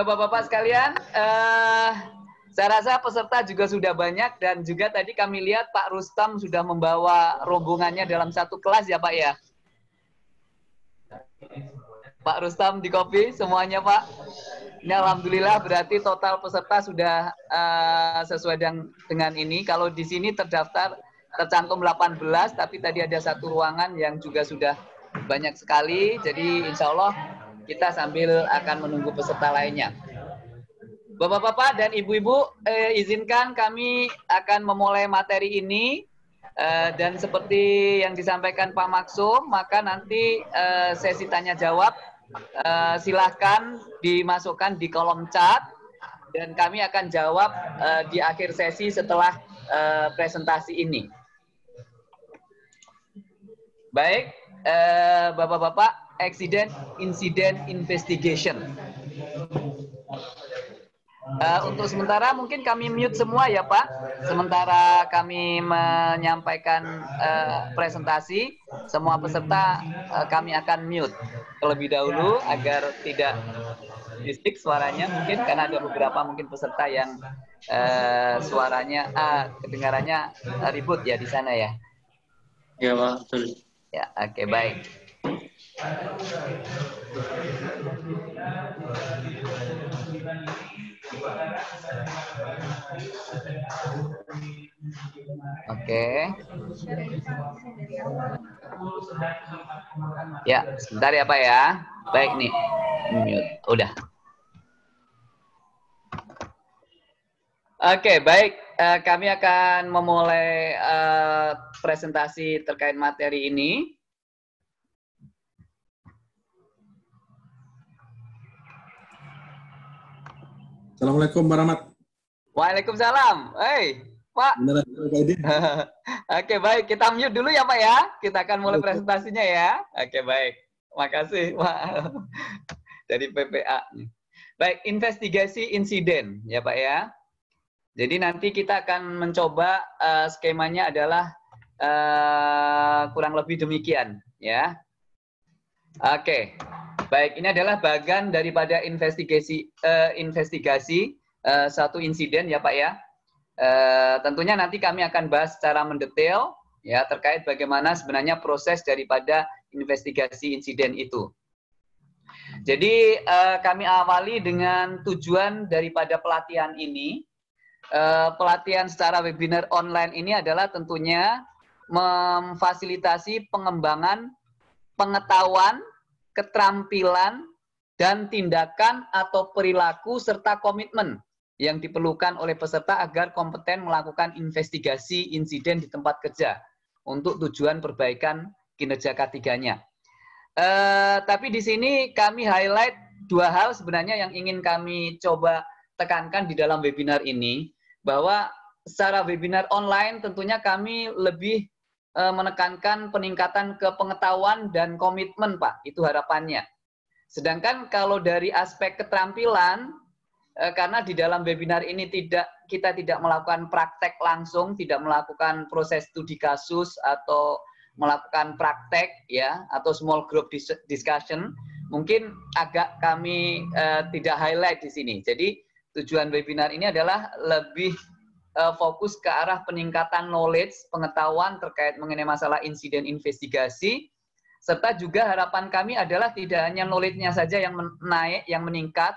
Bapak-bapak sekalian, uh, saya rasa peserta juga sudah banyak dan juga tadi kami lihat Pak Rustam sudah membawa rombongannya dalam satu kelas ya Pak ya. Pak Rustam di kopi semuanya Pak. Ini alhamdulillah berarti total peserta sudah uh, sesuai dengan, dengan ini. Kalau di sini terdaftar tercantum 18, tapi tadi ada satu ruangan yang juga sudah banyak sekali. Jadi insya Allah kita sambil akan menunggu peserta lainnya. Bapak-bapak dan ibu-ibu, eh, izinkan kami akan memulai materi ini. Eh, dan seperti yang disampaikan Pak Maksum, maka nanti eh, sesi tanya jawab eh, silahkan dimasukkan di kolom chat dan kami akan jawab eh, di akhir sesi setelah eh, presentasi ini. Baik, eh, bapak-bapak. Eh, Bapak -bapak, Accident Incident Investigation. Uh, untuk sementara mungkin kami mute semua ya Pak. Sementara kami menyampaikan uh, presentasi, semua peserta uh, kami akan mute terlebih dahulu agar tidak listrik suaranya mungkin karena ada beberapa mungkin peserta yang uh, suaranya uh, kedengarannya ribut ya di sana ya. Ya Pak, Ya, oke okay, baik. Oke. Okay. Ya, sebentar ya Pak ya. Baik nih. Mute. Udah. Oke, okay, baik. Eh, kami akan memulai eh, presentasi terkait materi ini. Assalamualaikum Pak Rahmat. Waalaikumsalam. hei, Pak. Oke, baik. Kita mute dulu ya, Pak ya. Kita akan mulai presentasinya ya. Oke, okay, baik. Makasih, Pak. Dari PPA. Baik, investigasi insiden ya, Pak ya. Jadi nanti kita akan mencoba uh, skemanya adalah uh, kurang lebih demikian ya. Oke. Okay. Baik, ini adalah bagan daripada investigasi uh, investigasi uh, satu insiden ya Pak ya. Uh, tentunya nanti kami akan bahas secara mendetail ya terkait bagaimana sebenarnya proses daripada investigasi insiden itu. Jadi uh, kami awali dengan tujuan daripada pelatihan ini. Uh, pelatihan secara webinar online ini adalah tentunya memfasilitasi pengembangan pengetahuan keterampilan, dan tindakan atau perilaku serta komitmen yang diperlukan oleh peserta agar kompeten melakukan investigasi insiden di tempat kerja untuk tujuan perbaikan kinerja ketiganya. Eh, tapi di sini kami highlight dua hal sebenarnya yang ingin kami coba tekankan di dalam webinar ini bahwa secara webinar online tentunya kami lebih Eh, menekankan peningkatan kepengetahuan dan komitmen, Pak. Itu harapannya. Sedangkan kalau dari aspek keterampilan, eh, karena di dalam webinar ini tidak kita tidak melakukan praktek langsung, tidak melakukan proses studi kasus atau melakukan praktek ya atau small group discussion, mungkin agak kami uh, tidak highlight di sini. Jadi tujuan webinar ini adalah lebih Eh, fokus ke arah peningkatan knowledge, pengetahuan terkait mengenai masalah insiden investigasi, serta juga harapan kami adalah tidak hanya knowledge-nya saja yang naik, yang meningkat,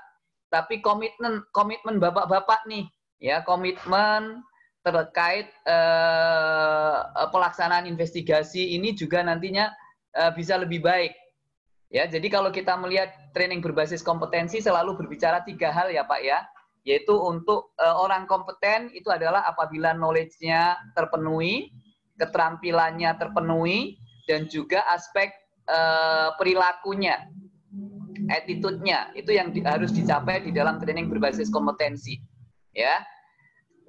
tapi komitmen komitmen bapak-bapak nih, ya komitmen terkait eh, eh, pelaksanaan investigasi ini juga nantinya eh, bisa lebih baik. Ya, jadi kalau kita melihat training berbasis kompetensi selalu berbicara tiga hal ya Pak ya yaitu untuk uh, orang kompeten itu adalah apabila knowledge-nya terpenuhi, keterampilannya terpenuhi, dan juga aspek uh, perilakunya, attitude-nya itu yang di, harus dicapai di dalam training berbasis kompetensi, ya.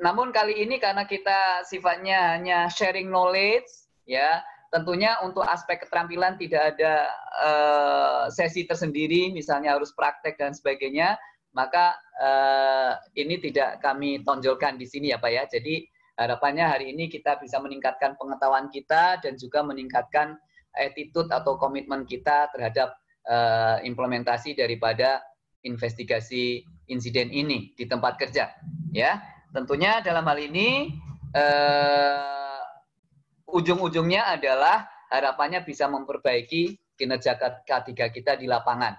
Namun kali ini karena kita sifatnya hanya sharing knowledge, ya, tentunya untuk aspek keterampilan tidak ada uh, sesi tersendiri, misalnya harus praktek dan sebagainya maka eh, ini tidak kami tonjolkan di sini ya Pak ya. Jadi harapannya hari ini kita bisa meningkatkan pengetahuan kita dan juga meningkatkan attitude atau komitmen kita terhadap eh, implementasi daripada investigasi insiden ini di tempat kerja ya. Tentunya dalam hal ini eh, ujung-ujungnya adalah harapannya bisa memperbaiki kinerja K3 kita di lapangan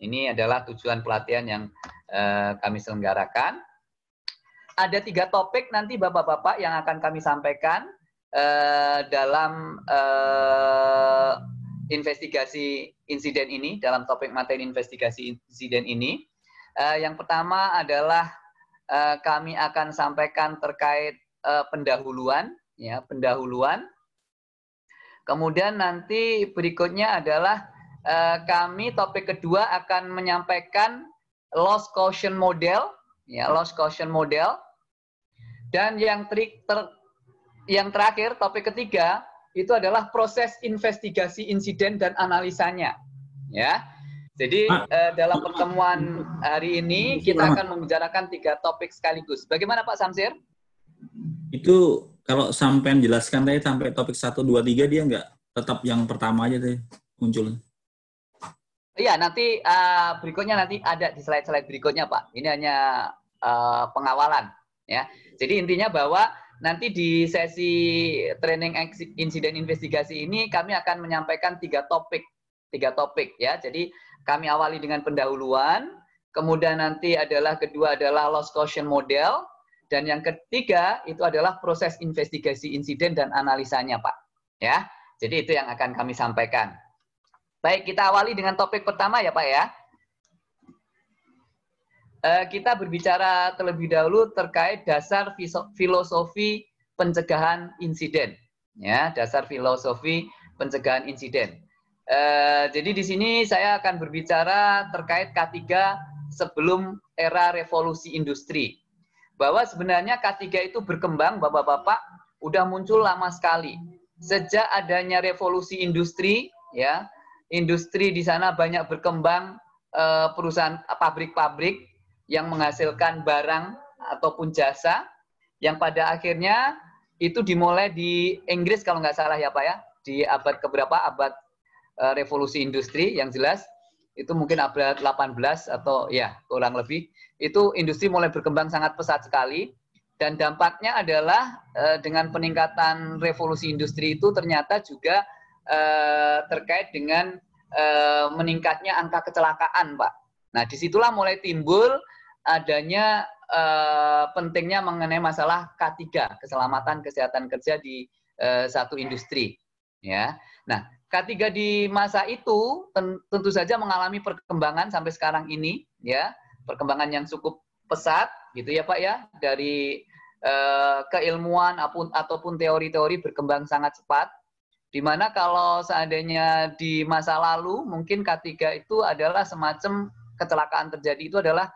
ini adalah tujuan pelatihan yang eh, kami selenggarakan. Ada tiga topik nanti Bapak-Bapak yang akan kami sampaikan eh, dalam eh, investigasi insiden ini, dalam topik materi investigasi insiden ini. yang pertama adalah kami akan sampaikan terkait pendahuluan, ya pendahuluan. Kemudian nanti berikutnya adalah Eh, kami topik kedua akan menyampaikan loss caution model, ya loss caution model. Dan yang trik ter, yang terakhir topik ketiga itu adalah proses investigasi insiden dan analisanya, ya. Jadi uh, dalam pertemuan hari ini kita akan membicarakan tiga topik sekaligus. Bagaimana Pak Samsir? Itu kalau sampai menjelaskan tadi sampai topik 1, 2, 3 dia nggak tetap yang pertama aja deh munculnya. Iya, nanti uh, berikutnya nanti ada di slide-slide berikutnya, Pak. Ini hanya uh, pengawalan, ya. Jadi intinya bahwa nanti di sesi training insiden investigasi ini kami akan menyampaikan tiga topik, tiga topik ya. Jadi kami awali dengan pendahuluan, kemudian nanti adalah kedua adalah loss caution model, dan yang ketiga itu adalah proses investigasi insiden dan analisanya, Pak. Ya. Jadi itu yang akan kami sampaikan. Baik, kita awali dengan topik pertama ya Pak ya. Eh, kita berbicara terlebih dahulu terkait dasar filosofi pencegahan insiden. Ya, dasar filosofi pencegahan insiden. Eh, jadi di sini saya akan berbicara terkait K3 sebelum era revolusi industri. Bahwa sebenarnya K3 itu berkembang, Bapak-bapak, udah muncul lama sekali. Sejak adanya revolusi industri, ya, industri di sana banyak berkembang eh, perusahaan pabrik-pabrik yang menghasilkan barang ataupun jasa yang pada akhirnya itu dimulai di Inggris kalau nggak salah ya Pak ya di abad keberapa abad eh, revolusi industri yang jelas itu mungkin abad 18 atau ya kurang lebih itu industri mulai berkembang sangat pesat sekali dan dampaknya adalah eh, dengan peningkatan revolusi industri itu ternyata juga eh, terkait dengan eh, meningkatnya angka kecelakaan, Pak. Nah, disitulah mulai timbul adanya eh, pentingnya mengenai masalah K3, keselamatan kesehatan kerja di eh, satu industri. Ya, nah K3 di masa itu tentu saja mengalami perkembangan sampai sekarang ini, ya perkembangan yang cukup pesat, gitu ya Pak ya, dari eh, keilmuan ataupun, ataupun teori-teori berkembang sangat cepat Dimana kalau seandainya di masa lalu mungkin K3 itu adalah semacam kecelakaan terjadi itu adalah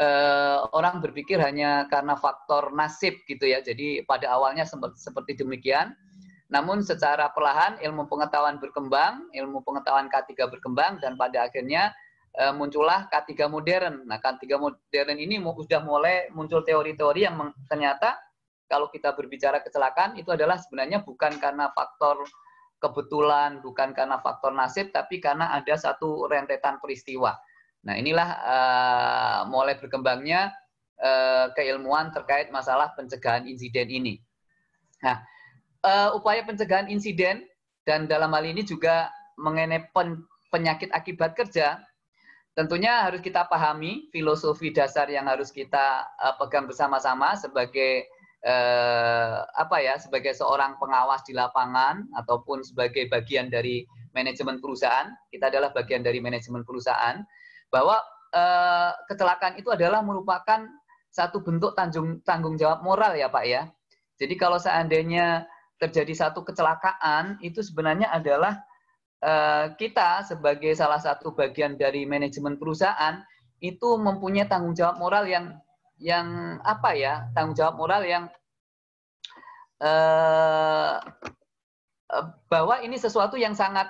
eh, orang berpikir hanya karena faktor nasib gitu ya. Jadi pada awalnya seperti demikian. Namun secara perlahan ilmu pengetahuan berkembang, ilmu pengetahuan K3 berkembang dan pada akhirnya eh, muncullah K3 modern. Nah, K3 modern ini sudah mulai muncul teori-teori yang ternyata kalau kita berbicara kecelakaan itu adalah sebenarnya bukan karena faktor kebetulan, bukan karena faktor nasib, tapi karena ada satu rentetan peristiwa. Nah, inilah eh, mulai berkembangnya eh, keilmuan terkait masalah pencegahan insiden ini. Nah, eh, upaya pencegahan insiden dan dalam hal ini juga mengenai penyakit akibat kerja, tentunya harus kita pahami filosofi dasar yang harus kita pegang bersama-sama sebagai eh, apa ya sebagai seorang pengawas di lapangan ataupun sebagai bagian dari manajemen perusahaan kita adalah bagian dari manajemen perusahaan bahwa eh, kecelakaan itu adalah merupakan satu bentuk tanggung tanggung jawab moral ya pak ya jadi kalau seandainya terjadi satu kecelakaan itu sebenarnya adalah eh, kita sebagai salah satu bagian dari manajemen perusahaan itu mempunyai tanggung jawab moral yang yang apa ya tanggung jawab moral yang eh, bahwa ini sesuatu yang sangat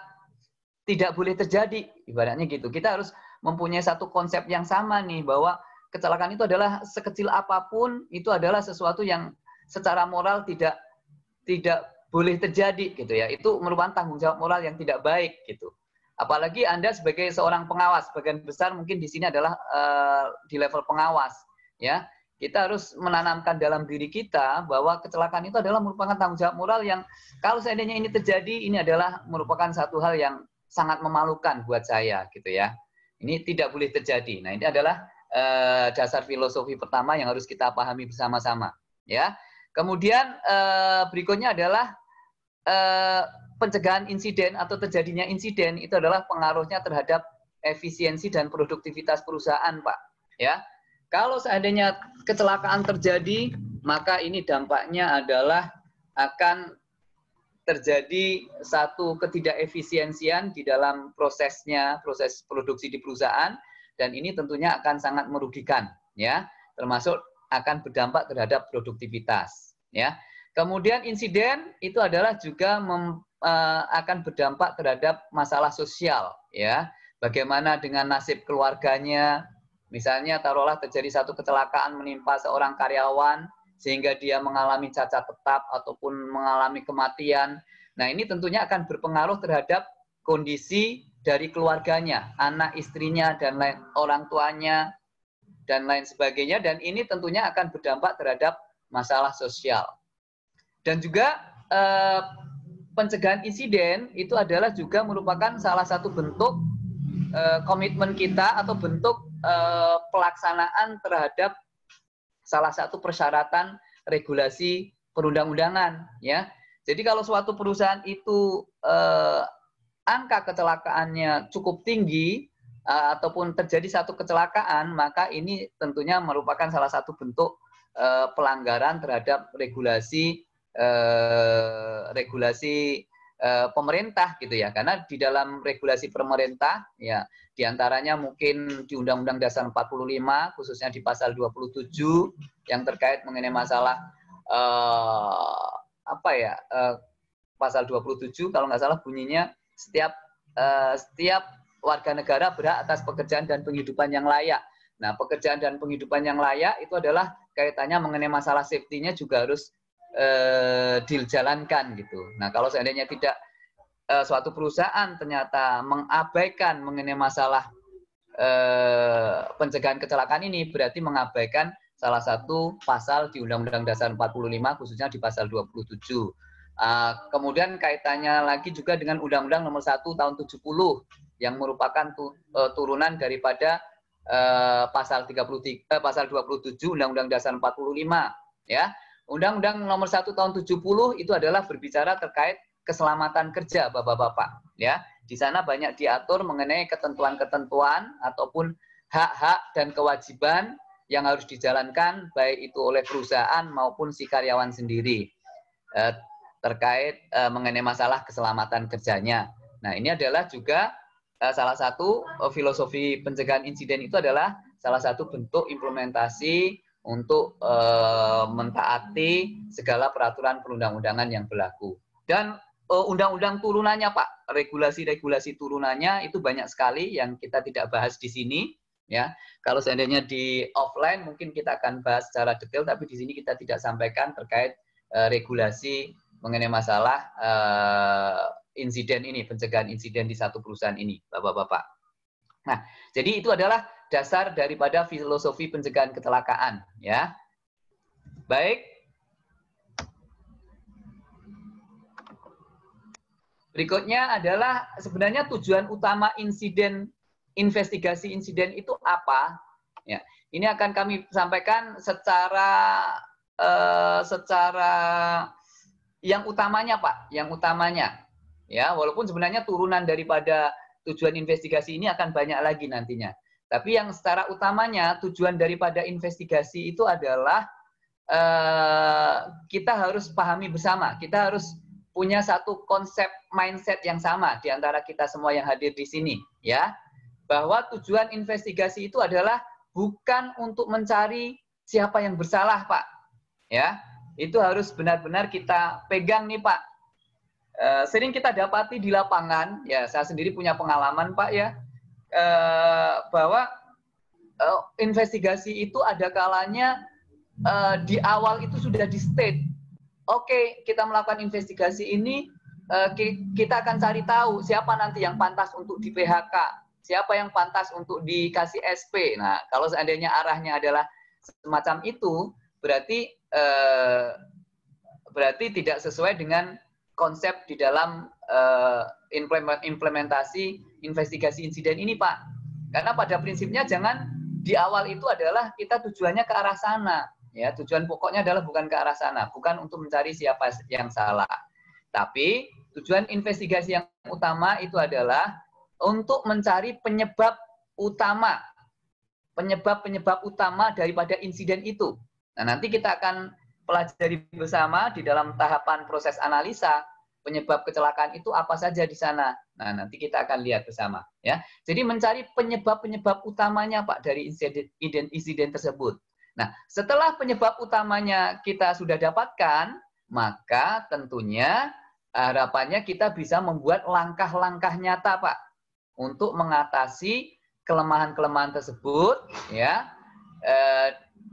tidak boleh terjadi ibaratnya gitu kita harus mempunyai satu konsep yang sama nih bahwa kecelakaan itu adalah sekecil apapun itu adalah sesuatu yang secara moral tidak tidak boleh terjadi gitu ya itu merupakan tanggung jawab moral yang tidak baik gitu apalagi anda sebagai seorang pengawas bagian besar mungkin di sini adalah uh, di level pengawas ya kita harus menanamkan dalam diri kita bahwa kecelakaan itu adalah merupakan tanggung jawab moral yang kalau seandainya ini terjadi ini adalah merupakan satu hal yang sangat memalukan buat saya gitu ya. Ini tidak boleh terjadi. Nah, ini adalah eh, dasar filosofi pertama yang harus kita pahami bersama-sama ya. Kemudian eh, berikutnya adalah eh, pencegahan insiden atau terjadinya insiden itu adalah pengaruhnya terhadap efisiensi dan produktivitas perusahaan, Pak. Ya kalau seandainya kecelakaan terjadi, maka ini dampaknya adalah akan terjadi satu ketidakefisiensian di dalam prosesnya, proses produksi di perusahaan dan ini tentunya akan sangat merugikan ya, termasuk akan berdampak terhadap produktivitas ya. Kemudian insiden itu adalah juga mem, e, akan berdampak terhadap masalah sosial ya. Bagaimana dengan nasib keluarganya, Misalnya taruhlah terjadi satu kecelakaan menimpa seorang karyawan sehingga dia mengalami cacat tetap ataupun mengalami kematian. Nah, ini tentunya akan berpengaruh terhadap kondisi dari keluarganya, anak istrinya dan lain orang tuanya dan lain sebagainya dan ini tentunya akan berdampak terhadap masalah sosial. Dan juga eh, pencegahan insiden itu adalah juga merupakan salah satu bentuk eh, komitmen kita atau bentuk Eh, pelaksanaan terhadap salah satu persyaratan regulasi perundang-undangan ya. Jadi kalau suatu perusahaan itu eh, angka kecelakaannya cukup tinggi eh, ataupun terjadi satu kecelakaan, maka ini tentunya merupakan salah satu bentuk eh, pelanggaran terhadap regulasi eh, regulasi Eh, pemerintah gitu ya karena di dalam regulasi pemerintah ya diantaranya mungkin di Undang-Undang Dasar 45 khususnya di pasal 27 yang terkait mengenai masalah uh, apa ya uh, pasal 27 kalau nggak salah bunyinya setiap uh, setiap warga negara berhak atas pekerjaan dan penghidupan yang layak. Nah, pekerjaan dan penghidupan yang layak itu adalah kaitannya mengenai masalah safety-nya juga harus eh, dijalankan gitu. Nah, kalau seandainya tidak eh, suatu perusahaan ternyata mengabaikan mengenai masalah eh, pencegahan kecelakaan ini berarti mengabaikan salah satu pasal di Undang-Undang Dasar 45 khususnya di pasal 27. Uh, ah, kemudian kaitannya lagi juga dengan Undang-Undang Nomor 1 Tahun 70 yang merupakan tu, uh, turunan daripada uh, pasal 33 uh, eh, pasal 27 Undang-Undang Dasar 45 ya. Undang-Undang Nomor 1 Tahun 70 itu adalah berbicara terkait keselamatan kerja Bapak-bapak ya. Di sana banyak diatur mengenai ketentuan-ketentuan ataupun hak-hak dan kewajiban yang harus dijalankan baik itu oleh perusahaan maupun si karyawan sendiri eh, terkait eh, mengenai masalah keselamatan kerjanya. Nah, ini adalah juga eh, salah satu filosofi pencegahan insiden itu adalah salah satu bentuk implementasi untuk e, mentaati segala peraturan perundang-undangan yang berlaku. Dan eh, undang-undang turunannya, Pak, regulasi-regulasi turunannya itu banyak sekali yang kita tidak bahas di sini. Ya, kalau seandainya di offline mungkin kita akan bahas secara detail, tapi di sini kita tidak sampaikan terkait e, regulasi mengenai masalah insiden ini, pencegahan insiden di satu perusahaan ini, Bapak-bapak. Nah, jadi itu adalah dasar daripada filosofi pencegahan kecelakaan, ya. Baik. Berikutnya adalah sebenarnya tujuan utama insiden investigasi insiden itu apa? Ya, ini akan kami sampaikan secara eh, secara yang utamanya, Pak, yang utamanya. Ya, walaupun sebenarnya turunan daripada tujuan investigasi ini akan banyak lagi nantinya. Tapi yang secara utamanya tujuan daripada investigasi itu adalah eh, kita harus pahami bersama, kita harus punya satu konsep mindset yang sama di antara kita semua yang hadir di sini, ya, bahwa tujuan investigasi itu adalah bukan untuk mencari siapa yang bersalah, Pak, ya, itu harus benar-benar kita pegang nih, Pak. Eh, sering kita dapati di lapangan, ya, saya sendiri punya pengalaman, Pak, ya Eh, bahwa uh, investigasi itu ada kalanya uh, di awal itu sudah di state. Oke, okay, kita melakukan investigasi ini, uh, kita akan cari tahu siapa nanti yang pantas untuk di PHK, siapa yang pantas untuk dikasih SP. Nah, kalau seandainya arahnya adalah semacam itu, berarti uh, berarti tidak sesuai dengan konsep di dalam uh, implementasi investigasi insiden ini, Pak. Karena pada prinsipnya jangan di awal itu adalah kita tujuannya ke arah sana, ya. Tujuan pokoknya adalah bukan ke arah sana, bukan untuk mencari siapa yang salah. Tapi tujuan investigasi yang utama itu adalah untuk mencari penyebab utama, penyebab-penyebab utama daripada insiden itu. Nah, nanti kita akan pelajari bersama di dalam tahapan proses analisa penyebab kecelakaan itu apa saja di sana. Nah, nanti kita akan lihat bersama ya. Jadi mencari penyebab-penyebab utamanya Pak dari insiden, insiden tersebut. Nah, setelah penyebab utamanya kita sudah dapatkan, maka tentunya harapannya kita bisa membuat langkah-langkah nyata Pak untuk mengatasi kelemahan-kelemahan tersebut ya eh,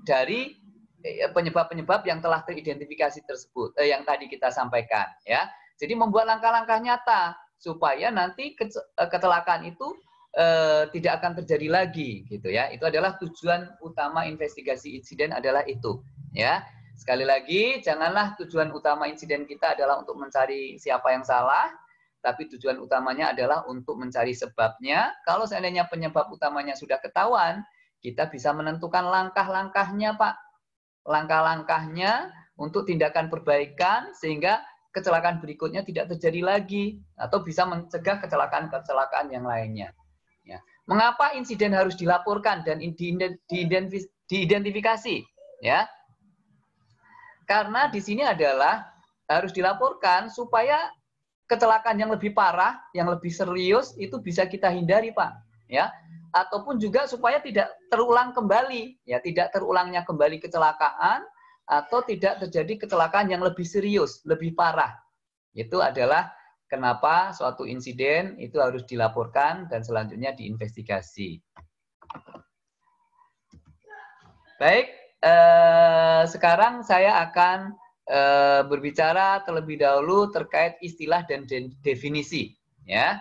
dari Eh, penyebab-penyebab yang telah teridentifikasi tersebut eh, yang tadi kita sampaikan ya. Jadi membuat langkah-langkah nyata supaya nanti eh, kecelakaan itu eh, tidak akan terjadi lagi gitu ya. Itu adalah tujuan utama investigasi insiden adalah itu ya. Sekali lagi, janganlah tujuan utama insiden kita adalah untuk mencari siapa yang salah, tapi tujuan utamanya adalah untuk mencari sebabnya. Kalau seandainya penyebab utamanya sudah ketahuan, kita bisa menentukan langkah-langkahnya, Pak langkah-langkahnya untuk tindakan perbaikan sehingga kecelakaan berikutnya tidak terjadi lagi atau bisa mencegah kecelakaan-kecelakaan yang lainnya. Ya. Mengapa insiden harus dilaporkan dan diidentifikasi? Ya, karena di sini adalah harus dilaporkan supaya kecelakaan yang lebih parah, yang lebih serius itu bisa kita hindari, Pak. Ya, ataupun juga supaya tidak terulang kembali ya tidak terulangnya kembali kecelakaan atau tidak terjadi kecelakaan yang lebih serius lebih parah itu adalah kenapa suatu insiden itu harus dilaporkan dan selanjutnya diinvestigasi baik eh, sekarang saya akan eh, berbicara terlebih dahulu terkait istilah dan definisi ya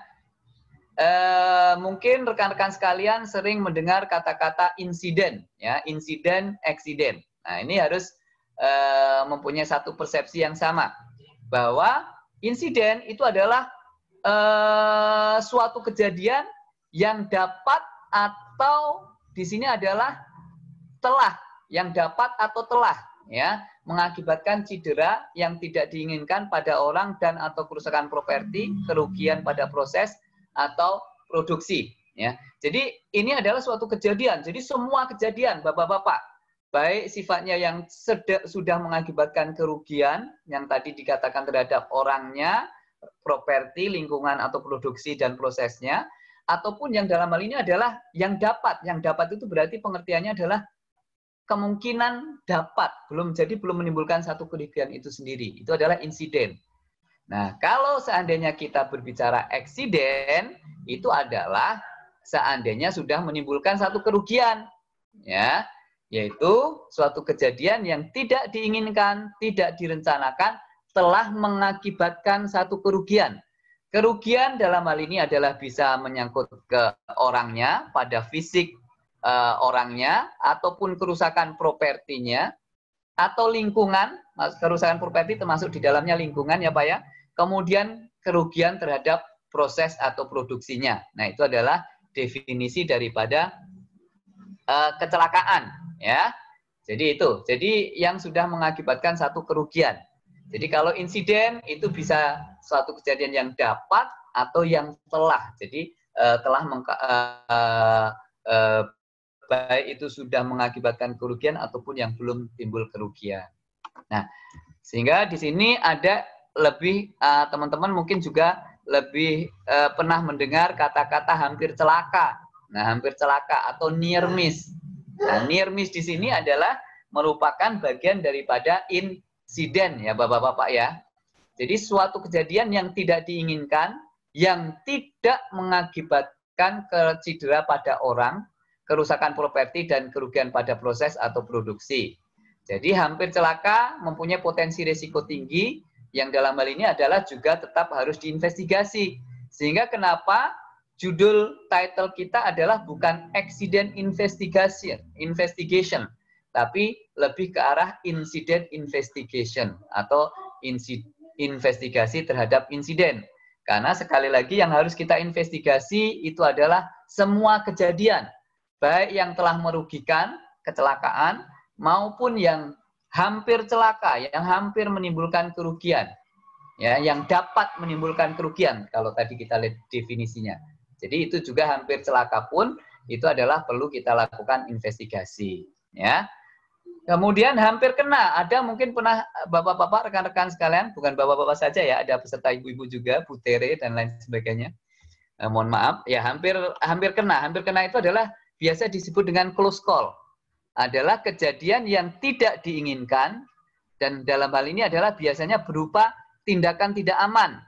eh, mungkin rekan-rekan sekalian sering mendengar kata-kata insiden, ya, insiden, eksiden. Nah, ini harus eh, mempunyai satu persepsi yang sama bahwa insiden itu adalah eh, suatu kejadian yang dapat atau di sini adalah telah yang dapat atau telah ya mengakibatkan cedera yang tidak diinginkan pada orang dan atau kerusakan properti, kerugian pada proses atau produksi ya. Jadi ini adalah suatu kejadian. Jadi semua kejadian Bapak-bapak baik sifatnya yang sudah mengakibatkan kerugian yang tadi dikatakan terhadap orangnya, properti, lingkungan atau produksi dan prosesnya ataupun yang dalam hal ini adalah yang dapat. Yang dapat itu berarti pengertiannya adalah kemungkinan dapat belum jadi belum menimbulkan satu kerugian itu sendiri. Itu adalah insiden. Nah, kalau seandainya kita berbicara eksiden, itu adalah seandainya sudah menimbulkan satu kerugian, ya, yaitu suatu kejadian yang tidak diinginkan, tidak direncanakan, telah mengakibatkan satu kerugian. Kerugian dalam hal ini adalah bisa menyangkut ke orangnya, pada fisik e, orangnya, ataupun kerusakan propertinya, atau lingkungan, kerusakan properti termasuk di dalamnya lingkungan ya Pak ya, Kemudian kerugian terhadap proses atau produksinya. Nah, itu adalah definisi daripada uh, kecelakaan, ya. Jadi itu. Jadi yang sudah mengakibatkan satu kerugian. Jadi kalau insiden itu bisa suatu kejadian yang dapat atau yang telah. Jadi uh, telah mengka, uh, uh, baik itu sudah mengakibatkan kerugian ataupun yang belum timbul kerugian. Nah, sehingga di sini ada lebih uh, teman-teman mungkin juga lebih uh, pernah mendengar kata-kata hampir celaka. Nah, hampir celaka atau near hmm. miss. Nah, near miss di sini adalah merupakan bagian daripada insiden ya Bapak-bapak ya. Jadi suatu kejadian yang tidak diinginkan yang tidak mengakibatkan cedera pada orang, kerusakan properti dan kerugian pada proses atau produksi. Jadi hampir celaka mempunyai potensi risiko tinggi yang dalam hal ini adalah juga tetap harus diinvestigasi. Sehingga kenapa judul title kita adalah bukan accident investigation, investigation, tapi lebih ke arah incident investigation atau investigasi terhadap insiden. Karena sekali lagi yang harus kita investigasi itu adalah semua kejadian, baik yang telah merugikan, kecelakaan, maupun yang hampir celaka, yang hampir menimbulkan kerugian. Ya, yang dapat menimbulkan kerugian kalau tadi kita lihat definisinya. Jadi itu juga hampir celaka pun itu adalah perlu kita lakukan investigasi, ya. Kemudian hampir kena, ada mungkin pernah eh, bapak-bapak rekan-rekan sekalian, bukan bapak-bapak saja ya, ada peserta ibu-ibu juga, putere dan lain sebagainya. Eh, mohon maaf, ya hampir hampir kena, hampir kena itu adalah biasa disebut dengan close call adalah kejadian yang tidak diinginkan dan dalam hal ini adalah biasanya berupa tindakan tidak aman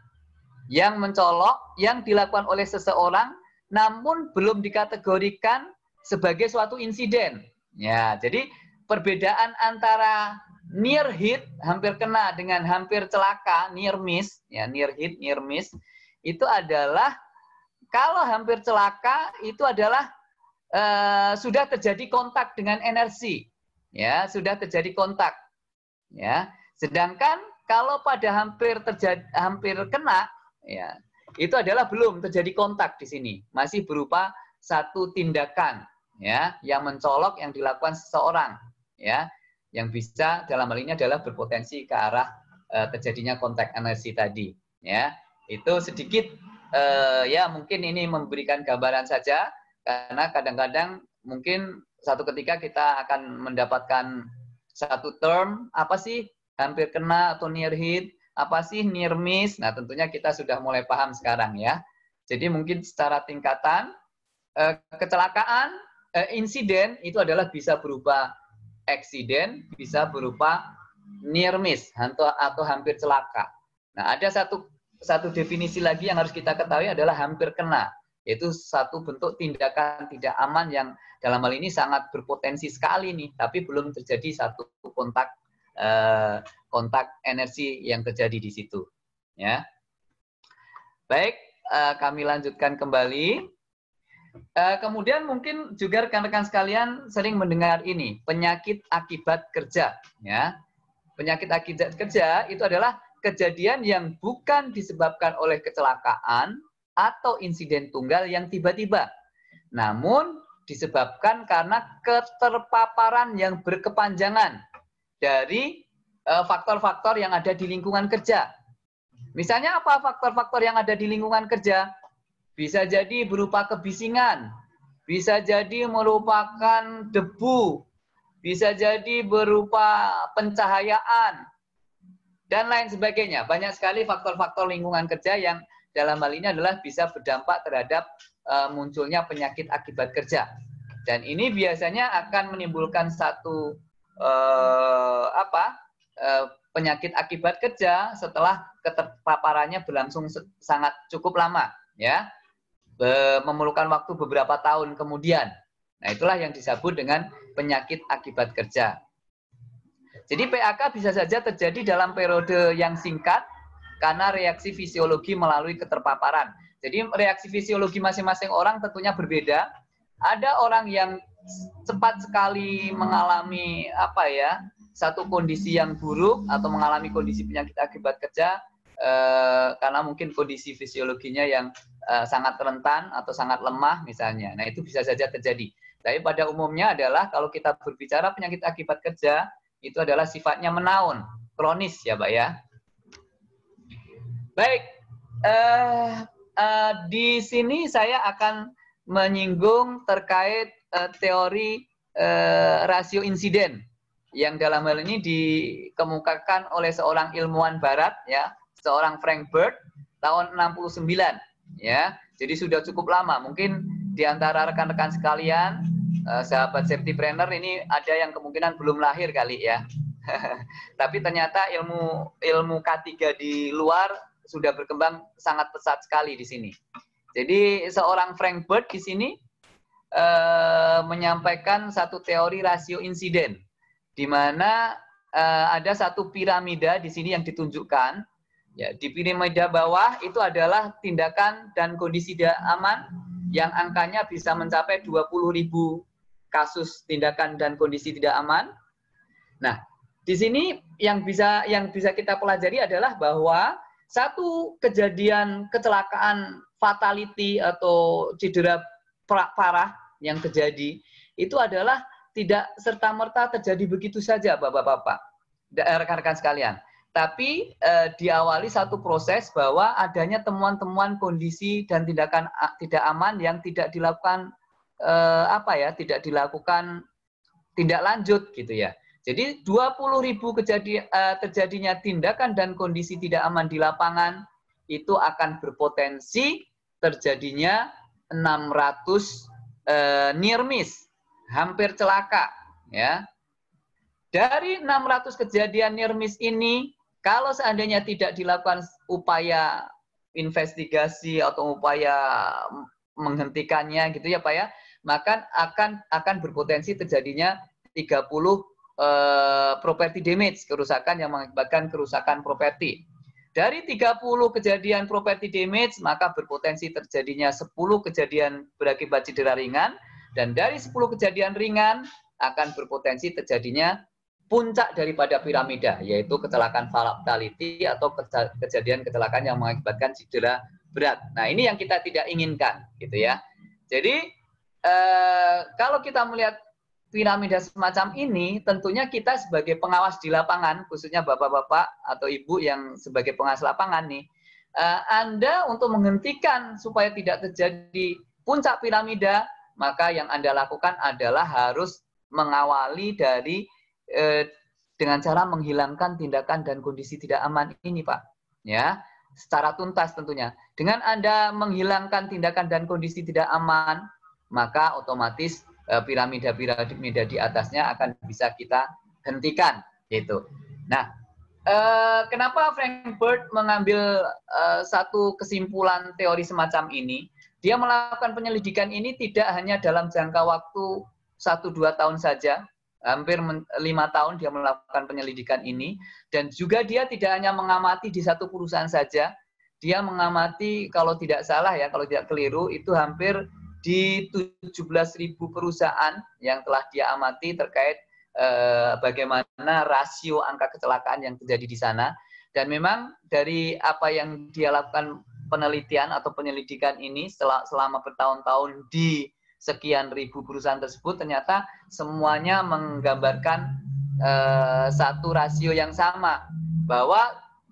yang mencolok yang dilakukan oleh seseorang namun belum dikategorikan sebagai suatu insiden. Ya, jadi perbedaan antara near hit hampir kena dengan hampir celaka near miss ya near hit near miss itu adalah kalau hampir celaka itu adalah uh, sudah terjadi kontak dengan energi, ya sudah terjadi kontak, ya. Sedangkan kalau pada hampir terjadi hampir kena, ya itu adalah belum terjadi kontak di sini, masih berupa satu tindakan, ya yang mencolok yang dilakukan seseorang, ya yang bisa dalam hal ini adalah berpotensi ke arah uh, terjadinya kontak energi tadi, ya itu sedikit Uh, ya mungkin ini memberikan gambaran saja karena kadang-kadang mungkin satu ketika kita akan mendapatkan satu term, apa sih hampir kena atau near hit, apa sih near miss? Nah, tentunya kita sudah mulai paham sekarang ya. Jadi mungkin secara tingkatan eh, kecelakaan eh, insiden itu adalah bisa berupa eksiden, bisa berupa near miss atau, atau hampir celaka. Nah, ada satu satu definisi lagi yang harus kita ketahui adalah hampir kena yaitu satu bentuk tindakan tidak aman yang dalam hal ini sangat berpotensi sekali nih tapi belum terjadi satu kontak eh, kontak energi yang terjadi di situ ya baik eh, kami lanjutkan kembali eh, kemudian mungkin juga rekan-rekan sekalian sering mendengar ini penyakit akibat kerja ya penyakit akibat kerja itu adalah kejadian yang bukan disebabkan oleh kecelakaan atau insiden tunggal yang tiba-tiba. Namun disebabkan karena keterpaparan yang berkepanjangan dari eh, faktor-faktor yang ada di lingkungan kerja. Misalnya apa faktor-faktor yang ada di lingkungan kerja? Bisa jadi berupa kebisingan, bisa jadi merupakan debu, bisa jadi berupa pencahayaan, dan lain sebagainya. Banyak sekali faktor-faktor lingkungan kerja yang dalam hal ini adalah bisa berdampak terhadap uh, munculnya penyakit akibat kerja. Dan ini biasanya akan menimbulkan satu uh, apa uh, penyakit akibat kerja setelah keterpaparannya berlangsung sangat cukup lama, ya memerlukan waktu beberapa tahun kemudian. Nah itulah yang disebut dengan penyakit akibat kerja. Jadi PAK bisa saja terjadi dalam periode yang singkat karena reaksi fisiologi melalui keterpaparan. Jadi reaksi fisiologi masing-masing orang tentunya berbeda. Ada orang yang cepat sekali mengalami apa ya satu kondisi yang buruk atau mengalami kondisi penyakit akibat kerja eh, karena mungkin kondisi fisiologinya yang eh, sangat rentan atau sangat lemah misalnya. Nah itu bisa saja terjadi. Tapi pada umumnya adalah kalau kita berbicara penyakit akibat kerja itu adalah sifatnya menaun, kronis ya, Pak ya Baik, uh, uh, di sini saya akan menyinggung terkait uh, teori uh, rasio insiden yang dalam hal ini dikemukakan oleh seorang ilmuwan barat ya, seorang Frank Bird tahun 69 ya. Jadi sudah cukup lama. Mungkin di antara rekan-rekan sekalian uh, sahabat safety trainer ini ada yang kemungkinan belum lahir kali ya. Tapi ternyata ilmu ilmu K3 di luar sudah berkembang sangat pesat sekali di sini. Jadi seorang Frank Bird di sini eh, menyampaikan satu teori rasio insiden, di mana eh, ada satu piramida di sini yang ditunjukkan. Ya, di piramida bawah itu adalah tindakan dan kondisi tidak aman yang angkanya bisa mencapai 20.000 kasus tindakan dan kondisi tidak aman. Nah, di sini yang bisa yang bisa kita pelajari adalah bahwa satu kejadian kecelakaan fatality atau cedera parah yang terjadi itu adalah tidak serta-merta terjadi begitu saja Bapak-bapak, rekan-rekan sekalian. Tapi eh, diawali satu proses bahwa adanya temuan-temuan kondisi dan tindakan tidak aman yang tidak dilakukan eh, apa ya, tidak dilakukan tindak lanjut gitu ya. Jadi 20 ribu kejadian, eh, terjadinya tindakan dan kondisi tidak aman di lapangan itu akan berpotensi terjadinya 600 uh, eh, near miss, hampir celaka, ya. Dari 600 kejadian near miss ini, kalau seandainya tidak dilakukan upaya investigasi atau upaya menghentikannya gitu ya Pak ya, maka akan akan berpotensi terjadinya 30 Properti eh, property damage, kerusakan yang mengakibatkan kerusakan properti. Dari 30 kejadian property damage, maka berpotensi terjadinya 10 kejadian berakibat cedera ringan, dan dari 10 kejadian ringan akan berpotensi terjadinya puncak daripada piramida, yaitu kecelakaan fatality atau kejadian kecelakaan yang mengakibatkan cedera berat. Nah, ini yang kita tidak inginkan, gitu ya. Jadi, eh, kalau kita melihat piramida semacam ini tentunya kita sebagai pengawas di lapangan, khususnya bapak-bapak atau ibu yang sebagai pengawas lapangan nih, eh, Anda untuk menghentikan supaya tidak terjadi puncak piramida, maka yang Anda lakukan adalah harus mengawali dari eh, dengan cara menghilangkan tindakan dan kondisi tidak aman ini, Pak. Ya, secara tuntas tentunya. Dengan Anda menghilangkan tindakan dan kondisi tidak aman, maka otomatis Eh, piramida-piramida di atasnya akan bisa kita hentikan gitu. Nah, eh, kenapa Frank Bird mengambil eh, satu kesimpulan teori semacam ini? Dia melakukan penyelidikan ini tidak hanya dalam jangka waktu 1-2 tahun saja, hampir lima tahun dia melakukan penyelidikan ini, dan juga dia tidak hanya mengamati di satu perusahaan saja, dia mengamati kalau tidak salah ya, kalau tidak keliru, itu hampir di 17.000 perusahaan yang telah dia amati terkait eh, bagaimana rasio angka kecelakaan yang terjadi di sana. Dan memang dari apa yang dia lakukan penelitian atau penyelidikan ini selama bertahun-tahun di sekian ribu perusahaan tersebut ternyata semuanya menggambarkan eh, satu rasio yang sama bahwa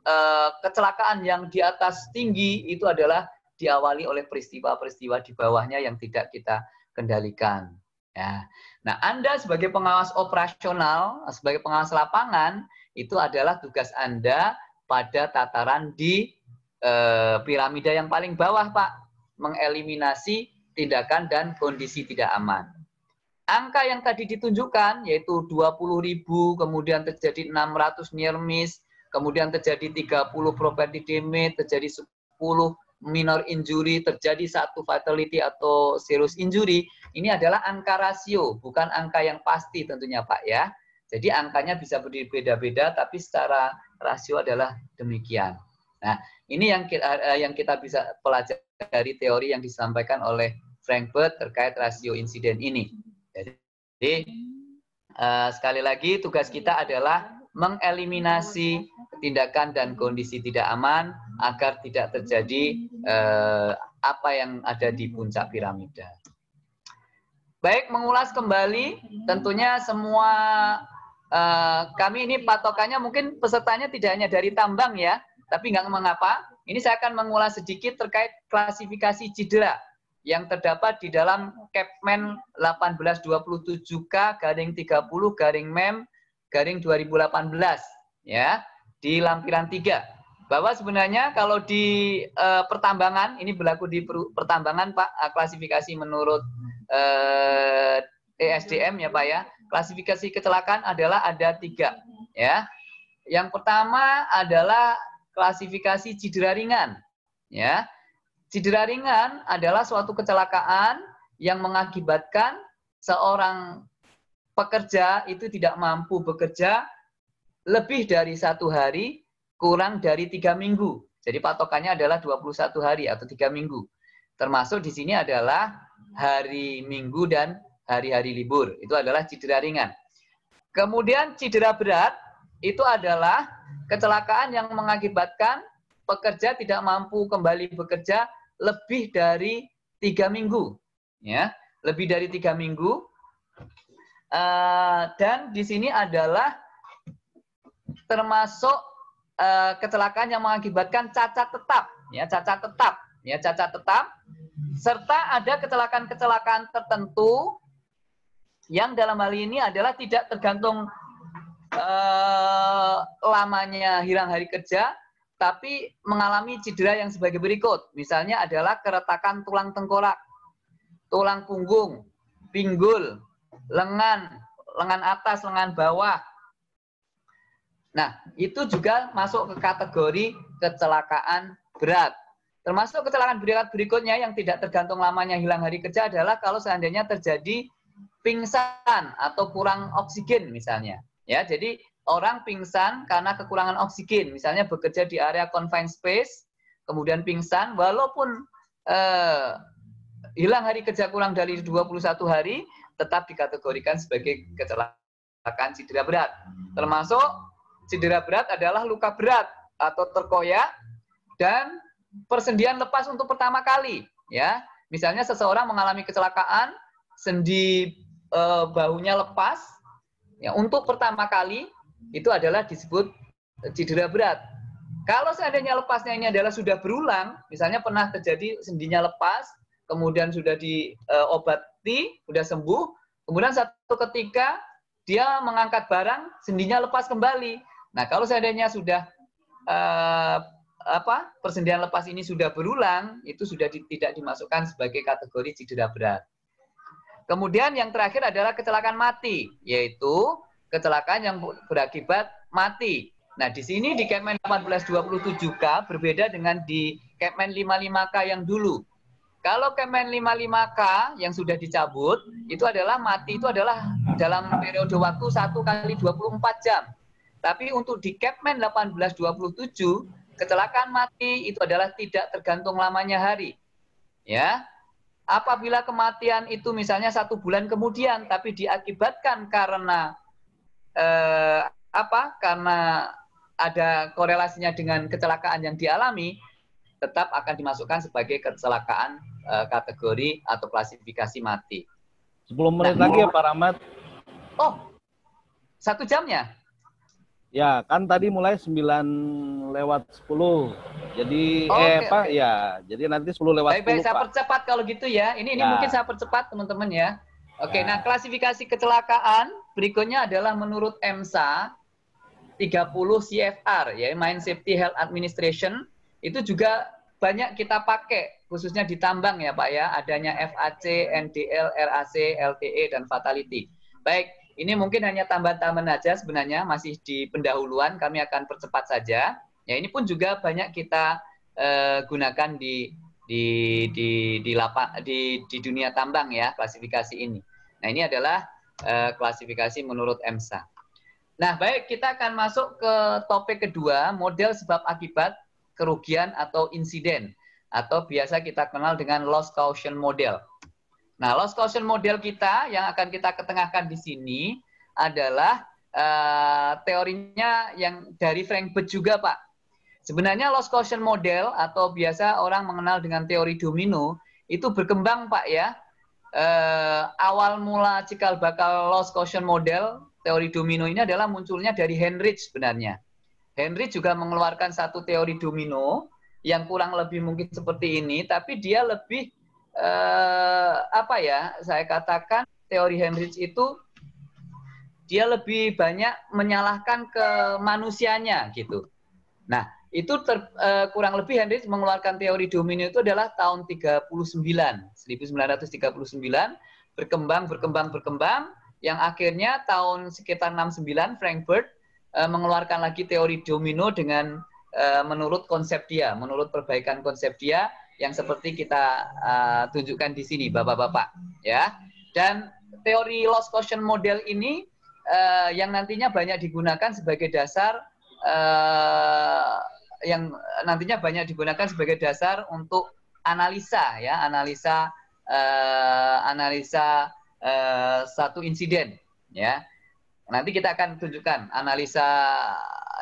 eh, kecelakaan yang di atas tinggi itu adalah diawali oleh peristiwa-peristiwa di bawahnya yang tidak kita kendalikan. Ya. Nah, Anda sebagai pengawas operasional, sebagai pengawas lapangan, itu adalah tugas Anda pada tataran di eh, piramida yang paling bawah, Pak. Mengeliminasi tindakan dan kondisi tidak aman. Angka yang tadi ditunjukkan, yaitu ribu, kemudian terjadi 600 near miss, kemudian terjadi 30 property damage, terjadi 10 minor injury terjadi satu fatality atau serious injury ini adalah angka rasio bukan angka yang pasti tentunya Pak ya jadi angkanya bisa berbeda-beda tapi secara rasio adalah demikian nah ini yang kita, eh, eh, yang kita bisa pelajari dari teori yang disampaikan oleh Frankfurt terkait rasio insiden ini jadi eh, sekali lagi tugas kita adalah mengeliminasi tindakan dan kondisi tidak aman agar tidak terjadi eh, apa yang ada di puncak piramida. Baik, mengulas kembali, tentunya semua eh, kami ini patokannya mungkin pesertanya tidak hanya dari tambang ya, tapi nggak mengapa. Ini saya akan mengulas sedikit terkait klasifikasi cedera yang terdapat di dalam Kepmen 1827K garing 30 garing MEM garing 2018 ya di lampiran 3 bahwa sebenarnya kalau di e, pertambangan ini berlaku di per, pertambangan Pak eh, klasifikasi menurut eh, e, ESDM ya Pak ya klasifikasi kecelakaan adalah ada tiga ya yang pertama adalah klasifikasi cedera ringan ya cedera ringan adalah suatu kecelakaan yang mengakibatkan seorang pekerja itu tidak mampu bekerja lebih dari satu hari kurang dari tiga minggu. Jadi patokannya adalah 21 hari atau tiga minggu. Termasuk di sini adalah hari minggu dan hari-hari libur. Itu adalah cedera ringan. Kemudian cedera berat itu adalah kecelakaan yang mengakibatkan pekerja tidak mampu kembali bekerja lebih dari tiga minggu. Ya, lebih dari tiga minggu Eh, dan di sini adalah termasuk uh, kecelakaan yang mengakibatkan cacat tetap, ya cacat tetap, ya cacat tetap, serta ada kecelakaan-kecelakaan tertentu yang dalam hal ini adalah tidak tergantung uh, lamanya hilang hari kerja, tapi mengalami cedera yang sebagai berikut, misalnya adalah keretakan tulang tengkorak, tulang punggung, pinggul, lengan, lengan atas, lengan bawah. Nah, itu juga masuk ke kategori kecelakaan berat. Termasuk kecelakaan berat berikutnya yang tidak tergantung lamanya hilang hari kerja adalah kalau seandainya terjadi pingsan atau kurang oksigen misalnya. Ya, jadi orang pingsan karena kekurangan oksigen, misalnya bekerja di area confined space, kemudian pingsan walaupun eh, hilang hari kerja kurang dari 21 hari, tetap dikategorikan sebagai kecelakaan cedera berat. Termasuk cedera berat adalah luka berat atau terkoyak dan persendian lepas untuk pertama kali, ya. Misalnya seseorang mengalami kecelakaan, sendi e, bahunya lepas, ya untuk pertama kali itu adalah disebut cedera berat. Kalau seandainya lepasnya ini adalah sudah berulang, misalnya pernah terjadi sendinya lepas, kemudian sudah di e, obat mati, udah sembuh, kemudian satu ketika dia mengangkat barang, sendinya lepas kembali. Nah, kalau seandainya sudah eh, apa persendian lepas ini sudah berulang, itu sudah di, tidak dimasukkan sebagai kategori cedera berat. Kemudian yang terakhir adalah kecelakaan mati, yaitu kecelakaan yang berakibat mati. Nah, di sini di Kemen 1827K berbeda dengan di Kemen 55K yang dulu. Kalau Kemen 55K yang sudah dicabut, itu adalah mati itu adalah dalam periode waktu 1 kali 24 jam. Tapi untuk di Kemen 1827, kecelakaan mati itu adalah tidak tergantung lamanya hari. Ya, Apabila kematian itu misalnya satu bulan kemudian, tapi diakibatkan karena eh, apa? Karena ada korelasinya dengan kecelakaan yang dialami, tetap akan dimasukkan sebagai kecelakaan Eh, kategori atau klasifikasi mati. 10 menit nah, lagi ya Pak Rahmat. Oh, satu jamnya? Ya, kan tadi mulai 9 lewat 10. Jadi oh, eh okay, Pak, okay. ya. Jadi nanti 10 lewat baik, 10. Baik, saya Pak. percepat kalau gitu ya. Ini ini ya. mungkin saya percepat teman-teman ya. Oke, okay, ya. nah klasifikasi kecelakaan berikutnya adalah menurut EMSA 30 CFR ya, Mine Safety Health Administration itu juga banyak kita pakai khususnya di tambang ya Pak ya, adanya FAC, NDL, RAC, LTE dan fatality. Baik, ini mungkin hanya tambahan-tambahan saja sebenarnya masih di pendahuluan kami akan percepat saja. Ya ini pun juga banyak kita uh, gunakan di di di di, lapa, di di dunia tambang ya klasifikasi ini. Nah, ini adalah uh, klasifikasi menurut EMSA. Nah, baik kita akan masuk ke topik kedua, model sebab akibat kerugian atau insiden atau biasa kita kenal dengan loss caution model. Nah, loss caution model kita yang akan kita ketengahkan di sini adalah uh, teorinya yang dari Frank Bet juga, Pak. Sebenarnya loss caution model atau biasa orang mengenal dengan teori domino itu berkembang, Pak ya. Uh, awal mula cikal bakal loss caution model teori domino ini adalah munculnya dari Henrich sebenarnya. Henry juga mengeluarkan satu teori domino yang kurang lebih mungkin seperti ini, tapi dia lebih eh, apa ya? Saya katakan teori Henry itu dia lebih banyak menyalahkan ke manusianya gitu. Nah, itu ter, eh, kurang lebih Henry mengeluarkan teori domino itu adalah tahun 39, 1939 berkembang berkembang berkembang yang akhirnya tahun sekitar 69 Frankfurt Eh, mengeluarkan lagi teori domino dengan eh, menurut konsep dia, menurut perbaikan konsep dia yang seperti kita eh, tunjukkan di sini, bapak-bapak, ya. Dan teori loss quotient model ini yang nantinya banyak digunakan sebagai dasar yang nantinya banyak digunakan sebagai dasar untuk analisa ya analisa analisa satu insiden ya Nanti kita akan tunjukkan analisa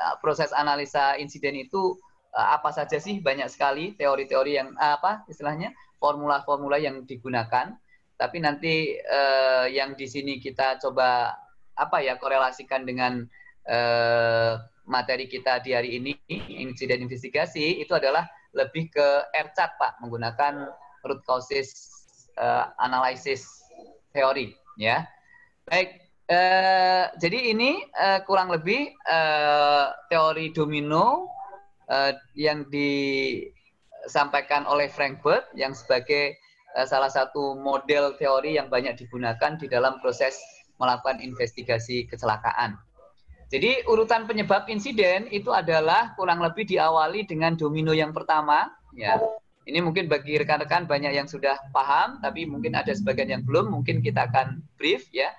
eh, proses analisa insiden itu eh, apa saja sih banyak sekali teori-teori yang eh, apa istilahnya formula-formula yang digunakan. Tapi nanti eh, yang di sini kita coba apa ya korelasikan dengan eh, materi kita di hari ini insiden investigasi itu adalah lebih ke ercat Pak menggunakan root causes eh, analysis teori ya. Baik, Eh, jadi ini uh, kurang lebih uh, teori domino uh, yang disampaikan oleh Frank Bird yang sebagai uh, salah satu model teori yang banyak digunakan di dalam proses melakukan investigasi kecelakaan. Jadi urutan penyebab insiden itu adalah kurang lebih diawali dengan domino yang pertama. Ya, ini mungkin bagi rekan-rekan banyak yang sudah paham, tapi mungkin ada sebagian yang belum. Mungkin kita akan brief ya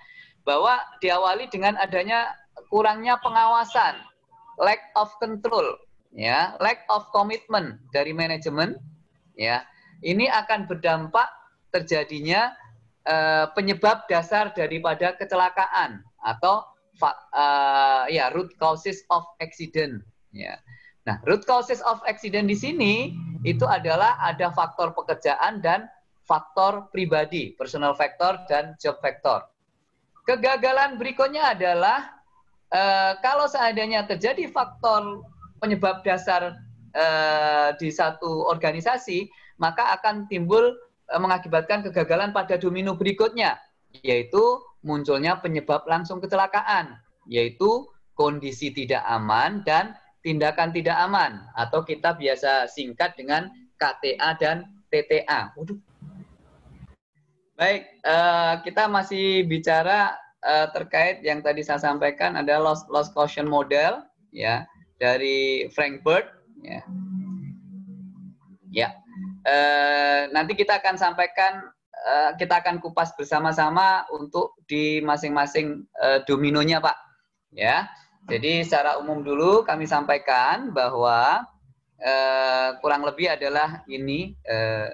bahwa diawali dengan adanya kurangnya pengawasan, lack of control, ya, lack of commitment dari manajemen, ya. Ini akan berdampak terjadinya eh, penyebab dasar daripada kecelakaan atau eh, ya root causes of accident, ya. Nah, root causes of accident di sini itu adalah ada faktor pekerjaan dan faktor pribadi, personal factor dan job factor. Kegagalan berikutnya adalah e, kalau seandainya terjadi faktor penyebab dasar e, di satu organisasi, maka akan timbul e, mengakibatkan kegagalan pada domino berikutnya, yaitu munculnya penyebab langsung kecelakaan, yaitu kondisi tidak aman dan tindakan tidak aman atau kita biasa singkat dengan KTA dan TTA. Waduh, Baik, uh, kita masih bicara uh, terkait yang tadi saya sampaikan ada loss loss caution model ya dari Frankfurt ya. Ya. Uh, nanti kita akan sampaikan uh, kita akan kupas bersama-sama untuk di masing-masing uh, dominonya, Pak. Ya. Jadi secara umum dulu kami sampaikan bahwa uh, kurang lebih adalah ini uh,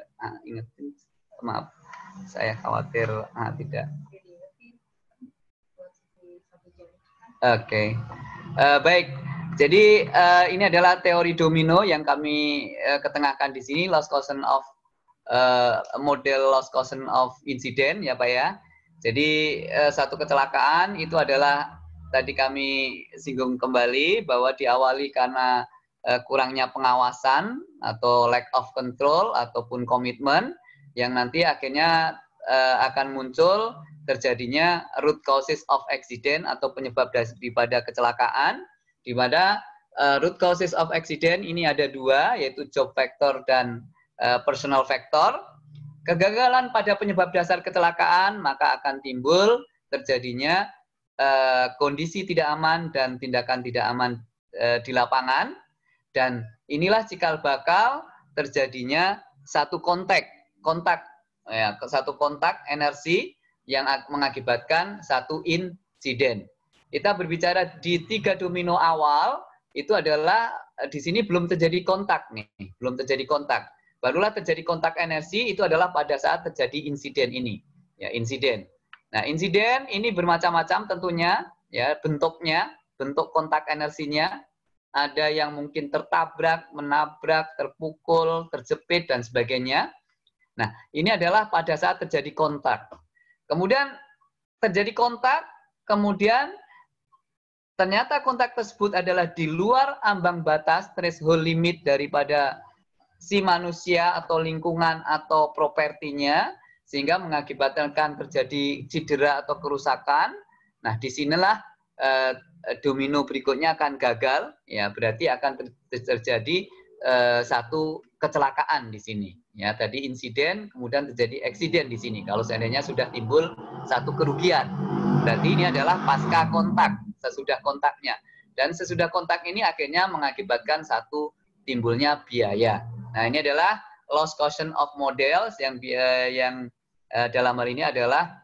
ingat maaf saya khawatir ah tidak oke okay. uh, eh, baik jadi uh, ini adalah teori domino yang kami uh, ketengahkan di sini loss causation of uh, model loss causation of incident ya pak ya jadi uh, satu kecelakaan itu adalah tadi kami singgung kembali bahwa diawali karena uh, kurangnya pengawasan atau lack of control ataupun komitmen yang nanti akhirnya uh, akan muncul terjadinya root causes of accident atau penyebab daripada kecelakaan di mana uh, root causes of accident ini ada dua yaitu job factor dan uh, personal factor kegagalan pada penyebab dasar kecelakaan maka akan timbul terjadinya uh, kondisi tidak aman dan tindakan tidak aman uh, di lapangan dan inilah cikal bakal terjadinya satu konteks kontak ya satu kontak energi yang mengakibatkan satu insiden. Kita berbicara di tiga domino awal itu adalah eh, di sini belum terjadi kontak nih, belum terjadi kontak. Barulah terjadi kontak energi itu adalah pada saat terjadi insiden ini, ya insiden. Nah, insiden ini bermacam-macam tentunya, ya bentuknya, bentuk kontak energinya ada yang mungkin tertabrak, menabrak, terpukul, terjepit dan sebagainya Nah, ini adalah pada saat terjadi kontak. Kemudian terjadi kontak, kemudian ternyata kontak tersebut adalah di luar ambang batas threshold limit daripada si manusia atau lingkungan atau propertinya sehingga mengakibatkan terjadi cedera atau kerusakan. Nah, disinilah eh, domino berikutnya akan gagal, ya berarti akan terjadi Eh, satu kecelakaan di sini. Ya, tadi insiden, kemudian terjadi eksiden di sini. Kalau seandainya sudah timbul satu kerugian, berarti ini adalah pasca kontak, sesudah kontaknya. Dan sesudah kontak ini akhirnya mengakibatkan satu timbulnya biaya. Nah, ini adalah loss caution of models yang biaya eh, yang eh, dalam hal ini adalah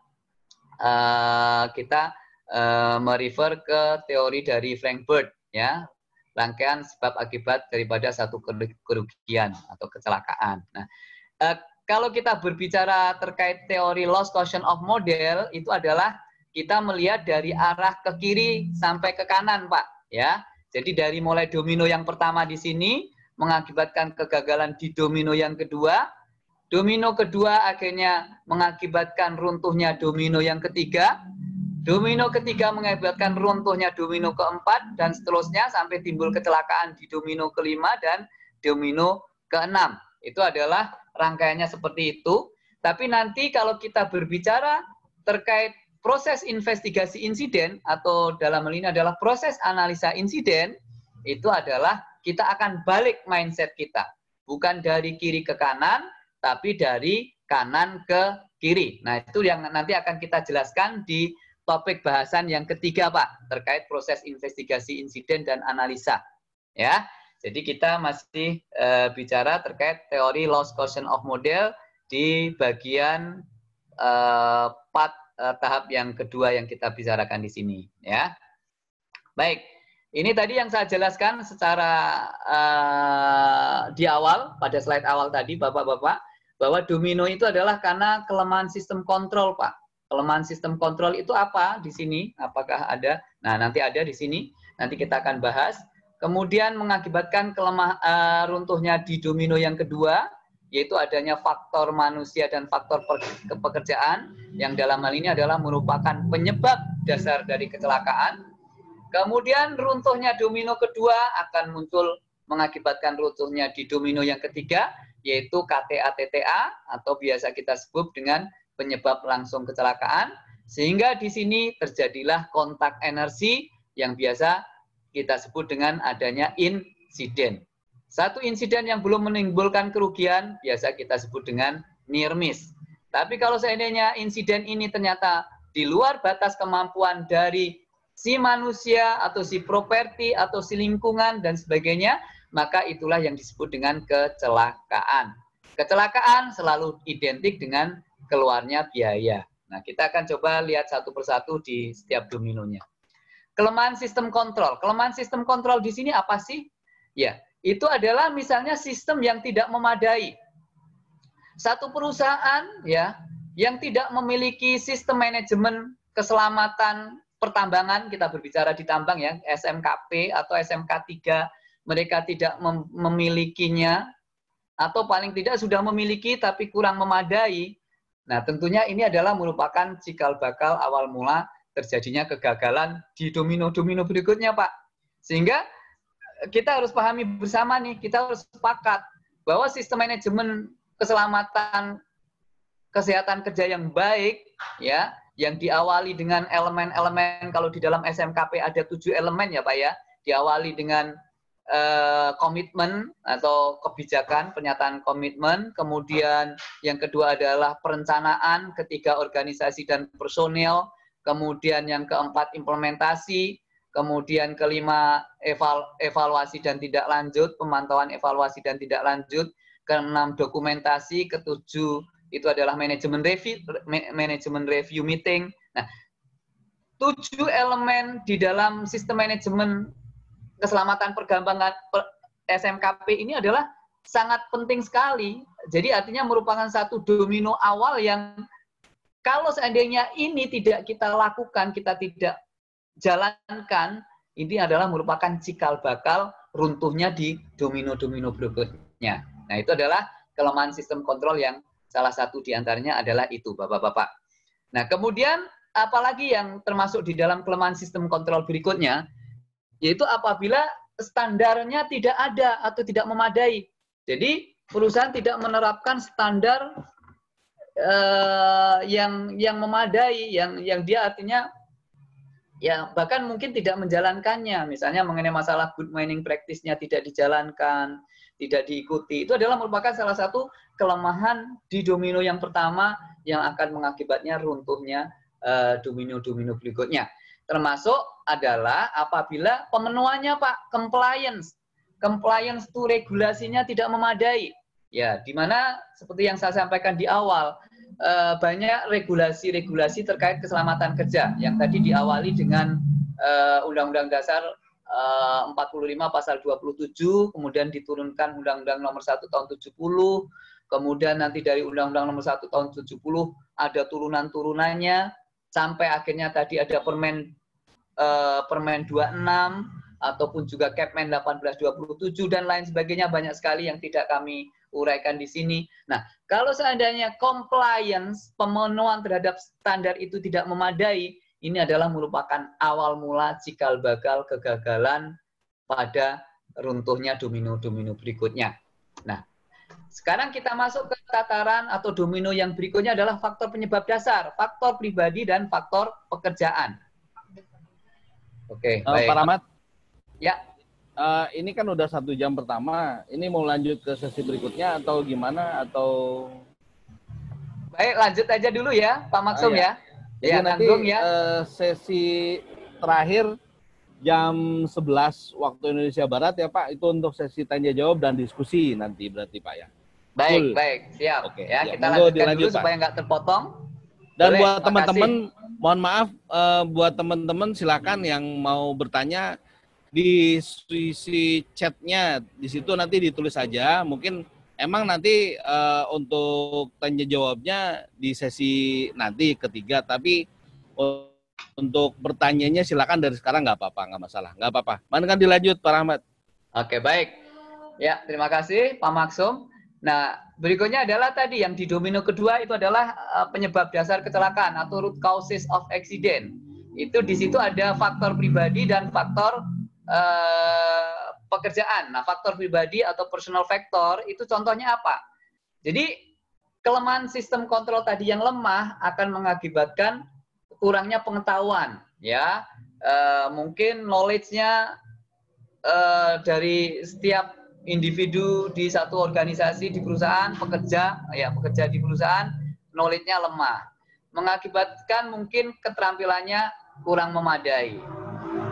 kita merefer ke teori dari Frank Bird ya rangkaian sebab akibat daripada satu kerugian atau kecelakaan. Nah, eh, kalau kita berbicara terkait teori loss caution of model itu adalah kita melihat dari arah ke kiri sampai ke kanan, Pak, ya. Jadi dari mulai domino yang pertama di sini mengakibatkan kegagalan di domino yang kedua, domino kedua akhirnya mengakibatkan runtuhnya domino yang ketiga, Domino ketiga mengakibatkan runtuhnya domino keempat dan seterusnya sampai timbul kecelakaan di domino kelima dan domino keenam. Itu adalah rangkaiannya seperti itu. Tapi nanti kalau kita berbicara terkait proses investigasi insiden atau dalam hal ini adalah proses analisa insiden, itu adalah kita akan balik mindset kita. Bukan dari kiri ke kanan, tapi dari kanan ke kiri. Nah, itu yang nanti akan kita jelaskan di topik bahasan yang ketiga Pak terkait proses investigasi insiden dan analisa. Ya. Jadi kita masih e, bicara terkait teori loss causation of model di bagian e, part e, tahap yang kedua yang kita bicarakan di sini ya. Baik, ini tadi yang saya jelaskan secara uh, di awal, pada slide awal tadi, Bapak-Bapak, bahwa domino itu adalah karena kelemahan sistem kontrol, Pak kelemahan sistem kontrol itu apa di sini? Apakah ada? Nah, nanti ada di sini. Nanti kita akan bahas. Kemudian mengakibatkan kelemah uh, runtuhnya di domino yang kedua, yaitu adanya faktor manusia dan faktor pekerjaan yang dalam hal ini adalah merupakan penyebab dasar dari kecelakaan. Kemudian runtuhnya domino kedua akan muncul mengakibatkan runtuhnya di domino yang ketiga, yaitu KTA TTA atau biasa kita sebut dengan penyebab langsung kecelakaan sehingga di sini terjadilah kontak energi yang biasa kita sebut dengan adanya insiden. Satu insiden yang belum menimbulkan kerugian biasa kita sebut dengan near miss. Tapi kalau seandainya insiden ini ternyata di luar batas kemampuan dari si manusia atau si properti atau si lingkungan dan sebagainya, maka itulah yang disebut dengan kecelakaan. Kecelakaan selalu identik dengan keluarnya biaya. Nah, kita akan coba lihat satu persatu di setiap dominonya. Kelemahan sistem kontrol. Kelemahan sistem kontrol di sini apa sih? Ya, itu adalah misalnya sistem yang tidak memadai. Satu perusahaan ya yang tidak memiliki sistem manajemen keselamatan pertambangan, kita berbicara di tambang ya, SMKP atau SMK 3, mereka tidak memilikinya atau paling tidak sudah memiliki tapi kurang memadai Nah, tentunya ini adalah merupakan cikal bakal awal mula terjadinya kegagalan di domino-domino berikutnya, Pak. Sehingga eh, kita harus pahami bersama nih, kita harus sepakat bahwa sistem manajemen keselamatan kesehatan kerja yang baik ya, yang diawali dengan elemen-elemen kalau di dalam SMKP ada tujuh elemen ya, Pak ya. Diawali dengan Eh, komitmen atau kebijakan, pernyataan komitmen. Kemudian yang kedua adalah perencanaan, ketiga organisasi dan personil. Kemudian yang keempat implementasi, kemudian kelima eval, evaluasi dan tidak lanjut, pemantauan evaluasi dan tidak lanjut. Keenam dokumentasi, ketujuh itu adalah manajemen review, manajemen review meeting. Nah, tujuh elemen di dalam sistem manajemen keselamatan pergambangan per, SMKP ini adalah sangat penting sekali. Jadi artinya merupakan satu domino awal yang kalau seandainya ini tidak kita lakukan, kita tidak jalankan, ini adalah merupakan cikal bakal runtuhnya di domino-domino berikutnya. Nah, itu adalah kelemahan sistem kontrol yang salah satu diantaranya adalah itu, Bapak-Bapak. Nah, kemudian apalagi yang termasuk di dalam kelemahan sistem kontrol berikutnya, yaitu apabila standarnya tidak ada atau tidak memadai. Jadi perusahaan tidak menerapkan standar uh, yang yang memadai, yang yang dia artinya ya bahkan mungkin tidak menjalankannya. Misalnya mengenai masalah good mining practice-nya tidak dijalankan, tidak diikuti. Itu adalah merupakan salah satu kelemahan di domino yang pertama yang akan mengakibatnya runtuhnya eh, domino-domino berikutnya. Termasuk adalah apabila pemenuhannya Pak compliance, compliance itu regulasinya tidak memadai. Ya, di mana seperti yang saya sampaikan di awal, eh, banyak regulasi-regulasi terkait keselamatan kerja yang tadi diawali dengan eh, Undang-Undang Dasar 45 eh, Pasal 27, kemudian diturunkan Undang-Undang Nomor 1 Tahun 70, kemudian nanti dari Undang-Undang Nomor 1 Tahun 70 ada turunan-turunannya sampai akhirnya tadi ada Permen Eh, permen 26 ataupun juga Kepmen 1827 dan lain sebagainya banyak sekali yang tidak kami uraikan di sini. Nah, kalau seandainya compliance pemenuhan terhadap standar itu tidak memadai, ini adalah merupakan awal mula cikal bakal kegagalan pada runtuhnya domino-domino berikutnya. Nah, sekarang kita masuk ke tataran atau domino yang berikutnya adalah faktor penyebab dasar, faktor pribadi dan faktor pekerjaan. Oke. Okay, uh, eh, Pak Rahmat. Ya. Uh, ini kan udah satu jam pertama. Ini mau lanjut ke sesi berikutnya atau gimana atau? Baik, lanjut aja dulu ya, Pak Maksum uh, ya. ya. Jadi ya, nanti Uh, sesi terakhir jam 11 waktu Indonesia Barat ya Pak. Itu untuk sesi tanya jawab dan diskusi nanti berarti Pak ya. Baik, Betul. baik, siap. Oke, ya, ya, kita lanjutkan dilanjut, dulu Pak. supaya nggak terpotong. Dan Boleh, buat teman-teman, mohon maaf uh, buat teman-teman silakan yang mau bertanya di sisi chatnya di situ nanti ditulis saja. Mungkin emang nanti uh, untuk tanya jawabnya di sesi nanti ketiga, tapi untuk pertanyaannya silakan dari sekarang nggak apa-apa, nggak masalah, nggak apa-apa. Mana kan dilanjut Pak Rahmat. Oke baik. Ya terima kasih Pak Maksum Nah, berikutnya adalah tadi yang di domino kedua itu adalah eh, penyebab dasar kecelakaan atau root causes of accident. Itu di situ ada faktor pribadi dan faktor uh, pekerjaan. Nah, faktor pribadi atau personal factor itu contohnya apa? Jadi kelemahan sistem kontrol tadi yang lemah akan mengakibatkan kurangnya pengetahuan, ya. Uh, mungkin knowledge-nya uh, dari setiap individu di satu organisasi di perusahaan pekerja ya pekerja di perusahaan knowledge-nya lemah mengakibatkan mungkin keterampilannya kurang memadai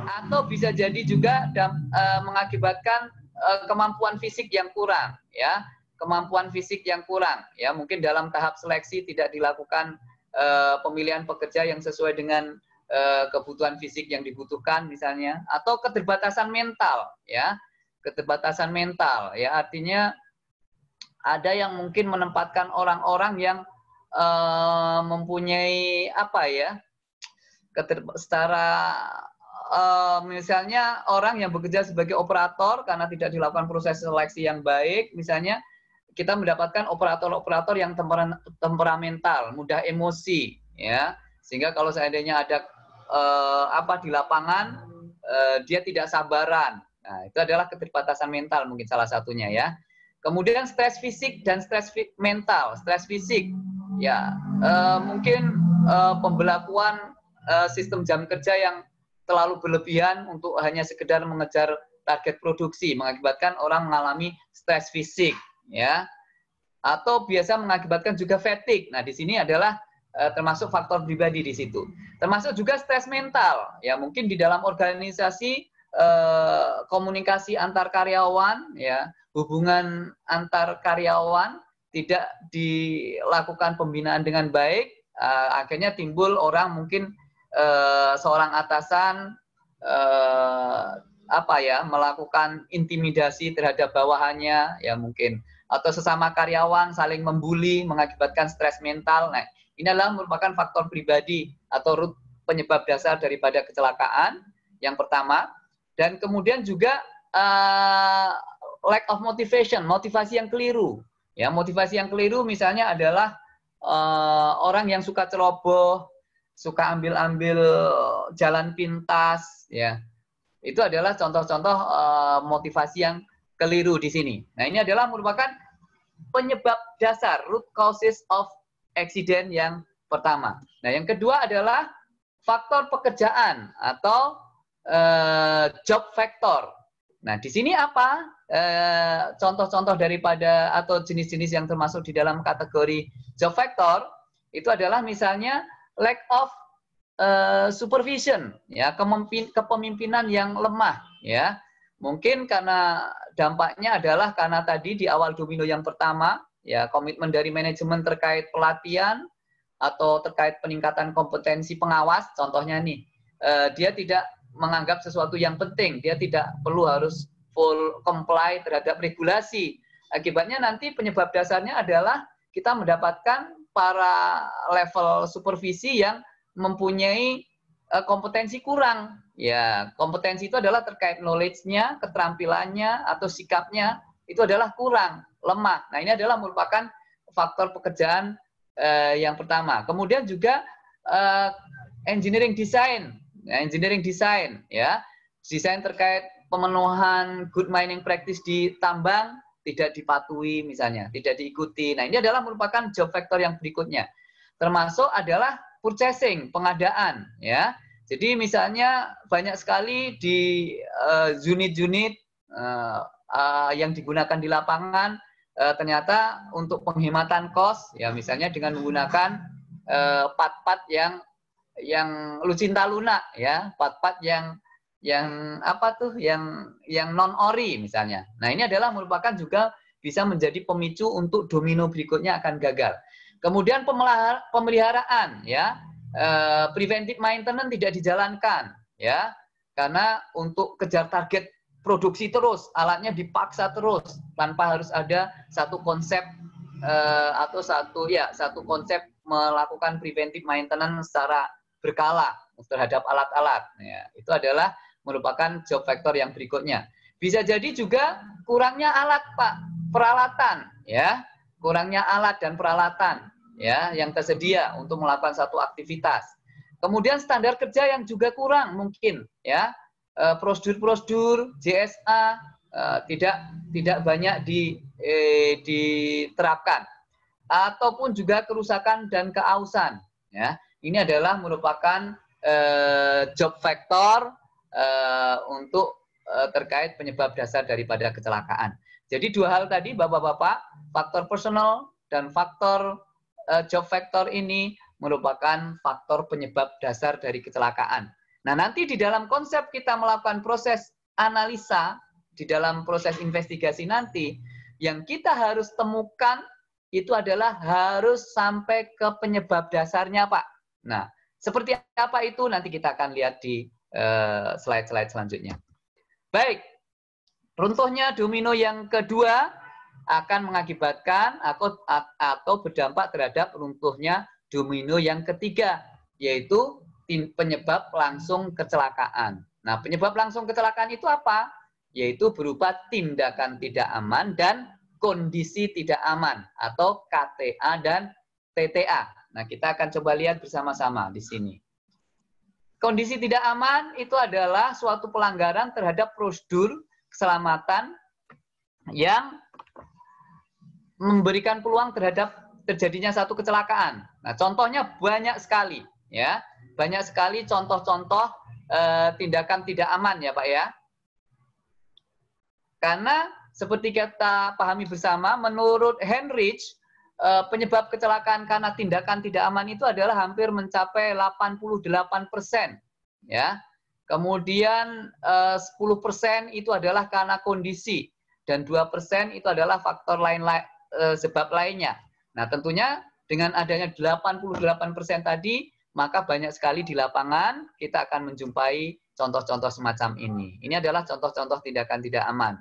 atau bisa jadi juga dan e, mengakibatkan e, kemampuan fisik yang kurang ya kemampuan fisik yang kurang ya mungkin dalam tahap seleksi tidak dilakukan e, pemilihan pekerja yang sesuai dengan kebutuhan fisik yang dibutuhkan misalnya atau keterbatasan mental ya keterbatasan mental ya artinya ada yang mungkin menempatkan orang-orang yang uh, mempunyai apa ya secara uh, misalnya orang yang bekerja sebagai operator karena tidak dilakukan proses seleksi yang baik misalnya kita mendapatkan operator-operator yang temperamental mudah emosi ya sehingga kalau seandainya ada uh, apa di lapangan uh, dia tidak sabaran Nah, itu adalah keterbatasan mental mungkin salah satunya ya. Kemudian stres fisik dan stres fi mental. Stres fisik, ya e, mungkin e, pembelakuan e, sistem jam kerja yang terlalu berlebihan untuk hanya sekedar mengejar target produksi mengakibatkan orang mengalami stres fisik, ya. Atau biasa mengakibatkan juga fatigue. Nah, di sini adalah termasuk faktor pribadi di situ. Termasuk juga stres mental. Ya, mungkin di dalam organisasi Eh, komunikasi antar karyawan, ya, hubungan antar karyawan tidak dilakukan pembinaan dengan baik, uh, akhirnya timbul orang mungkin uh, seorang atasan uh, apa ya melakukan intimidasi terhadap bawahannya ya mungkin atau sesama karyawan saling membuli mengakibatkan stres mental. Nah, ini adalah merupakan faktor pribadi atau root penyebab dasar daripada kecelakaan yang pertama. Dan kemudian juga uh, lack of motivation, motivasi yang keliru. Ya, motivasi yang keliru misalnya adalah uh, orang yang suka ceroboh, suka ambil-ambil jalan pintas, ya. Itu adalah contoh-contoh uh, motivasi yang keliru di sini. Nah, ini adalah merupakan penyebab dasar root causes of accident yang pertama. Nah, yang kedua adalah faktor pekerjaan atau uh, job factor. Nah, di sini apa contoh eh, contoh-contoh daripada atau jenis-jenis yang termasuk di dalam kategori job factor itu adalah misalnya lack of uh, supervision, ya kepemimpinan yang lemah, ya mungkin karena dampaknya adalah karena tadi di awal domino yang pertama ya komitmen dari manajemen terkait pelatihan atau terkait peningkatan kompetensi pengawas contohnya nih dia tidak menganggap sesuatu yang penting. Dia tidak perlu harus full comply terhadap regulasi. Akibatnya nanti penyebab dasarnya adalah kita mendapatkan para level supervisi yang mempunyai e, kompetensi kurang. Ya, kompetensi itu adalah terkait knowledge-nya, keterampilannya, atau sikapnya itu adalah kurang, lemah. Nah, ini adalah merupakan faktor pekerjaan eh, yang pertama. Kemudian juga eh, engineering design engineering design ya desain terkait pemenuhan good mining practice di tambang tidak dipatuhi misalnya tidak diikuti nah ini adalah merupakan job factor yang berikutnya termasuk adalah purchasing pengadaan ya jadi misalnya banyak sekali di eh, unit-unit uh, uh, uh, yang digunakan di lapangan uh, ternyata untuk penghematan cost, ya misalnya dengan menggunakan part-part uh, yang yang Lucinta Luna ya, pat-pat yang yang apa tuh yang yang non ori misalnya. Nah, ini adalah merupakan juga bisa menjadi pemicu untuk domino berikutnya akan gagal. Kemudian pemeliharaan ya, eh, preventive maintenance tidak dijalankan ya. Karena untuk kejar target produksi terus, alatnya dipaksa terus tanpa harus ada satu konsep eh, atau satu ya, satu konsep melakukan preventive maintenance secara berkala terhadap alat-alat. Ya, itu adalah merupakan job factor yang berikutnya. Bisa jadi juga kurangnya alat Pak, peralatan ya, kurangnya alat dan peralatan ya yang tersedia untuk melakukan satu aktivitas. Kemudian standar kerja yang juga kurang mungkin ya. E, prosedur-prosedur JSA e, tidak tidak banyak di eh, diterapkan ataupun juga kerusakan dan keausan ya ini adalah merupakan eh, job factor eh, untuk eh, terkait penyebab dasar daripada kecelakaan. Jadi dua hal tadi Bapak-bapak, faktor personal dan faktor eh, job factor ini merupakan faktor penyebab dasar dari kecelakaan. Nah, nanti di dalam konsep kita melakukan proses analisa di dalam proses investigasi nanti yang kita harus temukan itu adalah harus sampai ke penyebab dasarnya, Pak. Nah, seperti apa itu nanti kita akan lihat di eh, slide-slide selanjutnya. Baik, runtuhnya domino yang kedua akan mengakibatkan atau, atau berdampak terhadap runtuhnya domino yang ketiga, yaitu penyebab langsung kecelakaan. Nah, penyebab langsung kecelakaan itu apa? Yaitu berupa tindakan tidak aman dan kondisi tidak aman atau KTA dan TTA. Nah, kita akan coba lihat bersama-sama di sini. Kondisi tidak aman itu adalah suatu pelanggaran terhadap prosedur keselamatan yang memberikan peluang terhadap terjadinya satu kecelakaan. Nah, contohnya banyak sekali, ya, banyak sekali contoh-contoh e, tindakan tidak aman ya, Pak ya. Karena seperti kita pahami bersama, menurut Heinrich Eh, penyebab kecelakaan karena tindakan tidak aman itu adalah hampir mencapai 88 persen. Ya. Kemudian 10 eh, persen itu adalah karena kondisi dan 2 persen itu adalah faktor lain eh, sebab lainnya. Nah tentunya dengan adanya 88 persen tadi, maka banyak sekali di lapangan kita akan menjumpai contoh-contoh semacam ini. Ini adalah contoh-contoh tindakan tidak aman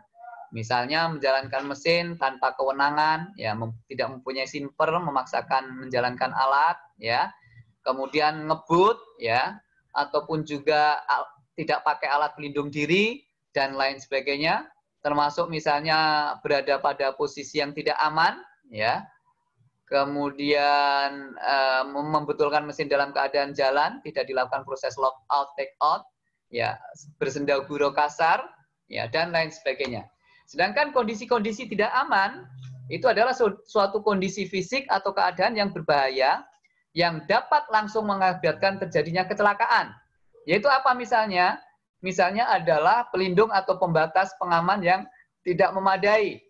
misalnya menjalankan mesin tanpa kewenangan, ya mem tidak mempunyai simper, memaksakan menjalankan alat, ya, kemudian ngebut, ya, ataupun juga tidak pakai alat pelindung diri dan lain sebagainya, termasuk misalnya berada pada posisi yang tidak aman, ya, kemudian e membetulkan mesin dalam keadaan jalan, tidak dilakukan proses lock out, take out, ya, bersendau guru kasar, ya, dan lain sebagainya. Sedangkan kondisi-kondisi tidak aman itu adalah suatu kondisi fisik atau keadaan yang berbahaya yang dapat langsung mengakibatkan terjadinya kecelakaan. Yaitu apa misalnya? Misalnya adalah pelindung atau pembatas pengaman yang tidak memadai.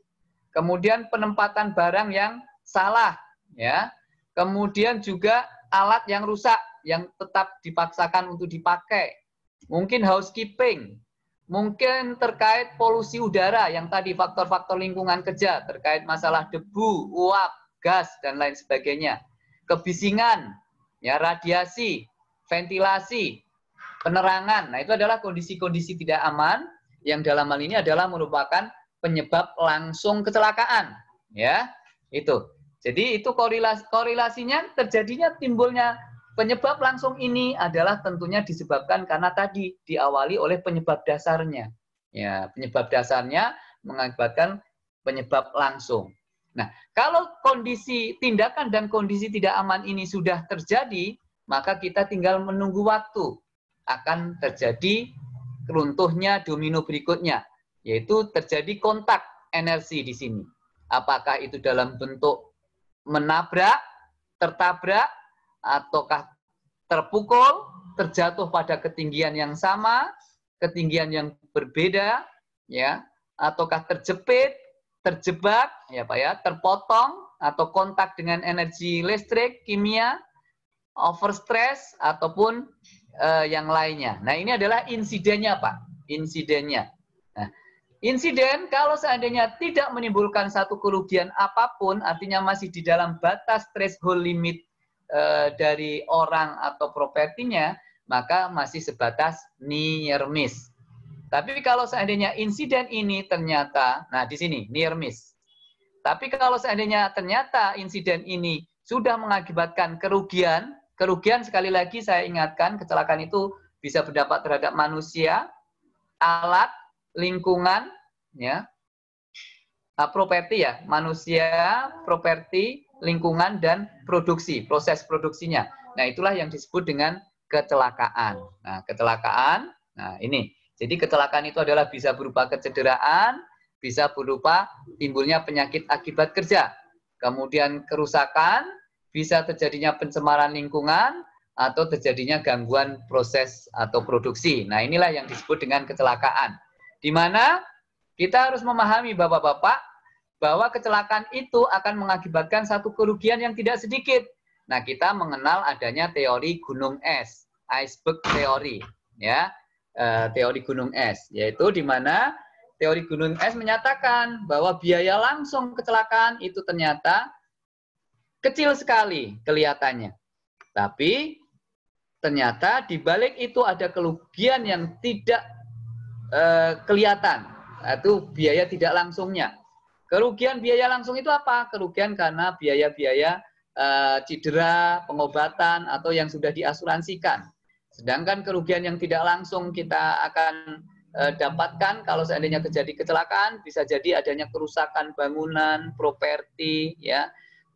Kemudian penempatan barang yang salah, ya. Kemudian juga alat yang rusak yang tetap dipaksakan untuk dipakai. Mungkin housekeeping, Mungkin terkait polusi udara yang tadi faktor-faktor lingkungan kerja, terkait masalah debu, uap, gas, dan lain sebagainya. Kebisingan, ya radiasi, ventilasi, penerangan. Nah, itu adalah kondisi-kondisi tidak aman yang dalam hal ini adalah merupakan penyebab langsung kecelakaan, ya. Itu. Jadi itu korelasi korelasinya terjadinya timbulnya Penyebab langsung ini adalah tentunya disebabkan karena tadi diawali oleh penyebab dasarnya. Ya, penyebab dasarnya mengakibatkan penyebab langsung. Nah, kalau kondisi tindakan dan kondisi tidak aman ini sudah terjadi, maka kita tinggal menunggu waktu akan terjadi runtuhnya domino berikutnya, yaitu terjadi kontak energi di sini. Apakah itu dalam bentuk menabrak, tertabrak, ataukah terpukul, terjatuh pada ketinggian yang sama, ketinggian yang berbeda, ya, ataukah terjepit, terjebak, ya Pak ya, terpotong atau kontak dengan energi listrik, kimia, overstress ataupun uh, yang lainnya. Nah, ini adalah insidennya, Pak. Insidennya. Nah, insiden kalau seandainya tidak menimbulkan satu kerugian apapun, artinya masih di dalam batas threshold limit Eh, dari orang atau propertinya, maka masih sebatas near miss. Tapi kalau seandainya insiden ini ternyata, nah di sini near miss. Tapi kalau seandainya ternyata insiden ini sudah mengakibatkan kerugian, kerugian sekali lagi saya ingatkan kecelakaan itu bisa berdampak terhadap manusia, alat, lingkungan, ya, nah, properti ya, manusia, properti, lingkungan dan produksi, proses produksinya. Nah, itulah yang disebut dengan kecelakaan. Nah, kecelakaan, nah ini. Jadi kecelakaan itu adalah bisa berupa kecederaan, bisa berupa timbulnya penyakit akibat kerja. Kemudian kerusakan, bisa terjadinya pencemaran lingkungan, atau terjadinya gangguan proses atau produksi. Nah, inilah yang disebut dengan kecelakaan. Di mana kita harus memahami Bapak-bapak bahwa kecelakaan itu akan mengakibatkan satu kerugian yang tidak sedikit. Nah, kita mengenal adanya teori gunung es, iceberg teori, ya. Eh, teori gunung es, yaitu di mana teori gunung es menyatakan bahwa biaya langsung kecelakaan itu ternyata kecil sekali kelihatannya. Tapi ternyata di balik itu ada kerugian yang tidak eh, kelihatan, yaitu biaya tidak langsungnya. Kerugian biaya langsung itu apa? Kerugian karena biaya-biaya e, eh, cedera, pengobatan, atau yang sudah diasuransikan. Sedangkan kerugian yang tidak langsung kita akan e, dapatkan kalau seandainya terjadi kecelakaan, bisa jadi adanya kerusakan bangunan, properti, ya,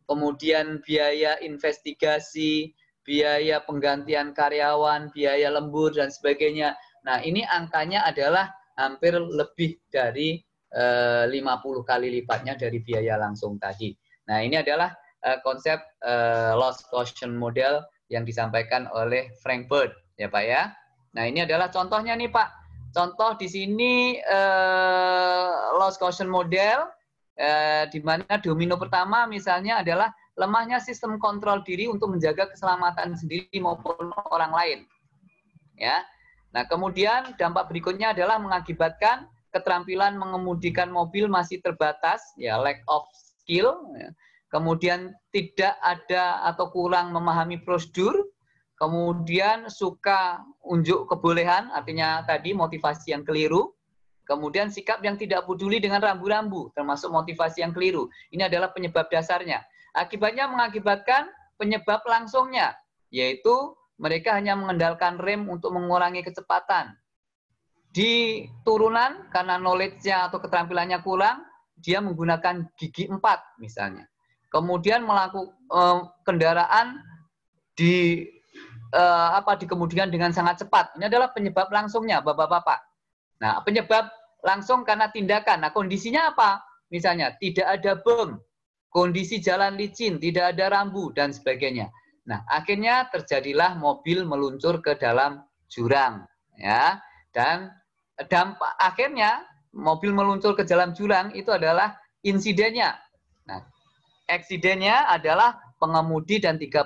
kemudian biaya investigasi, biaya penggantian karyawan, biaya lembur, dan sebagainya. Nah, ini angkanya adalah hampir lebih dari 50 eh, kali lipatnya dari biaya langsung tadi. Nah, ini adalah eh, konsep eh, loss caution model yang disampaikan oleh Frank Bird, ya Pak ya. Nah, ini adalah contohnya nih Pak. Contoh di sini loss caution model di mana domino pertama misalnya adalah lemahnya sistem kontrol diri untuk menjaga keselamatan sendiri maupun orang lain. Ya. Nah, kemudian dampak berikutnya adalah mengakibatkan keterampilan mengemudikan mobil masih terbatas, ya lack of skill, ya. kemudian tidak ada atau kurang memahami prosedur, kemudian suka unjuk kebolehan, artinya tadi motivasi yang keliru, kemudian sikap yang tidak peduli dengan rambu-rambu, termasuk motivasi yang keliru. Ini adalah penyebab dasarnya. Akibatnya mengakibatkan penyebab langsungnya, yaitu mereka hanya mengandalkan rem untuk mengurangi kecepatan, di turunan, karena knowledge-nya atau keterampilannya kurang, dia menggunakan gigi empat misalnya. Kemudian melakukan eh, kendaraan di eh, apa di kemudian dengan sangat cepat. Ini adalah penyebab langsungnya, Bapak-bapak. Nah, penyebab langsung karena tindakan. Nah, kondisinya apa? Misalnya tidak ada bom kondisi jalan licin, tidak ada rambu dan sebagainya. Nah, akhirnya terjadilah mobil meluncur ke dalam jurang ya dan dampak akhirnya mobil meluncur ke dalam jurang itu adalah insidennya. Nah, eksidennya adalah pengemudi dan tiga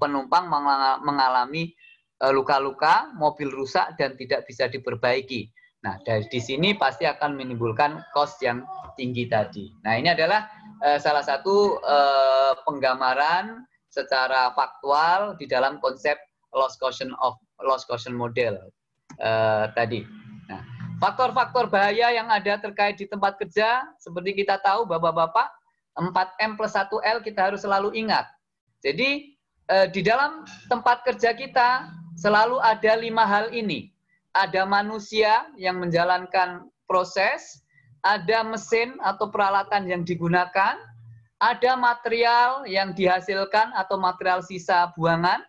penumpang mengalami eh, luka-luka, mobil rusak dan tidak bisa diperbaiki. Nah, dari di sini pasti akan menimbulkan cost yang tinggi tadi. Nah, ini adalah eh, salah satu eh, penggambaran secara faktual di dalam konsep loss caution of loss caution model tadi. Faktor-faktor bahaya yang ada terkait di tempat kerja, seperti kita tahu Bapak-Bapak, 4M plus 1L kita harus selalu ingat. Jadi eh, di dalam tempat kerja kita selalu ada lima hal ini. Ada manusia yang menjalankan proses, ada mesin atau peralatan yang digunakan, ada material yang dihasilkan atau material sisa buangan,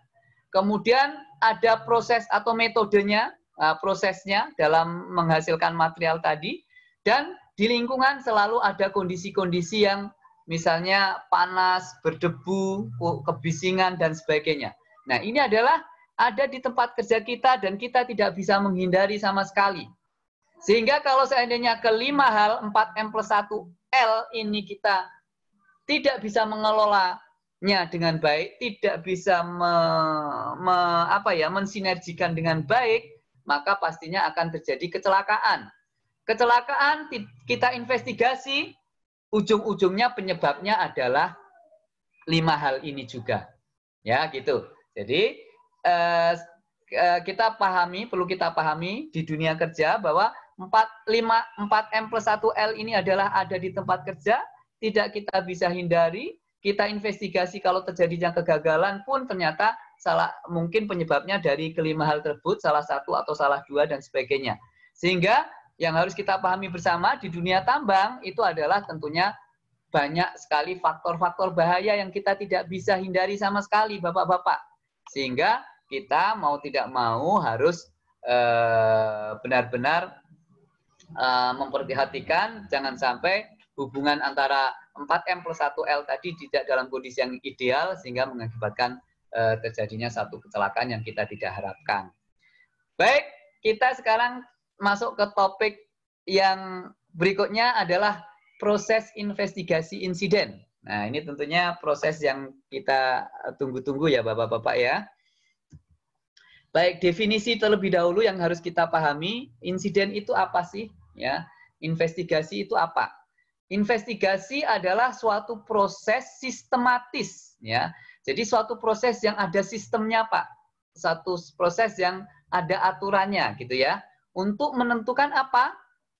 kemudian ada proses atau metodenya, Eh, prosesnya dalam menghasilkan material tadi dan di lingkungan selalu ada kondisi-kondisi yang misalnya panas, berdebu, kebisingan dan sebagainya. Nah, ini adalah ada di tempat kerja kita dan kita tidak bisa menghindari sama sekali. Sehingga kalau seandainya kelima hal 4M plus 1 L ini kita tidak bisa mengelolanya dengan baik, tidak bisa me, me, apa ya, mensinergikan dengan baik, maka pastinya akan terjadi kecelakaan. Kecelakaan kita investigasi, ujung-ujungnya penyebabnya adalah lima hal ini juga. Ya, gitu. Jadi eh, eh kita pahami, perlu kita pahami di dunia kerja bahwa 4, 5, 4 M plus 1 L ini adalah ada di tempat kerja, tidak kita bisa hindari, kita investigasi kalau terjadinya kegagalan pun ternyata salah mungkin penyebabnya dari kelima hal tersebut, salah satu atau salah dua dan sebagainya. Sehingga yang harus kita pahami bersama di dunia tambang itu adalah tentunya banyak sekali faktor-faktor bahaya yang kita tidak bisa hindari sama sekali, Bapak-bapak. Sehingga kita mau tidak mau harus eh, benar-benar eh, memperhatikan jangan sampai hubungan antara 4M plus 1L tadi tidak dalam kondisi yang ideal sehingga mengakibatkan Eh, terjadinya satu kecelakaan yang kita tidak harapkan. Baik, kita sekarang masuk ke topik yang berikutnya adalah proses investigasi insiden. Nah, ini tentunya proses yang kita eh, tunggu-tunggu ya Bapak-bapak ya. Baik, definisi terlebih dahulu yang harus kita pahami, insiden itu apa sih? Ya, investigasi itu apa? Investigasi adalah suatu proses sistematis ya jadi suatu proses yang ada sistemnya, Pak. Satu proses yang ada aturannya gitu ya. Untuk menentukan apa?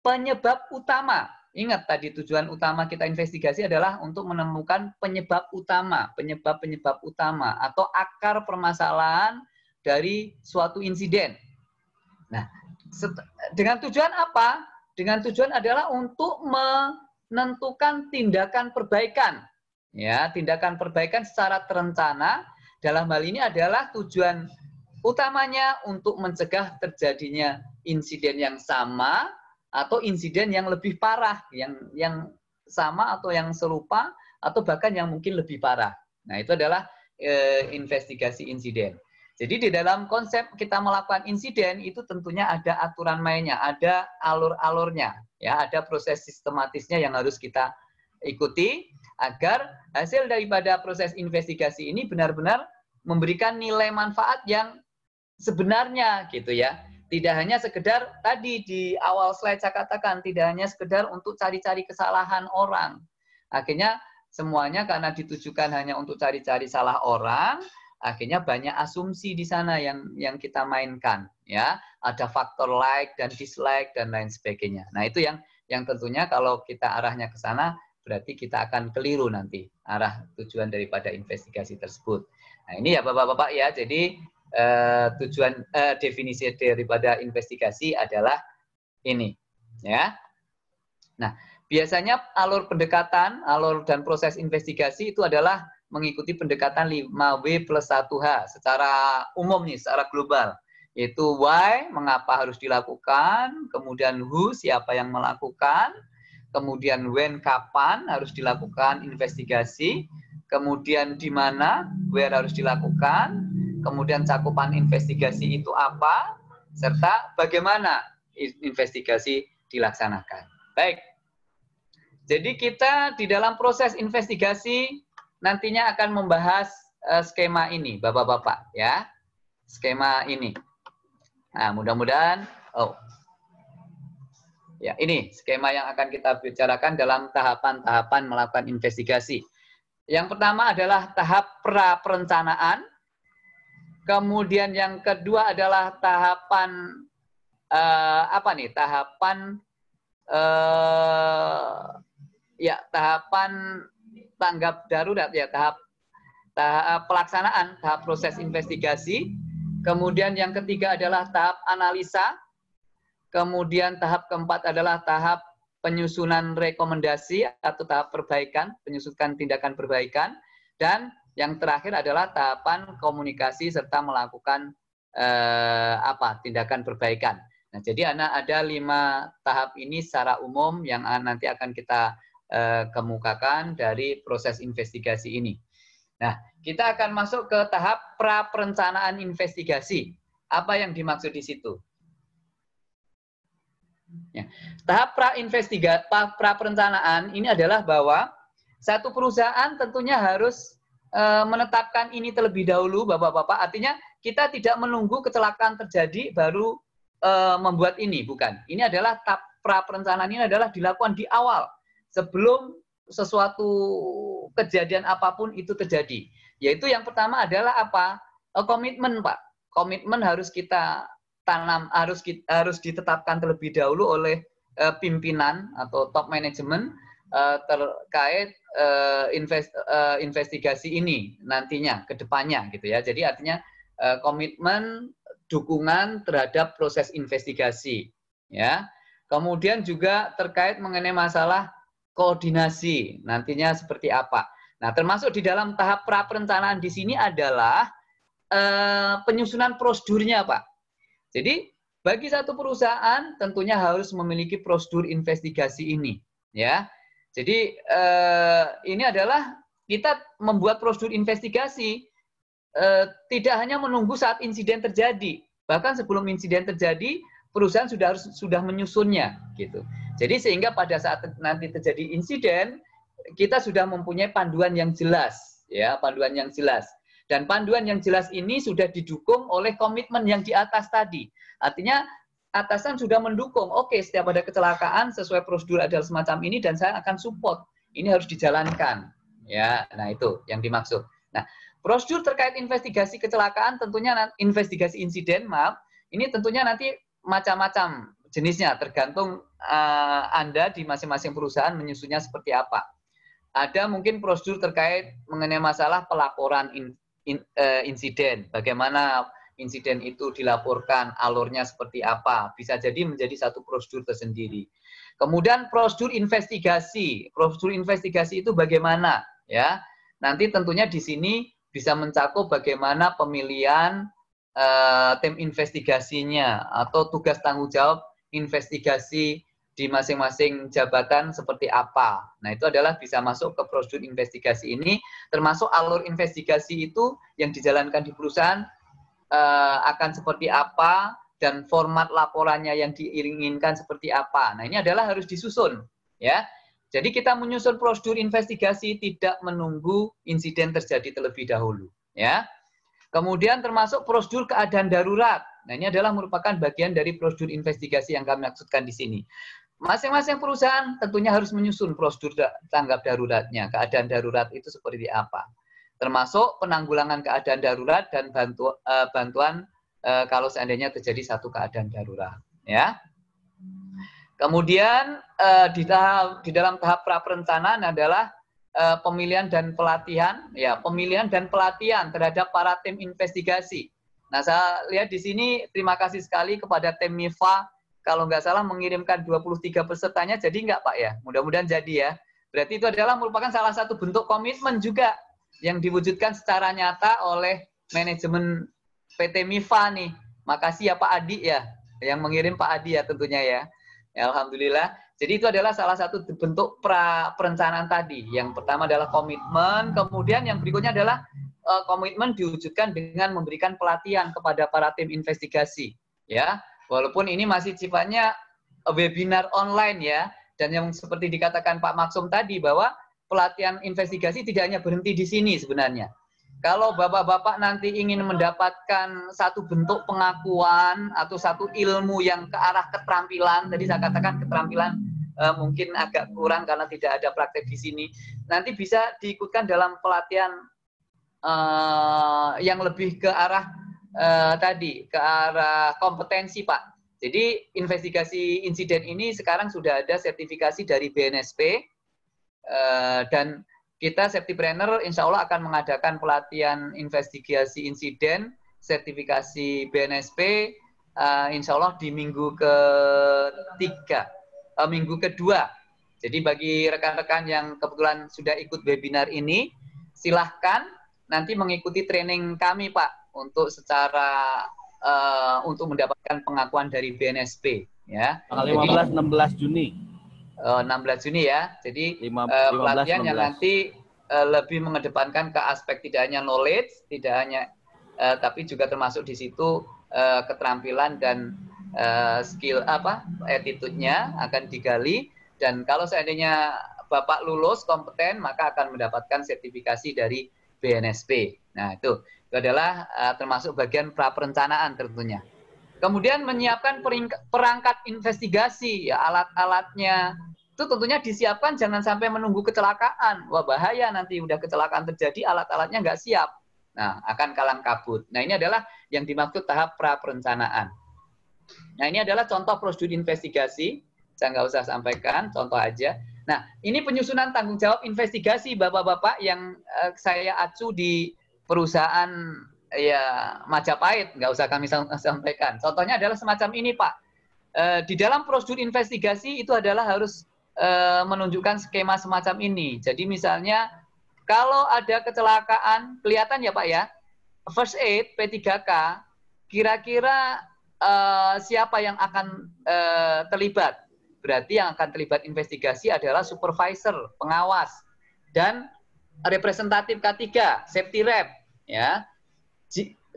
Penyebab utama. Ingat tadi tujuan utama kita investigasi adalah untuk menemukan penyebab utama, penyebab-penyebab utama atau akar permasalahan dari suatu insiden. Nah, dengan tujuan apa? Dengan tujuan adalah untuk menentukan tindakan perbaikan Ya, tindakan perbaikan secara terencana dalam hal ini adalah tujuan utamanya untuk mencegah terjadinya insiden yang sama atau insiden yang lebih parah, yang yang sama atau yang serupa atau bahkan yang mungkin lebih parah. Nah, itu adalah e, investigasi insiden. Jadi di dalam konsep kita melakukan insiden itu tentunya ada aturan mainnya, ada alur-alurnya, ya, ada proses sistematisnya yang harus kita ikuti agar hasil daripada proses investigasi ini benar-benar memberikan nilai manfaat yang sebenarnya gitu ya. Tidak hanya sekedar tadi di awal slide saya katakan tidak hanya sekedar untuk cari-cari kesalahan orang. Akhirnya semuanya karena ditujukan hanya untuk cari-cari salah orang, akhirnya banyak asumsi di sana yang yang kita mainkan ya. Ada faktor like dan dislike dan lain sebagainya. Nah, itu yang yang tentunya kalau kita arahnya ke sana berarti kita akan keliru nanti arah tujuan daripada investigasi tersebut. Nah ini ya bapak-bapak ya, jadi eh, tujuan eh, definisi daripada investigasi adalah ini, ya. Nah biasanya alur pendekatan, alur dan proses investigasi itu adalah mengikuti pendekatan 5W plus 1H secara umum nih, secara global. Yaitu why, mengapa harus dilakukan, kemudian who, siapa yang melakukan, kemudian when kapan harus dilakukan investigasi, kemudian di mana where harus dilakukan, kemudian cakupan investigasi itu apa, serta bagaimana investigasi dilaksanakan. Baik. Jadi kita di dalam proses investigasi nantinya akan membahas eh, skema ini, Bapak-bapak ya. Skema ini. Nah, mudah-mudahan oh Ya, ini skema yang akan kita bicarakan dalam tahapan-tahapan melakukan investigasi. Yang pertama adalah tahap pra perencanaan, kemudian yang kedua adalah tahapan eh, apa nih? Tahapan eh, ya tahapan tanggap darurat ya tahap tahap pelaksanaan, tahap proses investigasi. Kemudian yang ketiga adalah tahap analisa, Kemudian tahap keempat adalah tahap penyusunan rekomendasi atau tahap perbaikan, penyusutan tindakan perbaikan. Dan yang terakhir adalah tahapan komunikasi serta melakukan eh, apa tindakan perbaikan. Nah, jadi anak ada lima tahap ini secara umum yang nanti akan kita eh, kemukakan dari proses investigasi ini. Nah, kita akan masuk ke tahap pra perencanaan investigasi. Apa yang dimaksud di situ? Ya. Tahap pra investigasi pra perencanaan ini adalah bahwa satu perusahaan tentunya harus e, menetapkan ini terlebih dahulu, bapak-bapak. Artinya kita tidak menunggu kecelakaan terjadi baru e, membuat ini, bukan. Ini adalah tahap pra perencanaan ini adalah dilakukan di awal sebelum sesuatu kejadian apapun itu terjadi. Yaitu yang pertama adalah apa? Eh, komitmen, Pak. Komitmen harus kita tanam harus harus ditetapkan terlebih dahulu oleh uh, pimpinan atau top manajemen uh, eh, terkait uh, invest, uh, investigasi ini nantinya ke depannya gitu ya. Jadi artinya uh, komitmen dukungan terhadap proses investigasi ya. Kemudian juga terkait mengenai masalah koordinasi nantinya seperti apa. Nah, termasuk di dalam tahap pra perencanaan di sini adalah uh, penyusunan prosedurnya, Pak. Jadi bagi satu perusahaan tentunya harus memiliki prosedur investigasi ini, ya. Jadi eh, ini adalah kita membuat prosedur investigasi eh, tidak hanya menunggu saat insiden terjadi, bahkan sebelum insiden terjadi perusahaan sudah harus sudah menyusunnya, gitu. Jadi sehingga pada saat nanti terjadi insiden kita sudah mempunyai panduan yang jelas, ya, panduan yang jelas. Dan panduan yang jelas ini sudah didukung oleh komitmen yang di atas tadi. Artinya atasan sudah mendukung, oke setiap ada kecelakaan sesuai prosedur adalah semacam ini dan saya akan support. Ini harus dijalankan. Ya, nah itu yang dimaksud. Nah, prosedur terkait investigasi kecelakaan tentunya investigasi insiden, maaf, ini tentunya nanti macam-macam jenisnya tergantung uh, Anda di masing-masing perusahaan menyusunnya seperti apa. Ada mungkin prosedur terkait mengenai masalah pelaporan in, in, uh, insiden, bagaimana insiden itu dilaporkan, alurnya seperti apa, bisa jadi menjadi satu prosedur tersendiri. Kemudian prosedur investigasi, prosedur investigasi itu bagaimana ya? Nanti tentunya di sini bisa mencakup bagaimana pemilihan uh, tim investigasinya atau tugas tanggung jawab investigasi di masing-masing jabatan seperti apa. Nah, itu adalah bisa masuk ke prosedur investigasi ini, termasuk alur investigasi itu yang dijalankan di perusahaan eh, akan seperti apa dan format laporannya yang diinginkan seperti apa. Nah, ini adalah harus disusun, ya. Jadi kita menyusun prosedur investigasi tidak menunggu insiden terjadi terlebih dahulu, ya. Kemudian termasuk prosedur keadaan darurat. Nah, ini adalah merupakan bagian dari prosedur investigasi yang kami maksudkan di sini. Masing-masing perusahaan tentunya harus menyusun prosedur tanggap daruratnya, keadaan darurat itu seperti apa. Termasuk penanggulangan keadaan darurat dan bantu, uh, bantuan uh, kalau seandainya terjadi satu keadaan darurat. Ya. Kemudian uh, di, tahap, di dalam tahap pra perencanaan adalah pemilihan dan pelatihan, ya pemilihan dan pelatihan terhadap para tim investigasi. Nah, saya lihat di sini terima kasih sekali kepada tim MIFA kalau nggak salah mengirimkan 23 pesertanya, jadi nggak Pak ya? Mudah-mudahan jadi ya. Berarti itu adalah merupakan salah satu bentuk komitmen juga yang diwujudkan secara nyata oleh manajemen PT MIFA nih. Makasih ya Pak Adi ya, yang mengirim Pak Adi ya tentunya ya. ya Alhamdulillah. Jadi itu adalah salah satu bentuk pra perencanaan tadi. Yang pertama adalah komitmen, kemudian yang berikutnya adalah eh, komitmen diwujudkan dengan memberikan pelatihan kepada para tim investigasi. Ya, Walaupun ini masih sifatnya eh, webinar online ya, dan yang seperti dikatakan Pak Maksum tadi bahwa pelatihan investigasi tidak hanya berhenti di sini sebenarnya. Kalau bapak-bapak nanti ingin mendapatkan satu bentuk pengakuan atau satu ilmu yang ke arah keterampilan, tadi saya katakan keterampilan eh, mungkin agak kurang karena tidak ada praktek di sini, nanti bisa diikutkan dalam pelatihan eh, yang lebih ke arah eh, tadi ke arah kompetensi Pak. Jadi investigasi insiden ini sekarang sudah ada sertifikasi dari BNSP eh, dan kita safety Septipreneur insya Allah akan mengadakan pelatihan investigasi insiden sertifikasi BNSP uh, eh, insya Allah di minggu ketiga, uh, minggu kedua. Jadi bagi rekan-rekan yang kebetulan sudah ikut webinar ini, silahkan nanti mengikuti training kami Pak untuk secara uh, untuk mendapatkan pengakuan dari BNSP ya. Tanggal 15 16 Juni. Uh, eh, 16 Juni ya. Jadi uh, pelatihan yang nanti uh, lebih mengedepankan ke aspek tidak hanya knowledge, tidak hanya uh, tapi juga termasuk di situ uh, keterampilan dan uh, skill apa attitude-nya akan digali dan kalau seandainya Bapak lulus kompeten maka akan mendapatkan sertifikasi dari BNSP. Nah, itu adalah uh, termasuk bagian pra perencanaan tentunya. Kemudian menyiapkan perangkat investigasi, ya alat-alatnya itu tentunya disiapkan jangan sampai menunggu kecelakaan. Wah bahaya nanti udah kecelakaan terjadi alat-alatnya nggak siap. Nah, akan kalang kabut. Nah, ini adalah yang dimaksud tahap pra perencanaan. Nah, ini adalah contoh prosedur investigasi. Saya nggak usah sampaikan, contoh aja. Nah, ini penyusunan tanggung jawab investigasi Bapak-Bapak yang eh, saya acu di perusahaan ya Majapahit, nggak usah kami sampaikan. Contohnya adalah semacam ini Pak. E, di dalam prosedur investigasi itu adalah harus e, menunjukkan skema semacam ini. Jadi misalnya kalau ada kecelakaan, kelihatan ya Pak ya, first aid P3K, kira-kira e, siapa yang akan e, terlibat? Berarti yang akan terlibat investigasi adalah supervisor, pengawas, dan representatif K3, safety rep ya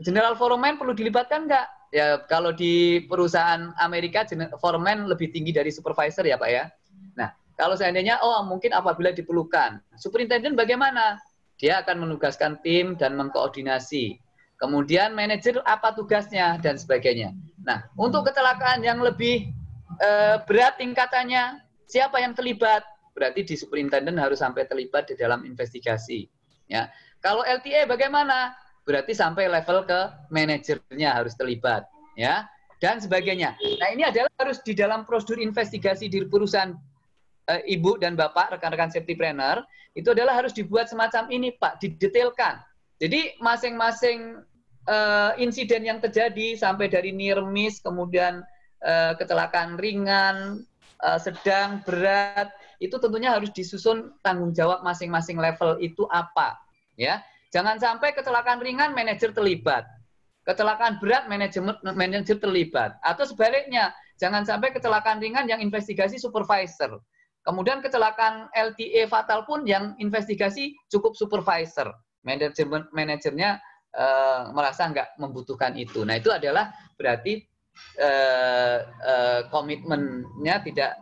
general foreman perlu dilibatkan nggak ya kalau di perusahaan Amerika foreman lebih tinggi dari supervisor ya pak ya nah kalau seandainya oh mungkin apabila diperlukan superintendent bagaimana dia akan menugaskan tim dan mengkoordinasi kemudian manajer apa tugasnya dan sebagainya nah untuk kecelakaan yang lebih eh, berat tingkatannya siapa yang terlibat berarti di superintendent harus sampai terlibat di dalam investigasi ya kalau LTA bagaimana? Berarti sampai level ke manajernya harus terlibat, ya dan sebagainya. Nah ini adalah harus di dalam prosedur investigasi di perusahaan e, ibu dan bapak rekan-rekan safety planner itu adalah harus dibuat semacam ini pak didetailkan. Jadi masing-masing e, insiden yang terjadi sampai dari nirmis kemudian e, kecelakaan ringan sedang berat itu tentunya harus disusun tanggung jawab masing-masing level itu apa ya. Jangan sampai kecelakaan ringan manajer terlibat. Kecelakaan berat manajemen manajer terlibat atau sebaliknya, jangan sampai kecelakaan ringan yang investigasi supervisor. Kemudian kecelakaan LTE fatal pun yang investigasi cukup supervisor. Manajemen manajernya e, merasa nggak membutuhkan itu. Nah, itu adalah berarti e, e, komitmennya tidak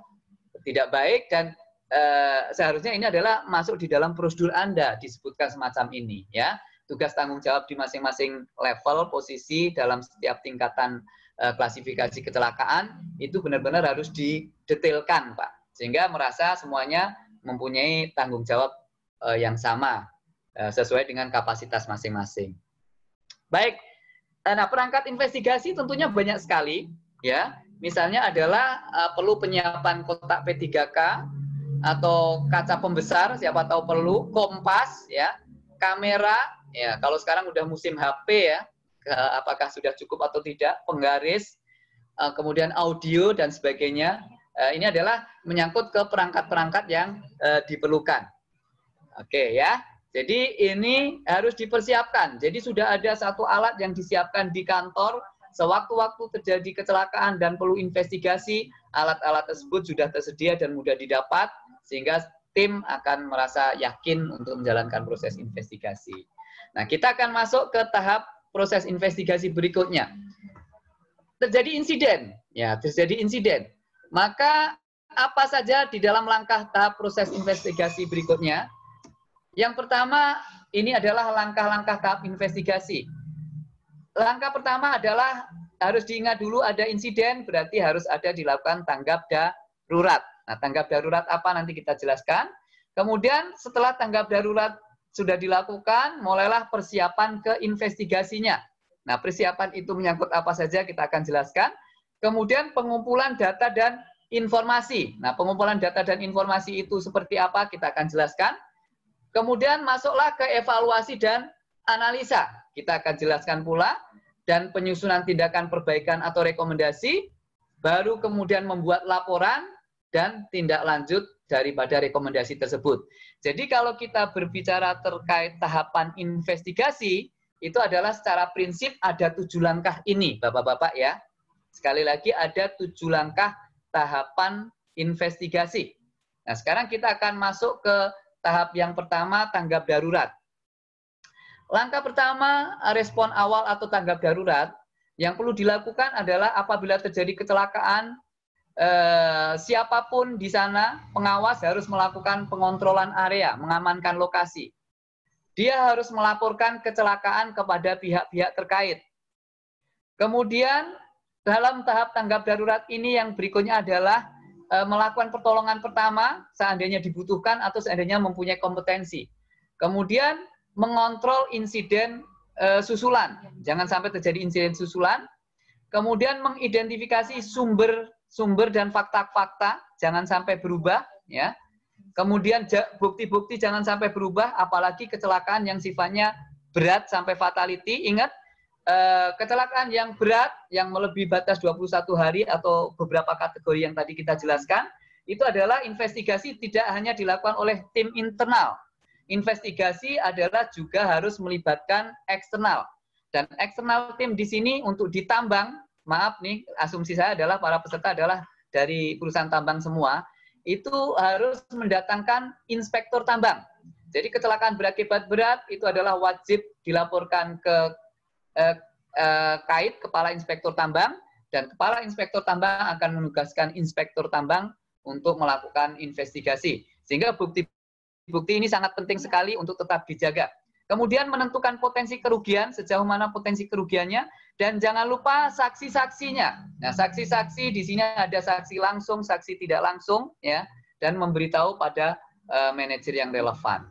tidak baik dan Eh, seharusnya ini adalah masuk di dalam prosedur Anda disebutkan semacam ini ya. Tugas tanggung jawab di masing-masing level, posisi dalam setiap tingkatan eh, klasifikasi kecelakaan itu benar-benar harus didetailkan, Pak. Sehingga merasa semuanya mempunyai tanggung jawab eh, yang sama sesuai dengan kapasitas masing-masing. Baik. Nah, perangkat investigasi tentunya banyak sekali ya. Misalnya adalah perlu penyiapan kotak P3K atau kaca pembesar siapa tahu perlu, kompas ya, kamera ya. Kalau sekarang udah musim HP ya, apakah sudah cukup atau tidak, penggaris, eh, kemudian audio dan sebagainya. Eh, ini adalah menyangkut ke perangkat-perangkat yang eh, diperlukan. Oke ya. Jadi ini harus dipersiapkan. Jadi sudah ada satu alat yang disiapkan di kantor sewaktu-waktu terjadi kecelakaan dan perlu investigasi, alat-alat tersebut sudah tersedia dan mudah didapat sehingga tim akan merasa yakin untuk menjalankan proses investigasi. Nah, kita akan masuk ke tahap proses investigasi berikutnya. Terjadi insiden, ya, terjadi insiden. Maka apa saja di dalam langkah tahap proses investigasi berikutnya? Yang pertama, ini adalah langkah-langkah tahap investigasi. Langkah pertama adalah harus diingat dulu ada insiden, berarti harus ada dilakukan tanggap darurat. Nah, tanggap darurat apa nanti kita jelaskan. Kemudian setelah tanggap darurat sudah dilakukan, mulailah persiapan ke investigasinya. Nah, persiapan itu menyangkut apa saja kita akan jelaskan. Kemudian pengumpulan data dan informasi. Nah, pengumpulan data dan informasi itu seperti apa kita akan jelaskan. Kemudian masuklah ke evaluasi dan analisa. Kita akan jelaskan pula dan penyusunan tindakan perbaikan atau rekomendasi, baru kemudian membuat laporan dan tindak lanjut daripada rekomendasi tersebut. Jadi kalau kita berbicara terkait tahapan investigasi, itu adalah secara prinsip ada tujuh langkah ini, Bapak-Bapak ya. Sekali lagi ada tujuh langkah tahapan investigasi. Nah sekarang kita akan masuk ke tahap yang pertama, tanggap darurat. Langkah pertama, respon awal atau tanggap darurat, yang perlu dilakukan adalah apabila terjadi kecelakaan, Eh, siapapun di sana pengawas harus melakukan pengontrolan area, mengamankan lokasi. Dia harus melaporkan kecelakaan kepada pihak-pihak terkait. Kemudian dalam tahap tanggap darurat ini yang berikutnya adalah eh, melakukan pertolongan pertama seandainya dibutuhkan atau seandainya mempunyai kompetensi. Kemudian mengontrol insiden eh, susulan, jangan sampai terjadi insiden susulan. Kemudian mengidentifikasi sumber sumber dan fakta-fakta jangan sampai berubah ya. Kemudian bukti-bukti jangan sampai berubah apalagi kecelakaan yang sifatnya berat sampai fatality. Ingat eh, kecelakaan yang berat yang melebihi batas 21 hari atau beberapa kategori yang tadi kita jelaskan itu adalah investigasi tidak hanya dilakukan oleh tim internal. Investigasi adalah juga harus melibatkan eksternal. Dan eksternal tim di sini untuk ditambang maaf nih, asumsi saya adalah para peserta adalah dari perusahaan tambang semua, itu harus mendatangkan inspektor tambang. Jadi kecelakaan berakibat berat itu adalah wajib dilaporkan ke eh, eh, kait kepala inspektor tambang dan kepala inspektor tambang akan menugaskan inspektor tambang untuk melakukan investigasi. Sehingga bukti-bukti ini sangat penting sekali untuk tetap dijaga. Kemudian menentukan potensi kerugian, sejauh mana potensi kerugiannya, dan jangan lupa saksi-saksinya. Nah, saksi-saksi di sini ada saksi langsung, saksi tidak langsung, ya, dan memberitahu pada uh, manajer yang relevan.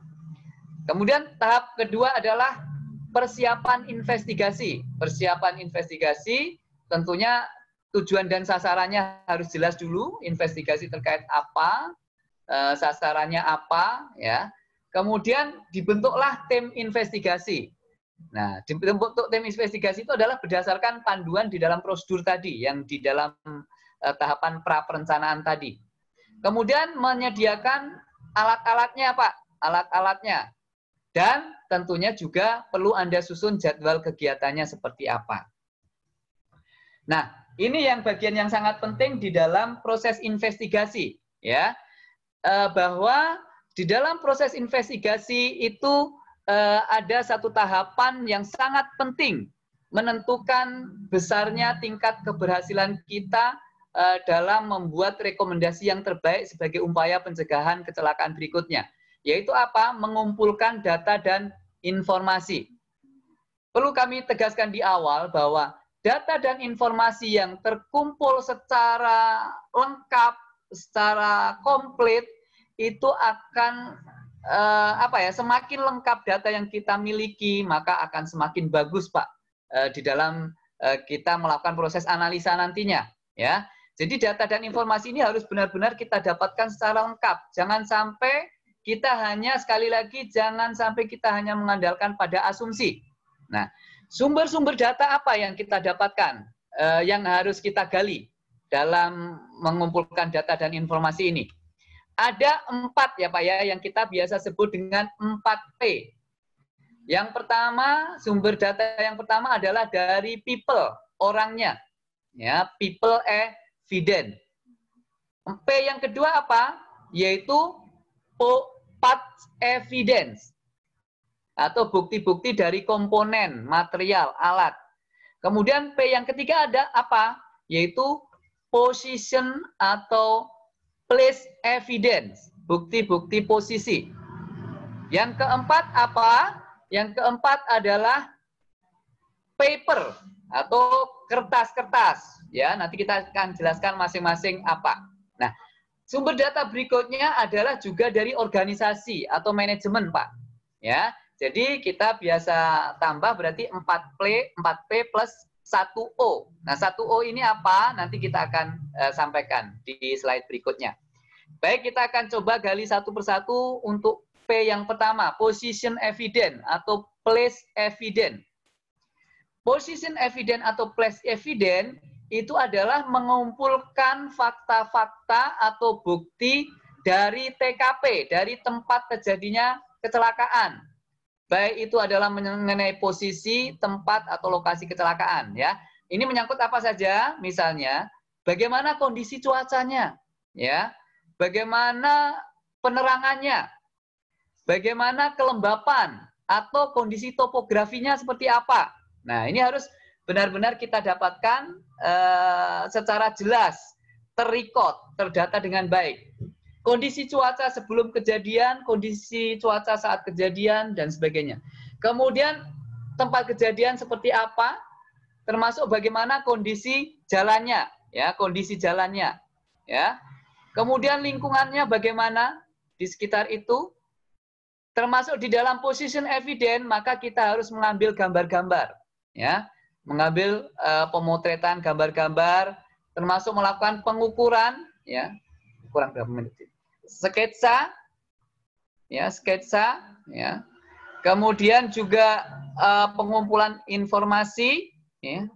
Kemudian tahap kedua adalah persiapan investigasi. Persiapan investigasi tentunya tujuan dan sasarannya harus jelas dulu, investigasi terkait apa, uh, sasarannya apa, ya Kemudian dibentuklah tim investigasi. Nah, dibentuk tim investigasi itu adalah berdasarkan panduan di dalam prosedur tadi yang di dalam uh, tahapan pra perencanaan tadi. Kemudian menyediakan alat-alatnya, Pak, alat-alatnya. Dan tentunya juga perlu Anda susun jadwal kegiatannya seperti apa. Nah, ini yang bagian yang sangat penting di dalam proses investigasi, ya. Eh, bahwa di dalam proses investigasi itu eh, ada satu tahapan yang sangat penting menentukan besarnya tingkat keberhasilan kita eh, dalam membuat rekomendasi yang terbaik sebagai upaya pencegahan kecelakaan berikutnya, yaitu apa? Mengumpulkan data dan informasi. Perlu kami tegaskan di awal bahwa data dan informasi yang terkumpul secara lengkap, secara komplit itu akan uh, apa ya semakin lengkap data yang kita miliki maka akan semakin bagus pak uh, di dalam uh, kita melakukan proses analisa nantinya ya jadi data dan informasi ini harus benar-benar kita dapatkan secara lengkap jangan sampai kita hanya sekali lagi jangan sampai kita hanya mengandalkan pada asumsi nah sumber-sumber data apa yang kita dapatkan uh, yang harus kita gali dalam mengumpulkan data dan informasi ini ada empat ya Pak ya yang kita biasa sebut dengan 4P. Yang pertama, sumber data yang pertama adalah dari people, orangnya. Ya, people evident. P yang kedua apa? Yaitu parts evidence atau bukti-bukti dari komponen, material, alat. Kemudian P yang ketiga ada apa? Yaitu position atau place evidence, bukti-bukti posisi. Yang keempat apa? Yang keempat adalah paper atau kertas-kertas. Ya, nanti kita akan jelaskan masing-masing apa. Nah, sumber data berikutnya adalah juga dari organisasi atau manajemen, Pak. Ya, jadi kita biasa tambah berarti 4 play, 4P plus 1O. Nah, 1O ini apa? Nanti kita akan uh, sampaikan di slide berikutnya. Baik, kita akan coba gali satu persatu untuk P yang pertama, position evident atau place evident. Position evident atau place evident itu adalah mengumpulkan fakta-fakta atau bukti dari TKP, dari tempat terjadinya kecelakaan Baik itu adalah mengenai posisi, tempat, atau lokasi kecelakaan. ya. Ini menyangkut apa saja, misalnya, bagaimana kondisi cuacanya, ya, bagaimana penerangannya, bagaimana kelembapan, atau kondisi topografinya seperti apa. Nah, ini harus benar-benar kita dapatkan uh, secara jelas, terikot, terdata dengan baik kondisi cuaca sebelum kejadian, kondisi cuaca saat kejadian, dan sebagainya. Kemudian tempat kejadian seperti apa, termasuk bagaimana kondisi jalannya, ya kondisi jalannya, ya. Kemudian lingkungannya bagaimana di sekitar itu, termasuk di dalam position evidence, maka kita harus mengambil gambar-gambar, ya, mengambil uh, pemotretan gambar-gambar, termasuk melakukan pengukuran, ya, kurang berapa menit sketsa ya sketsa ya kemudian juga uh, pengumpulan informasi ya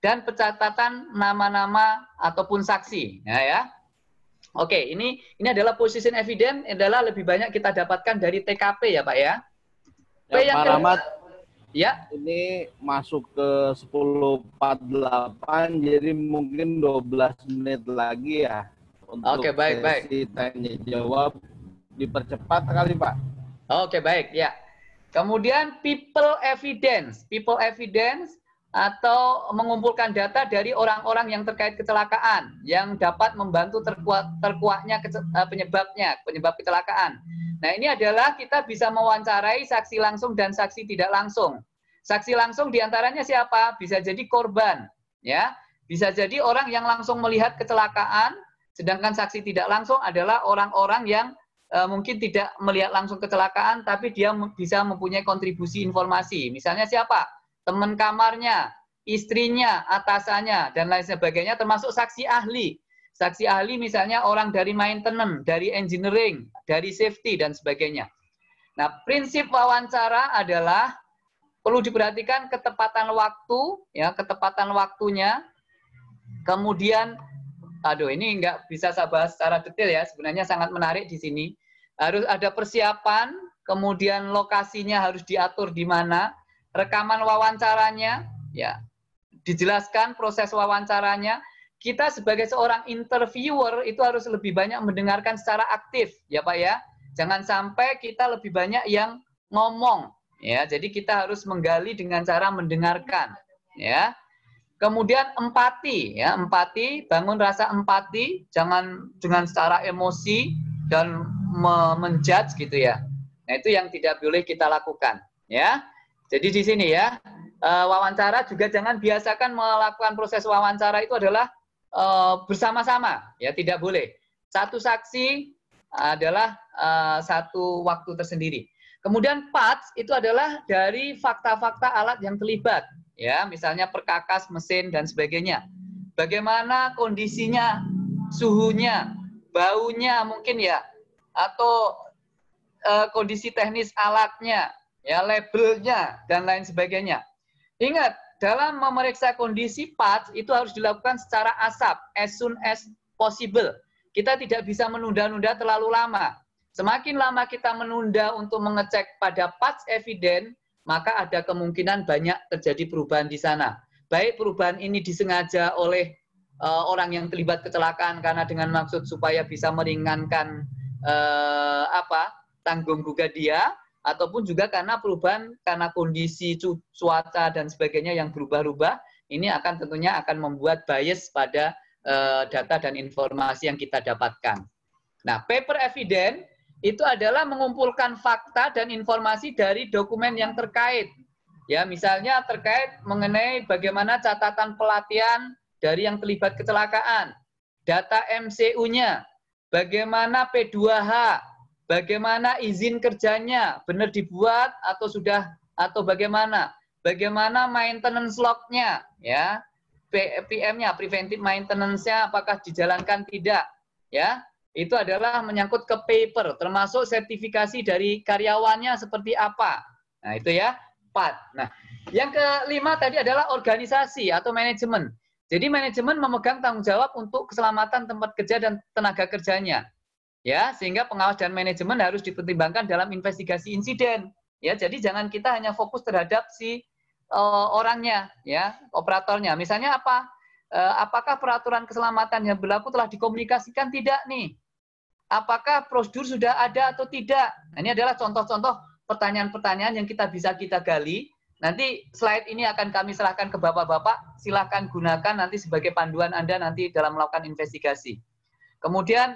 dan pencatatan nama-nama ataupun saksi ya ya oke ini ini adalah position evident adalah lebih banyak kita dapatkan dari TKP ya Pak ya P yang Pak ya ini masuk ke 10.48 jadi mungkin 12 menit lagi ya untuk Oke, baik, baik. tanya jawab dipercepat kali, Pak. Oke, baik, ya. Kemudian people evidence, people evidence atau mengumpulkan data dari orang-orang yang terkait kecelakaan yang dapat membantu terkuat terkuatnya eh, penyebabnya, penyebab kecelakaan. Nah, ini adalah kita bisa mewawancarai saksi langsung dan saksi tidak langsung. Saksi langsung diantaranya siapa? Bisa jadi korban, ya. Bisa jadi orang yang langsung melihat kecelakaan Sedangkan saksi tidak langsung adalah orang-orang yang eh, mungkin tidak melihat langsung kecelakaan, tapi dia bisa mempunyai kontribusi informasi. Misalnya siapa? Teman kamarnya, istrinya, atasannya, dan lain sebagainya, termasuk saksi ahli. Saksi ahli misalnya orang dari maintenance, dari engineering, dari safety, dan sebagainya. Nah, prinsip wawancara adalah perlu diperhatikan ketepatan waktu, ya, ketepatan waktunya, kemudian aduh ini nggak bisa saya bahas secara detail ya, sebenarnya sangat menarik di sini. Harus ada persiapan, kemudian lokasinya harus diatur di mana, rekaman wawancaranya, ya dijelaskan proses wawancaranya. Kita sebagai seorang interviewer itu harus lebih banyak mendengarkan secara aktif, ya Pak ya. Jangan sampai kita lebih banyak yang ngomong, ya. Jadi kita harus menggali dengan cara mendengarkan, ya. Kemudian empati, ya empati, bangun rasa empati, jangan dengan secara emosi dan me menjudge gitu ya. Nah itu yang tidak boleh kita lakukan, ya. Jadi di sini ya eh, wawancara juga jangan biasakan melakukan proses wawancara itu adalah eh, bersama-sama, ya tidak boleh. Satu saksi adalah eh, satu waktu tersendiri. Kemudian parts itu adalah dari fakta-fakta alat yang terlibat ya misalnya perkakas mesin dan sebagainya. Bagaimana kondisinya, suhunya, baunya mungkin ya, atau e, kondisi teknis alatnya, ya labelnya dan lain sebagainya. Ingat dalam memeriksa kondisi parts itu harus dilakukan secara asap as soon as possible. Kita tidak bisa menunda-nunda terlalu lama. Semakin lama kita menunda untuk mengecek pada parts evident, maka ada kemungkinan banyak terjadi perubahan di sana. Baik perubahan ini disengaja oleh uh, orang yang terlibat kecelakaan karena dengan maksud supaya bisa meringankan uh, apa tanggung juga dia, ataupun juga karena perubahan karena kondisi cuaca dan sebagainya yang berubah-ubah, ini akan tentunya akan membuat bias pada uh, data dan informasi yang kita dapatkan. Nah, paper evidence itu adalah mengumpulkan fakta dan informasi dari dokumen yang terkait. Ya, misalnya terkait mengenai bagaimana catatan pelatihan dari yang terlibat kecelakaan, data MCU-nya, bagaimana P2H, bagaimana izin kerjanya, benar dibuat atau sudah atau bagaimana? Bagaimana maintenance log-nya, ya? PM-nya, preventive maintenance-nya apakah dijalankan tidak, ya? itu adalah menyangkut ke paper, termasuk sertifikasi dari karyawannya seperti apa. Nah, itu ya, empat. Nah, yang kelima tadi adalah organisasi atau manajemen. Jadi manajemen memegang tanggung jawab untuk keselamatan tempat kerja dan tenaga kerjanya. Ya, sehingga pengawas dan manajemen harus dipertimbangkan dalam investigasi insiden. Ya, jadi jangan kita hanya fokus terhadap si uh, orangnya, ya, operatornya. Misalnya apa? Eh, apakah peraturan keselamatan yang berlaku telah dikomunikasikan tidak nih? Apakah prosedur sudah ada atau tidak? Nah, ini adalah contoh-contoh pertanyaan-pertanyaan yang kita bisa kita gali. Nanti slide ini akan kami serahkan ke Bapak-Bapak. Silahkan gunakan nanti sebagai panduan Anda nanti dalam melakukan investigasi. Kemudian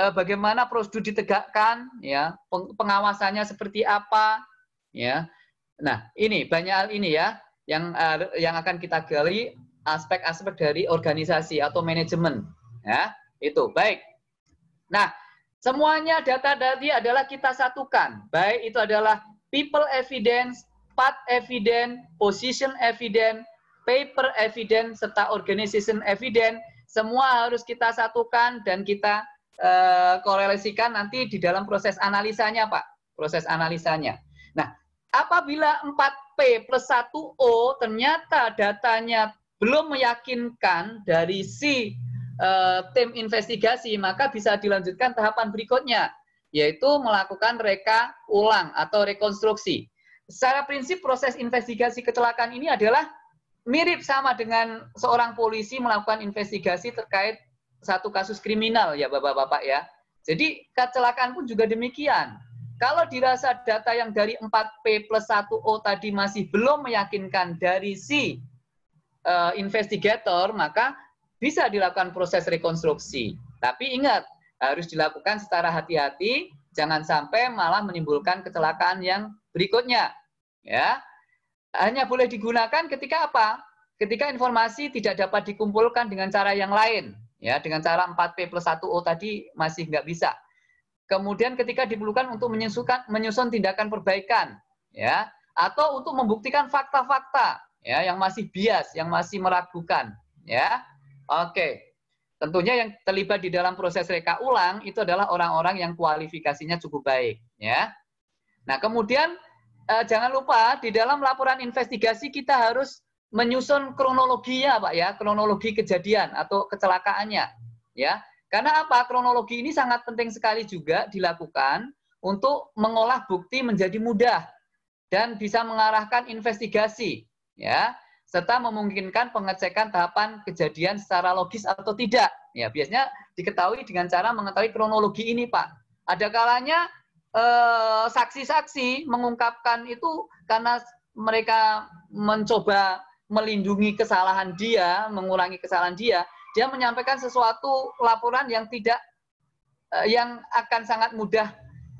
eh, bagaimana prosedur ditegakkan, ya pengawasannya seperti apa, ya. Nah ini banyak hal ini ya yang eh, yang akan kita gali aspek-aspek dari organisasi atau manajemen. Ya, itu baik. Nah, semuanya data tadi adalah kita satukan. Baik itu adalah people evidence, path evidence, position evidence, paper evidence serta organization evidence. Semua harus kita satukan dan kita eh, korelasikan nanti di dalam proses analisanya, Pak. Proses analisanya. Nah, apabila 4P plus 1O ternyata datanya belum meyakinkan dari si uh, tim investigasi, maka bisa dilanjutkan tahapan berikutnya, yaitu melakukan reka ulang atau rekonstruksi. Secara prinsip proses investigasi kecelakaan ini adalah mirip sama dengan seorang polisi melakukan investigasi terkait satu kasus kriminal ya Bapak-bapak ya. Jadi kecelakaan pun juga demikian. Kalau dirasa data yang dari 4P plus 1O tadi masih belum meyakinkan dari si uh, investigator, maka bisa dilakukan proses rekonstruksi. Tapi ingat, harus dilakukan secara hati-hati, jangan sampai malah menimbulkan kecelakaan yang berikutnya. Ya, hanya boleh digunakan ketika apa? Ketika informasi tidak dapat dikumpulkan dengan cara yang lain, ya, dengan cara 4P plus 1O tadi masih nggak bisa. Kemudian ketika diperlukan untuk menyusun, menyusun tindakan perbaikan, ya, atau untuk membuktikan fakta-fakta ya yang masih bias, yang masih meragukan, ya. Oke. Tentunya yang terlibat di dalam proses reka ulang itu adalah orang-orang yang kualifikasinya cukup baik, ya. Nah, kemudian eh, jangan lupa di dalam laporan investigasi kita harus menyusun kronologinya, Pak ya, kronologi kejadian atau kecelakaannya, ya. Karena apa? Kronologi ini sangat penting sekali juga dilakukan untuk mengolah bukti menjadi mudah dan bisa mengarahkan investigasi ya serta memungkinkan pengecekan tahapan kejadian secara logis atau tidak. Ya, biasanya diketahui dengan cara mengetahui kronologi ini, Pak. Ada kalanya eh, saksi-saksi eh, mengungkapkan itu karena mereka mencoba melindungi kesalahan dia, mengurangi kesalahan dia, dia menyampaikan sesuatu laporan yang tidak eh, yang akan sangat mudah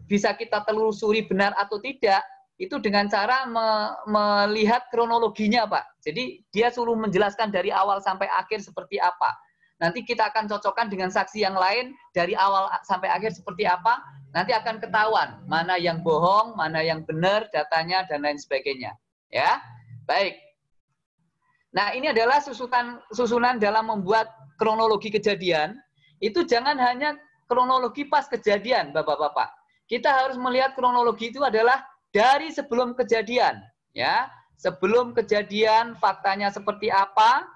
bisa kita telusuri benar atau tidak itu dengan cara me melihat kronologinya, Pak. Jadi dia suruh menjelaskan dari awal sampai akhir seperti apa. Nanti kita akan cocokkan dengan saksi yang lain dari awal sampai akhir seperti apa. Nanti akan ketahuan mana yang bohong, mana yang benar datanya dan lain sebagainya. Ya, baik. Nah ini adalah susunan susunan dalam membuat kronologi kejadian. Itu jangan hanya kronologi pas kejadian, bapak-bapak. Kita harus melihat kronologi itu adalah dari sebelum kejadian, ya. Sebelum kejadian faktanya seperti apa,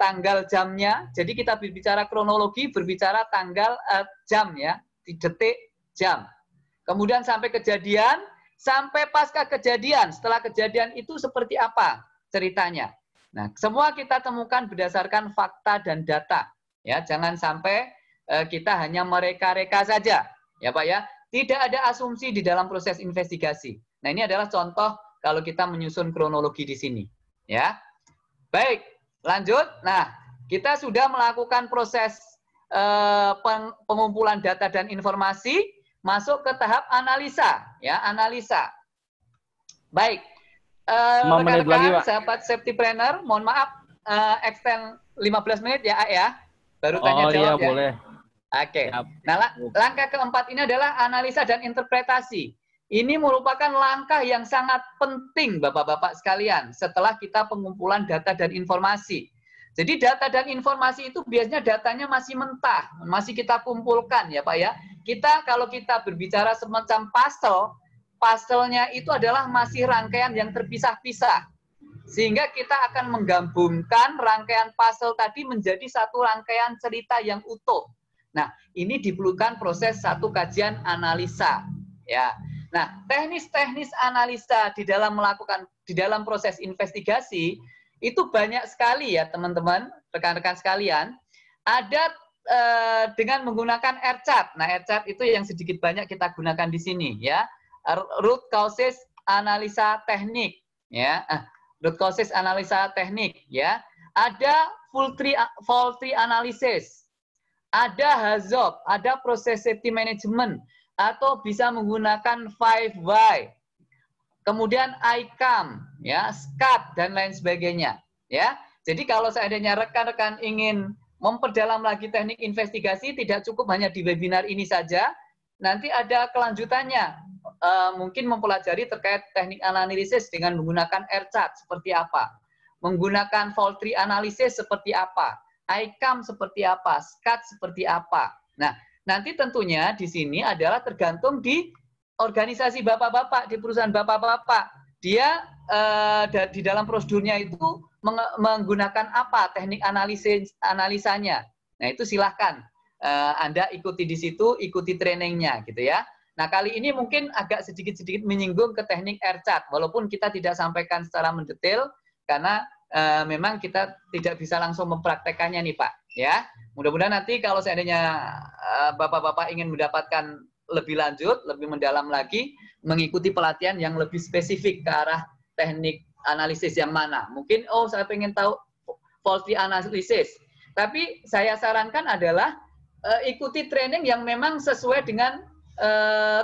tanggal jamnya. Jadi kita berbicara kronologi, berbicara tanggal eh, jam ya, di detik jam. Kemudian sampai kejadian, sampai pasca kejadian. Setelah kejadian itu seperti apa ceritanya? Nah, semua kita temukan berdasarkan fakta dan data. Ya, jangan sampai eh, kita hanya mereka-reka saja, ya Pak ya. Tidak ada asumsi di dalam proses investigasi. Nah, ini adalah contoh kalau kita menyusun kronologi di sini, ya. Baik, lanjut. Nah, kita sudah melakukan proses eh, pengumpulan data dan informasi masuk ke tahap analisa, ya, analisa. Baik. Eh, rekan-rekan, sahabat safety planner, mohon maaf eh, extend 15 menit ya, ya. Baru tanya oh, iya, ya. boleh. Oke. Okay. Nah, langkah keempat ini adalah analisa dan interpretasi. Ini merupakan langkah yang sangat penting Bapak-bapak sekalian setelah kita pengumpulan data dan informasi. Jadi data dan informasi itu biasanya datanya masih mentah, masih kita kumpulkan ya Pak ya. Kita kalau kita berbicara semacam pastel, pastelnya itu adalah masih rangkaian yang terpisah-pisah. Sehingga kita akan menggabungkan rangkaian pastel tadi menjadi satu rangkaian cerita yang utuh. Nah, ini diperlukan proses satu kajian analisa, ya. Nah, teknis-teknis analisa di dalam melakukan di dalam proses investigasi itu banyak sekali ya, teman-teman, rekan-rekan sekalian. Ada e, dengan menggunakan RChat. Nah, RChat itu yang sedikit banyak kita gunakan di sini, ya. Root causes analisa teknik, ya. Ah, root causes analisa teknik, ya. Ada full tree, full tree analysis, ada HAZOP, ada proses safety management, atau bisa menggunakan 5 why. Kemudian ICAM, ya, SCAT, dan lain sebagainya. Ya, Jadi kalau seandainya rekan-rekan ingin memperdalam lagi teknik investigasi, tidak cukup hanya di webinar ini saja, nanti ada kelanjutannya. E, mungkin mempelajari terkait teknik analisis dengan menggunakan R-chart seperti apa. Menggunakan fault tree analisis seperti apa ICAM seperti apa, SCAT seperti apa. Nah, nanti tentunya di sini adalah tergantung di organisasi bapak-bapak, di perusahaan bapak-bapak. Dia eh, di dalam prosedurnya itu menggunakan apa teknik analisis analisanya. Nah, itu silahkan. Eh, Anda ikuti di situ, ikuti trainingnya gitu ya. Nah, kali ini mungkin agak sedikit-sedikit menyinggung ke teknik RCAT, walaupun kita tidak sampaikan secara mendetail, karena e, memang kita tidak bisa langsung mempraktekannya nih Pak ya. Mudah-mudahan nanti kalau seandainya eh, Bapak-bapak e, ingin mendapatkan lebih lanjut, lebih mendalam lagi mengikuti pelatihan yang lebih spesifik ke arah teknik analisis yang mana. Mungkin oh saya ingin tahu faulty analisis. Tapi saya sarankan adalah e, ikuti training yang memang sesuai dengan e,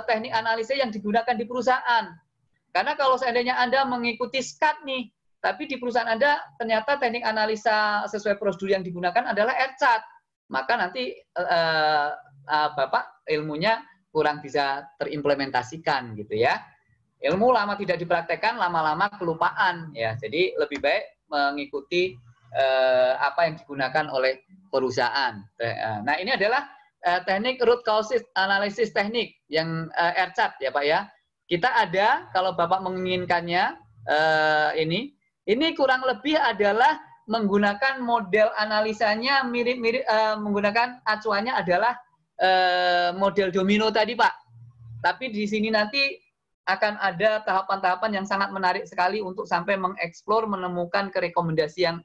teknik analisis yang digunakan di perusahaan. Karena kalau seandainya Anda mengikuti SCAT nih, tapi di perusahaan Anda ternyata teknik analisa sesuai prosedur yang digunakan adalah ERCAT. Maka nanti eh, eh, Bapak ilmunya kurang bisa terimplementasikan gitu ya. Ilmu lama tidak dipraktekkan lama-lama kelupaan ya. Jadi lebih baik mengikuti eh, apa yang digunakan oleh perusahaan. Eh, nah, ini adalah eh, teknik root cause analysis teknik yang eh, ya, Pak ya. Kita ada kalau Bapak menginginkannya eh, ini ini kurang lebih adalah menggunakan model analisanya mirip-mirip uh, menggunakan acuannya adalah uh, model domino tadi Pak. Tapi di sini nanti akan ada tahapan-tahapan yang sangat menarik sekali untuk sampai mengeksplor menemukan rekomendasi yang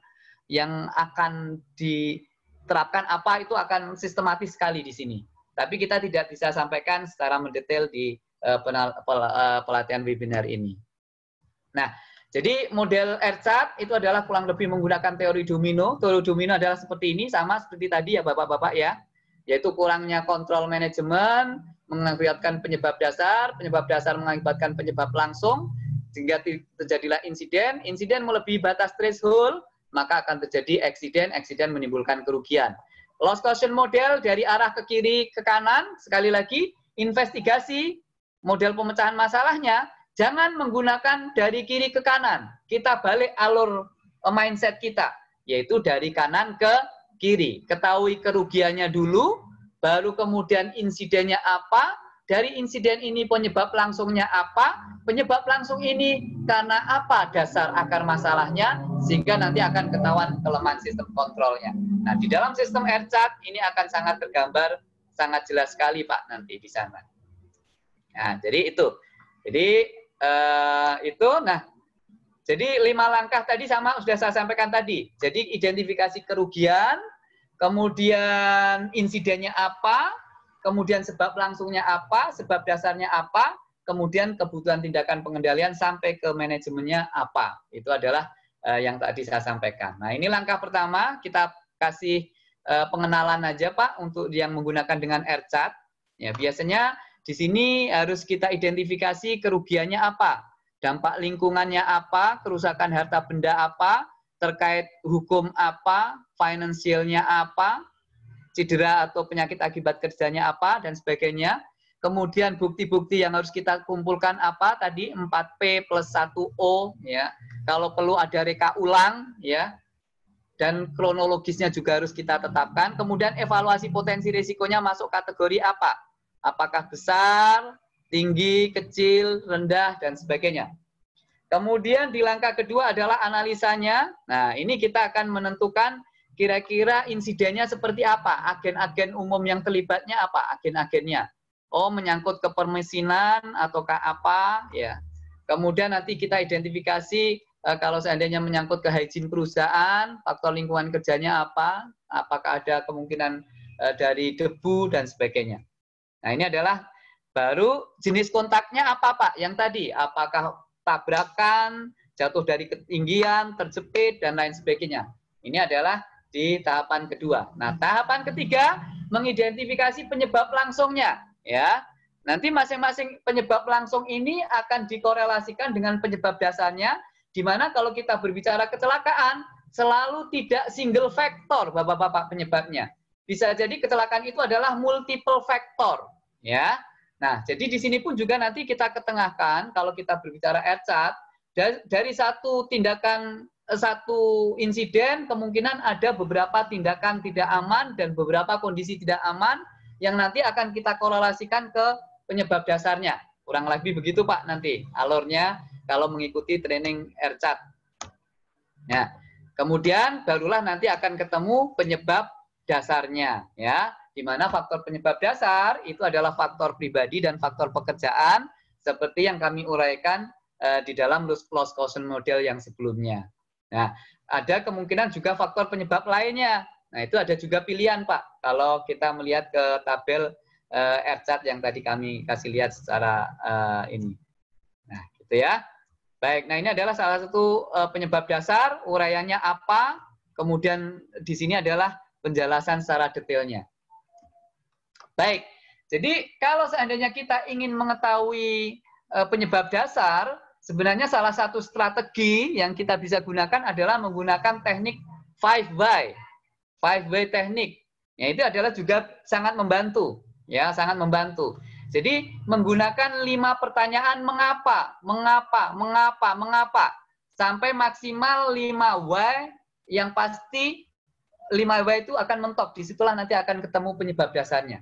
yang akan diterapkan apa itu akan sistematis sekali di sini. Tapi kita tidak bisa sampaikan secara mendetail di uh, penal, pel, uh, pelatihan webinar ini. Nah, jadi model air chart itu adalah kurang lebih menggunakan teori domino. Teori domino adalah seperti ini, sama seperti tadi ya Bapak-Bapak ya. Yaitu kurangnya kontrol manajemen, mengakibatkan penyebab dasar, penyebab dasar mengakibatkan penyebab langsung, sehingga terjadilah insiden. Insiden melebihi batas threshold, maka akan terjadi eksiden, eksiden menimbulkan kerugian. Loss caution model dari arah ke kiri ke kanan, sekali lagi, investigasi model pemecahan masalahnya, Jangan menggunakan dari kiri ke kanan. Kita balik alur eh, mindset kita, yaitu dari kanan ke kiri. Ketahui kerugiannya dulu, baru kemudian insidennya apa, dari insiden ini penyebab langsungnya apa, penyebab langsung ini karena apa dasar akar masalahnya, sehingga nanti akan ketahuan kelemahan sistem kontrolnya. Nah, di dalam sistem AirChart ini akan sangat tergambar, sangat jelas sekali Pak nanti di sana. Nah, jadi itu. Jadi uh, itu nah jadi lima langkah tadi sama sudah saya sampaikan tadi. Jadi identifikasi kerugian, kemudian insidennya apa, kemudian sebab langsungnya apa, sebab dasarnya apa, kemudian kebutuhan tindakan pengendalian sampai ke manajemennya apa. Itu adalah uh, yang tadi saya sampaikan. Nah ini langkah pertama kita kasih uh, pengenalan aja Pak untuk yang menggunakan dengan AirChat. Ya biasanya di sini harus kita identifikasi kerugiannya apa, dampak lingkungannya apa, kerusakan harta benda apa, terkait hukum apa, finansialnya apa, cedera atau penyakit akibat kerjanya apa, dan sebagainya. Kemudian bukti-bukti yang harus kita kumpulkan apa tadi 4P plus 1O ya. Kalau perlu ada reka ulang ya. Dan kronologisnya juga harus kita tetapkan. Kemudian evaluasi potensi risikonya masuk kategori apa? apakah besar, tinggi, kecil, rendah, dan sebagainya. Kemudian di langkah kedua adalah analisanya. Nah, ini kita akan menentukan kira-kira insidennya seperti apa, agen-agen umum yang terlibatnya apa, agen-agennya. Oh, menyangkut kepermesinan ataukah apa, ya. Kemudian nanti kita identifikasi eh, kalau seandainya menyangkut ke hygiene perusahaan, faktor lingkungan kerjanya apa, apakah ada kemungkinan eh, dari debu dan sebagainya. Nah, ini adalah baru jenis kontaknya apa, Pak? Yang tadi, apakah tabrakan, jatuh dari ketinggian, terjepit, dan lain sebagainya. Ini adalah di tahapan kedua. Nah, tahapan ketiga mengidentifikasi penyebab langsungnya, ya. Nanti masing-masing penyebab langsung ini akan dikorelasikan dengan penyebab dasarnya, di mana kalau kita berbicara kecelakaan, selalu tidak single factor, Bapak-Bapak, penyebabnya. Bisa jadi kecelakaan itu adalah multiple factor. Ya. Nah, jadi di sini pun juga nanti kita ketengahkan kalau kita berbicara AdSat dari satu tindakan eh, satu insiden kemungkinan ada beberapa tindakan tidak aman dan beberapa kondisi tidak aman yang nanti akan kita korelasikan ke penyebab dasarnya. Kurang lebih begitu Pak nanti alurnya kalau mengikuti training AirChat. Ya. Kemudian barulah nanti akan ketemu penyebab dasarnya ya di mana faktor penyebab dasar itu adalah faktor pribadi dan faktor pekerjaan seperti yang kami uraikan uh, di dalam loss causation model yang sebelumnya. Nah, ada kemungkinan juga faktor penyebab lainnya. Nah, itu ada juga pilihan, Pak. Kalau kita melihat ke tabel uh, eh, R chart yang tadi kami kasih lihat secara uh, ini. Nah, gitu ya. Baik, nah ini adalah salah satu uh, penyebab dasar, uraiannya apa, kemudian di sini adalah penjelasan secara detailnya. Baik, jadi kalau seandainya kita ingin mengetahui eh, penyebab dasar, sebenarnya salah satu strategi yang kita bisa gunakan adalah menggunakan teknik five by five by teknik. Ya itu adalah juga sangat membantu, ya sangat membantu. Jadi menggunakan lima pertanyaan mengapa, mengapa, mengapa, mengapa sampai maksimal lima why yang pasti lima why itu akan mentok. Disitulah nanti akan ketemu penyebab dasarnya.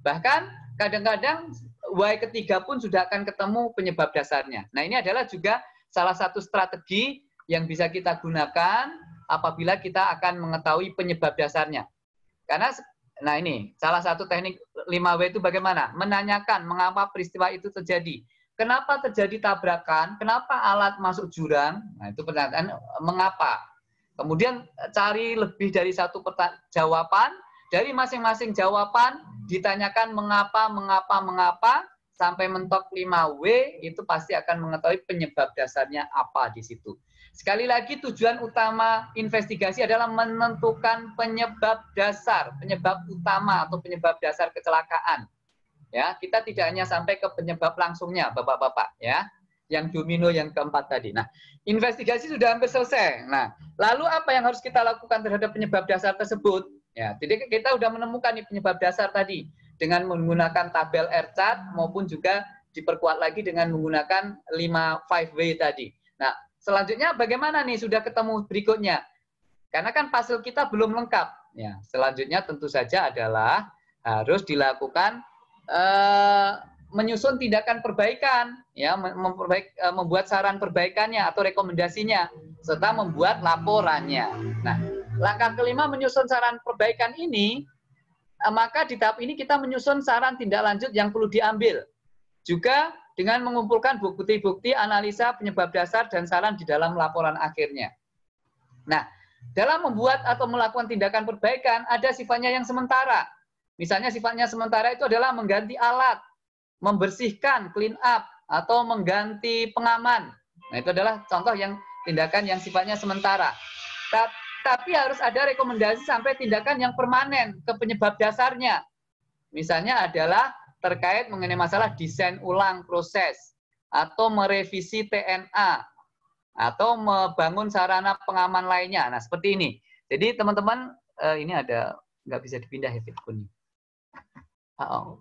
Bahkan kadang-kadang Y ketiga pun sudah akan ketemu penyebab dasarnya. Nah ini adalah juga salah satu strategi yang bisa kita gunakan apabila kita akan mengetahui penyebab dasarnya. Karena nah ini salah satu teknik 5W itu bagaimana? Menanyakan mengapa peristiwa itu terjadi. Kenapa terjadi tabrakan? Kenapa alat masuk jurang? Nah, itu pertanyaan mengapa. Kemudian cari lebih dari satu jawaban dari masing-masing jawaban hmm. ditanyakan mengapa, mengapa, mengapa, sampai mentok 5W, itu pasti akan mengetahui penyebab dasarnya apa di situ. Sekali lagi tujuan utama investigasi adalah menentukan penyebab dasar, penyebab utama atau penyebab dasar kecelakaan. Ya, kita tidak hanya sampai ke penyebab langsungnya, Bapak-bapak, ya. Yang domino yang keempat tadi. Nah, investigasi sudah hampir selesai. Nah, lalu apa yang harus kita lakukan terhadap penyebab dasar tersebut? Ya, jadi kita sudah menemukan nih penyebab dasar tadi dengan menggunakan tabel R-chart maupun juga diperkuat lagi dengan menggunakan 5 5 way tadi. Nah, selanjutnya bagaimana nih sudah ketemu berikutnya? Karena kan pasal kita belum lengkap. Ya, selanjutnya tentu saja adalah harus dilakukan eh, menyusun tindakan perbaikan, ya, memperbaik, eh, membuat saran perbaikannya atau rekomendasinya serta membuat laporannya. Nah, langkah kelima menyusun saran perbaikan ini, eh, maka di tahap ini kita menyusun saran tindak lanjut yang perlu diambil. Juga dengan mengumpulkan bukti-bukti analisa penyebab dasar dan saran di dalam laporan akhirnya. Nah, dalam membuat atau melakukan tindakan perbaikan ada sifatnya yang sementara. Misalnya sifatnya sementara itu adalah mengganti alat, membersihkan, clean up, atau mengganti pengaman. Nah, itu adalah contoh yang tindakan yang sifatnya sementara tapi harus ada rekomendasi sampai tindakan yang permanen ke penyebab dasarnya. Misalnya adalah terkait mengenai masalah desain ulang proses atau merevisi TNA atau membangun sarana pengaman lainnya. Nah, seperti ini. Jadi teman-teman eh, ini ada nggak bisa dipindah ya kuning. Ah, oh,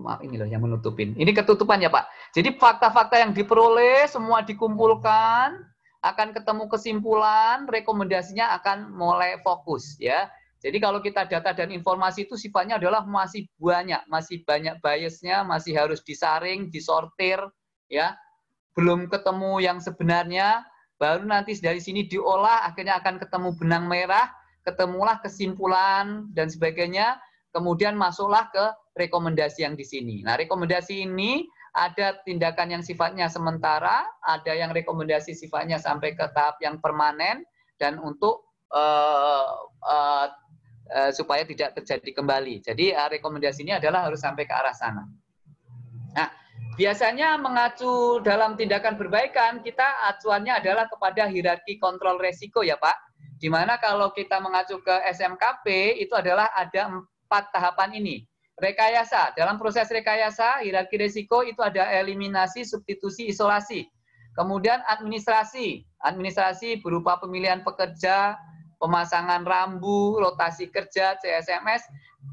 maaf ini loh yang menutupin. Ini ketutupan ya Pak. Jadi fakta-fakta yang diperoleh semua dikumpulkan akan ketemu kesimpulan, rekomendasinya akan mulai fokus ya. Jadi kalau kita data dan informasi itu sifatnya adalah masih banyak, masih banyak biasnya, masih harus disaring, disortir, ya. Belum ketemu yang sebenarnya, baru nanti dari sini diolah, akhirnya akan ketemu benang merah, ketemulah kesimpulan dan sebagainya, kemudian masuklah ke rekomendasi yang di sini. Nah, rekomendasi ini ada tindakan yang sifatnya sementara, ada yang rekomendasi sifatnya sampai ke tahap yang permanen dan untuk uh, uh, uh, supaya tidak terjadi kembali. Jadi uh, rekomendasi ini adalah harus sampai ke arah sana. Nah, biasanya mengacu dalam tindakan perbaikan kita acuannya adalah kepada hierarki kontrol resiko ya Pak. Dimana kalau kita mengacu ke SMKP itu adalah ada empat tahapan ini Rekayasa. Dalam proses rekayasa, hierarki risiko itu ada eliminasi, substitusi, isolasi. Kemudian administrasi. Administrasi berupa pemilihan pekerja, pemasangan rambu, rotasi kerja, CSMS.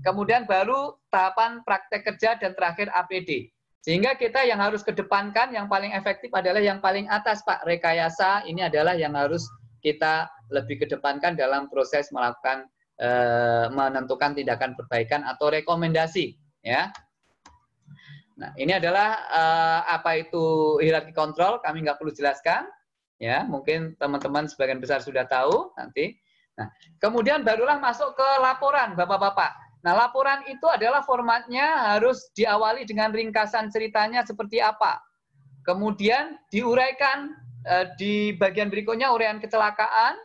Kemudian baru tahapan praktek kerja dan terakhir APD. Sehingga kita yang harus kedepankan yang paling efektif adalah yang paling atas, Pak. Rekayasa ini adalah yang harus kita lebih kedepankan dalam proses melakukan Eh, menentukan tindakan perbaikan atau rekomendasi ya nah ini adalah uh, apa itu hierarki kontrol kami nggak perlu jelaskan ya mungkin teman-teman sebagian besar sudah tahu nanti nah kemudian barulah masuk ke laporan bapak-bapak nah laporan itu adalah formatnya harus diawali dengan ringkasan ceritanya seperti apa kemudian diuraikan eh, di bagian berikutnya uraian kecelakaan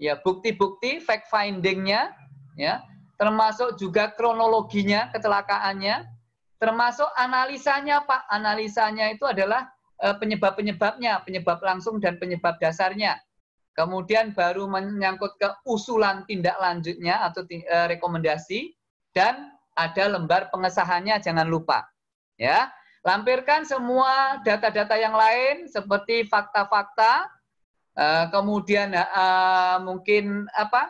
ya bukti-bukti fact findingnya, ya termasuk juga kronologinya kecelakaannya, termasuk analisanya Pak. Analisanya itu adalah eh, penyebab-penyebabnya, penyebab langsung dan penyebab dasarnya. Kemudian baru menyangkut ke usulan tindak lanjutnya atau eh, rekomendasi dan ada lembar pengesahannya jangan lupa. Ya, lampirkan semua data-data yang lain seperti fakta-fakta, Eh, kemudian uh, mungkin apa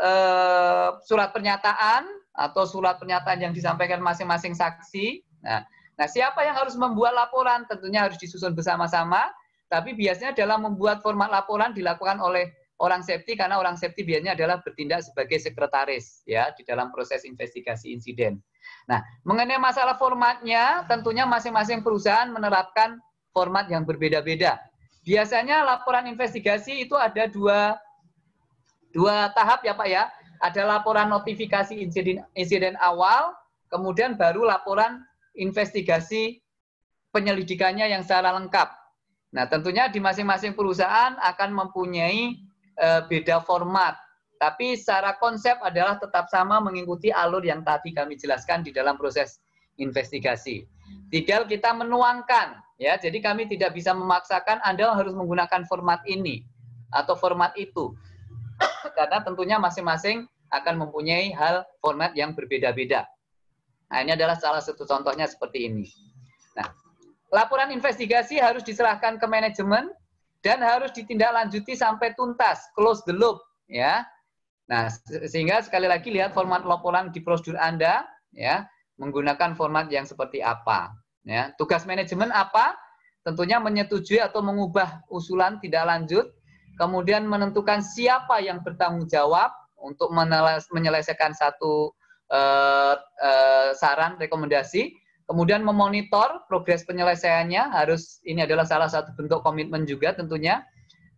uh, surat pernyataan atau surat pernyataan yang disampaikan masing-masing saksi. Nah, nah, siapa yang harus membuat laporan? Tentunya harus disusun bersama-sama. Tapi biasanya dalam membuat format laporan dilakukan oleh orang safety karena orang safety biasanya adalah bertindak sebagai sekretaris ya di dalam proses investigasi insiden. Nah, mengenai masalah formatnya, tentunya masing-masing perusahaan menerapkan format yang berbeda-beda Biasanya laporan investigasi itu ada dua, dua tahap ya Pak ya. Ada laporan notifikasi insiden, insiden awal, kemudian baru laporan investigasi penyelidikannya yang secara lengkap. Nah tentunya di masing-masing perusahaan akan mempunyai e, beda format. Tapi secara konsep adalah tetap sama mengikuti alur yang tadi kami jelaskan di dalam proses investigasi. Tinggal kita menuangkan Ya, jadi kami tidak bisa memaksakan Anda harus menggunakan format ini atau format itu. Karena tentunya masing-masing akan mempunyai hal format yang berbeda-beda. Nah, ini adalah salah satu contohnya seperti ini. Nah, laporan investigasi harus diserahkan ke manajemen dan harus ditindaklanjuti sampai tuntas, close the loop, ya. Nah, sehingga sekali lagi lihat format laporan di prosedur Anda, ya, menggunakan format yang seperti apa. Ya, tugas manajemen apa? Tentunya menyetujui atau mengubah usulan tidak lanjut, kemudian menentukan siapa yang bertanggung jawab untuk menyelesaikan satu eh, eh, saran rekomendasi, kemudian memonitor progres penyelesaiannya harus ini adalah salah satu bentuk komitmen juga tentunya,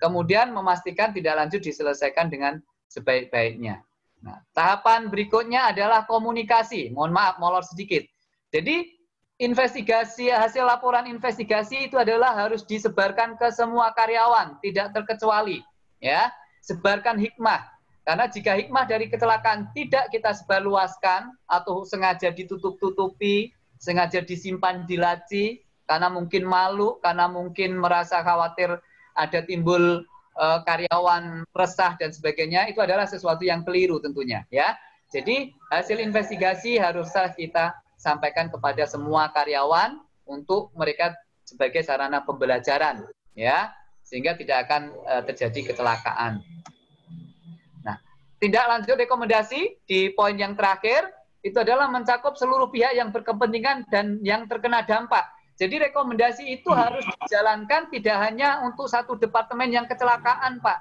kemudian memastikan tidak lanjut diselesaikan dengan sebaik-baiknya. Nah, tahapan berikutnya adalah komunikasi. Mohon maaf, molor sedikit. Jadi investigasi hasil laporan investigasi itu adalah harus disebarkan ke semua karyawan tidak terkecuali ya sebarkan hikmah karena jika hikmah dari kecelakaan tidak kita sebarluaskan atau sengaja ditutup-tutupi sengaja disimpan di laci karena mungkin malu karena mungkin merasa khawatir ada timbul e, karyawan resah dan sebagainya itu adalah sesuatu yang keliru tentunya ya jadi hasil investigasi haruslah kita sampaikan kepada semua karyawan untuk mereka sebagai sarana pembelajaran ya sehingga tidak akan eh, terjadi kecelakaan. Nah, tindak lanjut rekomendasi di poin yang terakhir itu adalah mencakup seluruh pihak yang berkepentingan dan yang terkena dampak. Jadi rekomendasi itu harus dijalankan tidak hanya untuk satu departemen yang kecelakaan, Pak.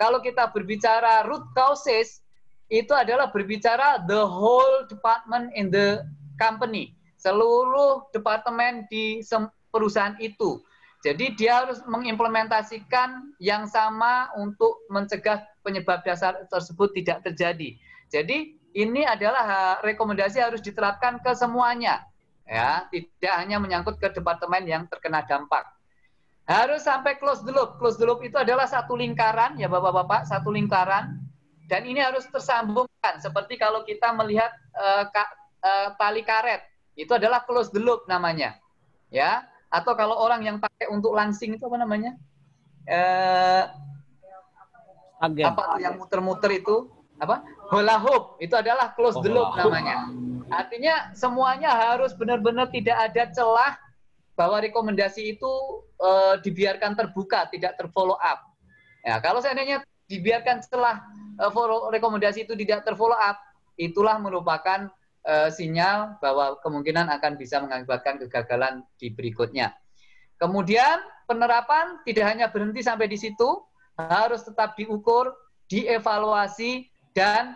Kalau kita berbicara root causes, itu adalah berbicara the whole department in the company, seluruh departemen di perusahaan itu. Jadi dia harus mengimplementasikan yang sama untuk mencegah penyebab dasar tersebut tidak terjadi. Jadi ini adalah rekomendasi harus diterapkan ke semuanya. Ya, tidak hanya menyangkut ke departemen yang terkena dampak. Harus sampai close the loop. Close the loop itu adalah satu lingkaran ya Bapak-bapak, satu lingkaran dan ini harus tersambungkan seperti kalau kita melihat uh, uh, tali karet. Itu adalah close the loop namanya. Ya, atau kalau orang yang pakai untuk langsing itu apa namanya? uh, apa tuh yang muter-muter itu? Apa? Hula hoop. Itu adalah close oh, the loop namanya. Artinya semuanya harus benar-benar tidak ada celah bahwa rekomendasi itu uh, dibiarkan terbuka, tidak terfollow up. Ya, kalau seandainya dibiarkan celah uh, follow, rekomendasi itu tidak terfollow up, itulah merupakan uh, sinyal bahwa kemungkinan akan bisa mengakibatkan kegagalan di berikutnya. Kemudian penerapan tidak hanya berhenti sampai di situ, harus tetap diukur, dievaluasi, dan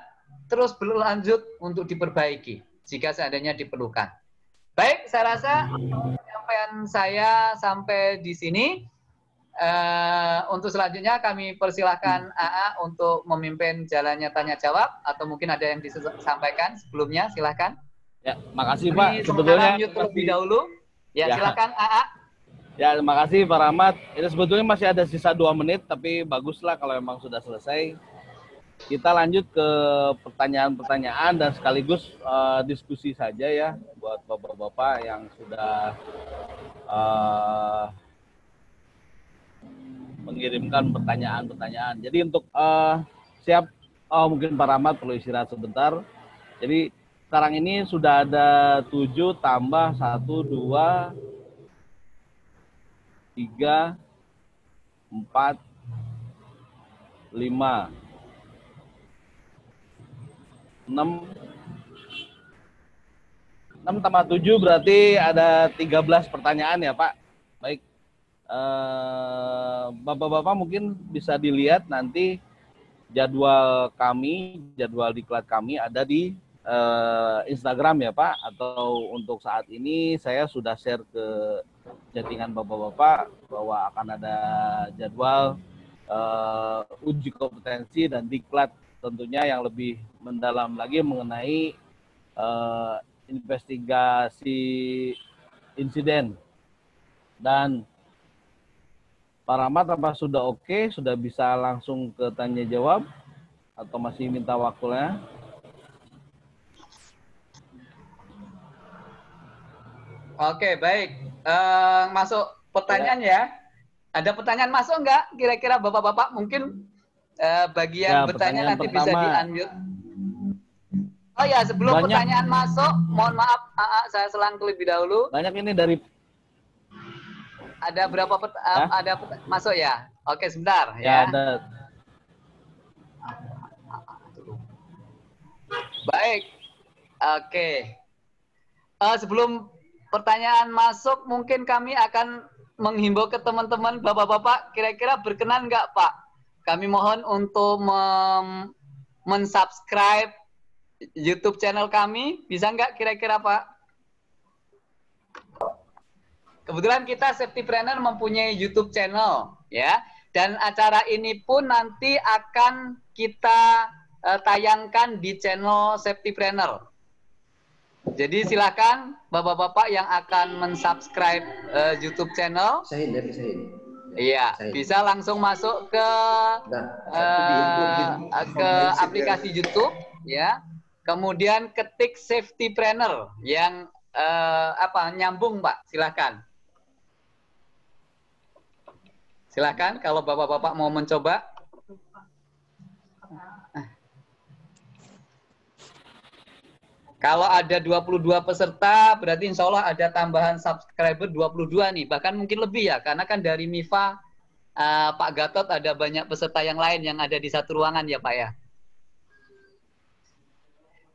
terus berlanjut untuk diperbaiki jika seandainya diperlukan. Baik, saya rasa hmm. penyampaian saya sampai di sini. Eh, untuk selanjutnya kami persilahkan AA hmm. untuk memimpin jalannya tanya jawab atau mungkin ada yang disampaikan sebelumnya silahkan. Ya, makasih Pak. Di sebetulnya terlebih dahulu. Ya, ya, silakan AA. Ya, terima kasih Pak Rahmat. Ini sebetulnya masih ada sisa dua menit, tapi baguslah kalau memang sudah selesai. Kita lanjut ke pertanyaan-pertanyaan dan sekaligus uh, diskusi saja ya buat bapak-bapak yang sudah uh, mengirimkan pertanyaan-pertanyaan. Jadi untuk uh, siap oh, mungkin Pak Rahmat perlu istirahat sebentar. Jadi sekarang ini sudah ada tujuh tambah satu dua tiga empat lima enam enam tambah tujuh berarti ada tiga belas pertanyaan ya Pak? Eh, bapak-bapak uh, mungkin bisa dilihat nanti jadwal kami, jadwal diklat kami ada di uh, Instagram ya Pak. Atau untuk saat ini saya sudah share ke chattingan bapak-bapak bahwa akan ada jadwal uh, uji kompetensi dan diklat tentunya yang lebih mendalam lagi mengenai uh, investigasi insiden dan Pak Rahmat apa sudah oke? Okay? Sudah bisa langsung ke tanya jawab? Atau masih minta waktunya? Oke, okay, baik. Uh, masuk pertanyaan ya. ya. Ada pertanyaan masuk nggak? Kira-kira Bapak-Bapak mungkin uh, bagian ya, bertanya nanti pertama. bisa di Oh ya, sebelum Banyak. pertanyaan masuk, mohon maaf, -A, saya selang terlebih dahulu. Banyak ini dari ada berapa uh, ada masuk ya? Oke, sebentar ya. ya. Baik. Oke. Uh, sebelum pertanyaan masuk, mungkin kami akan menghimbau ke teman-teman bapak-bapak kira-kira berkenan nggak Pak? Kami mohon untuk mensubscribe YouTube channel kami, bisa nggak kira-kira Pak? Kebetulan kita safety trainer mempunyai YouTube channel ya. Dan acara ini pun nanti akan kita uh, tayangkan di channel safety trainer. Jadi silakan bapak-bapak yang akan mensubscribe uh, YouTube channel. Sahin, dari Sahin. Iya, bisa langsung masuk ke nah, uh, ke aplikasi YouTube, ya. Kemudian ketik safety planner yang uh, apa nyambung, Pak. Silakan. Silakan kalau Bapak-bapak mau mencoba. Kalau ada 22 peserta, berarti insya Allah ada tambahan subscriber 22 nih. Bahkan mungkin lebih ya, karena kan dari MIFA, uh, eh, Pak Gatot ada banyak peserta yang lain yang ada di satu ruangan ya Pak ya?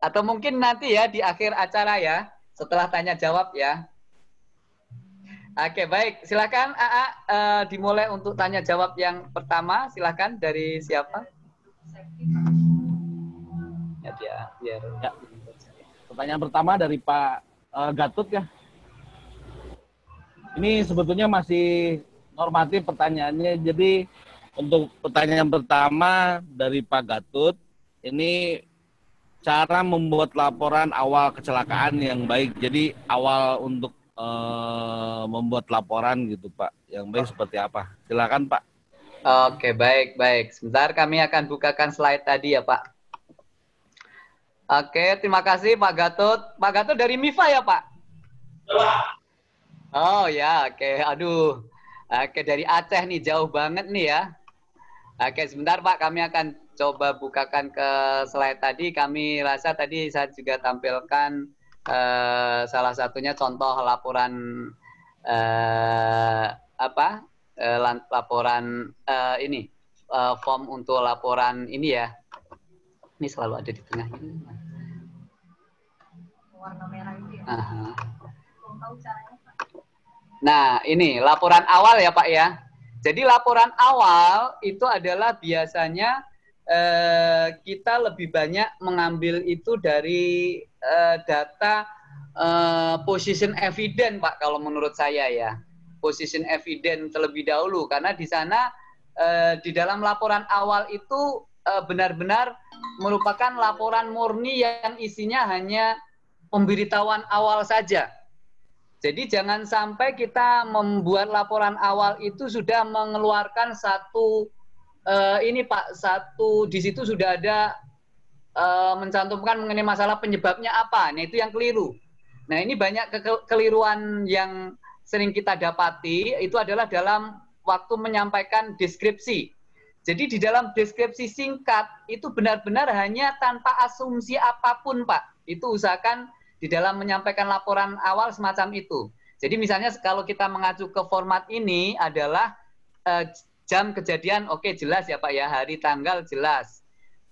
Atau mungkin nanti ya di akhir acara ya, setelah tanya jawab ya, Oke, baik. Silakan AA uh, eh, dimulai untuk tanya jawab yang pertama. Silakan dari siapa? Ya, dia, Ya. Pertanyaan pertama dari Pak uh, eh, Gatut ya. Ini sebetulnya masih normatif pertanyaannya. Jadi untuk pertanyaan pertama dari Pak Gatut ini cara membuat laporan awal kecelakaan yang baik. Jadi awal untuk Eh, membuat laporan gitu Pak. Yang baik oh. seperti apa? Silakan Pak. Oke, baik, baik. Sebentar kami akan bukakan slide tadi ya, Pak. Oke, terima kasih Pak Gatot. Pak Gatot dari MIFA ya, Pak? Pak. Oh ya, oke. Aduh. Oke, dari Aceh nih, jauh banget nih ya. Oke, sebentar Pak, kami akan coba bukakan ke slide tadi. Kami rasa tadi saya juga tampilkan Eh, salah satunya contoh laporan eh, apa eh, laporan eh, ini eh, form untuk laporan ini ya ini selalu ada di tengah ini warna merah itu ya. Nah, ini laporan awal ya Pak ya. Jadi laporan awal itu adalah biasanya Eh, kita lebih banyak mengambil itu dari uh, data uh, position evident Pak kalau menurut saya ya. Position evident terlebih dahulu karena di sana uh, di dalam laporan awal itu benar-benar merupakan laporan murni yang isinya hanya pemberitahuan awal saja. Jadi jangan sampai kita membuat laporan awal itu sudah mengeluarkan satu uh, ini Pak satu di situ sudah ada uh, mencantumkan mengenai masalah penyebabnya apa. Nah, itu yang keliru. Nah, ini banyak ke keliruan yang sering kita dapati itu adalah dalam waktu menyampaikan deskripsi. Jadi di dalam deskripsi singkat itu benar-benar hanya tanpa asumsi apapun, Pak. Itu usahakan di dalam menyampaikan laporan awal semacam itu. Jadi misalnya kalau kita mengacu ke format ini adalah eh, Jam kejadian oke okay, jelas ya Pak ya, hari tanggal jelas.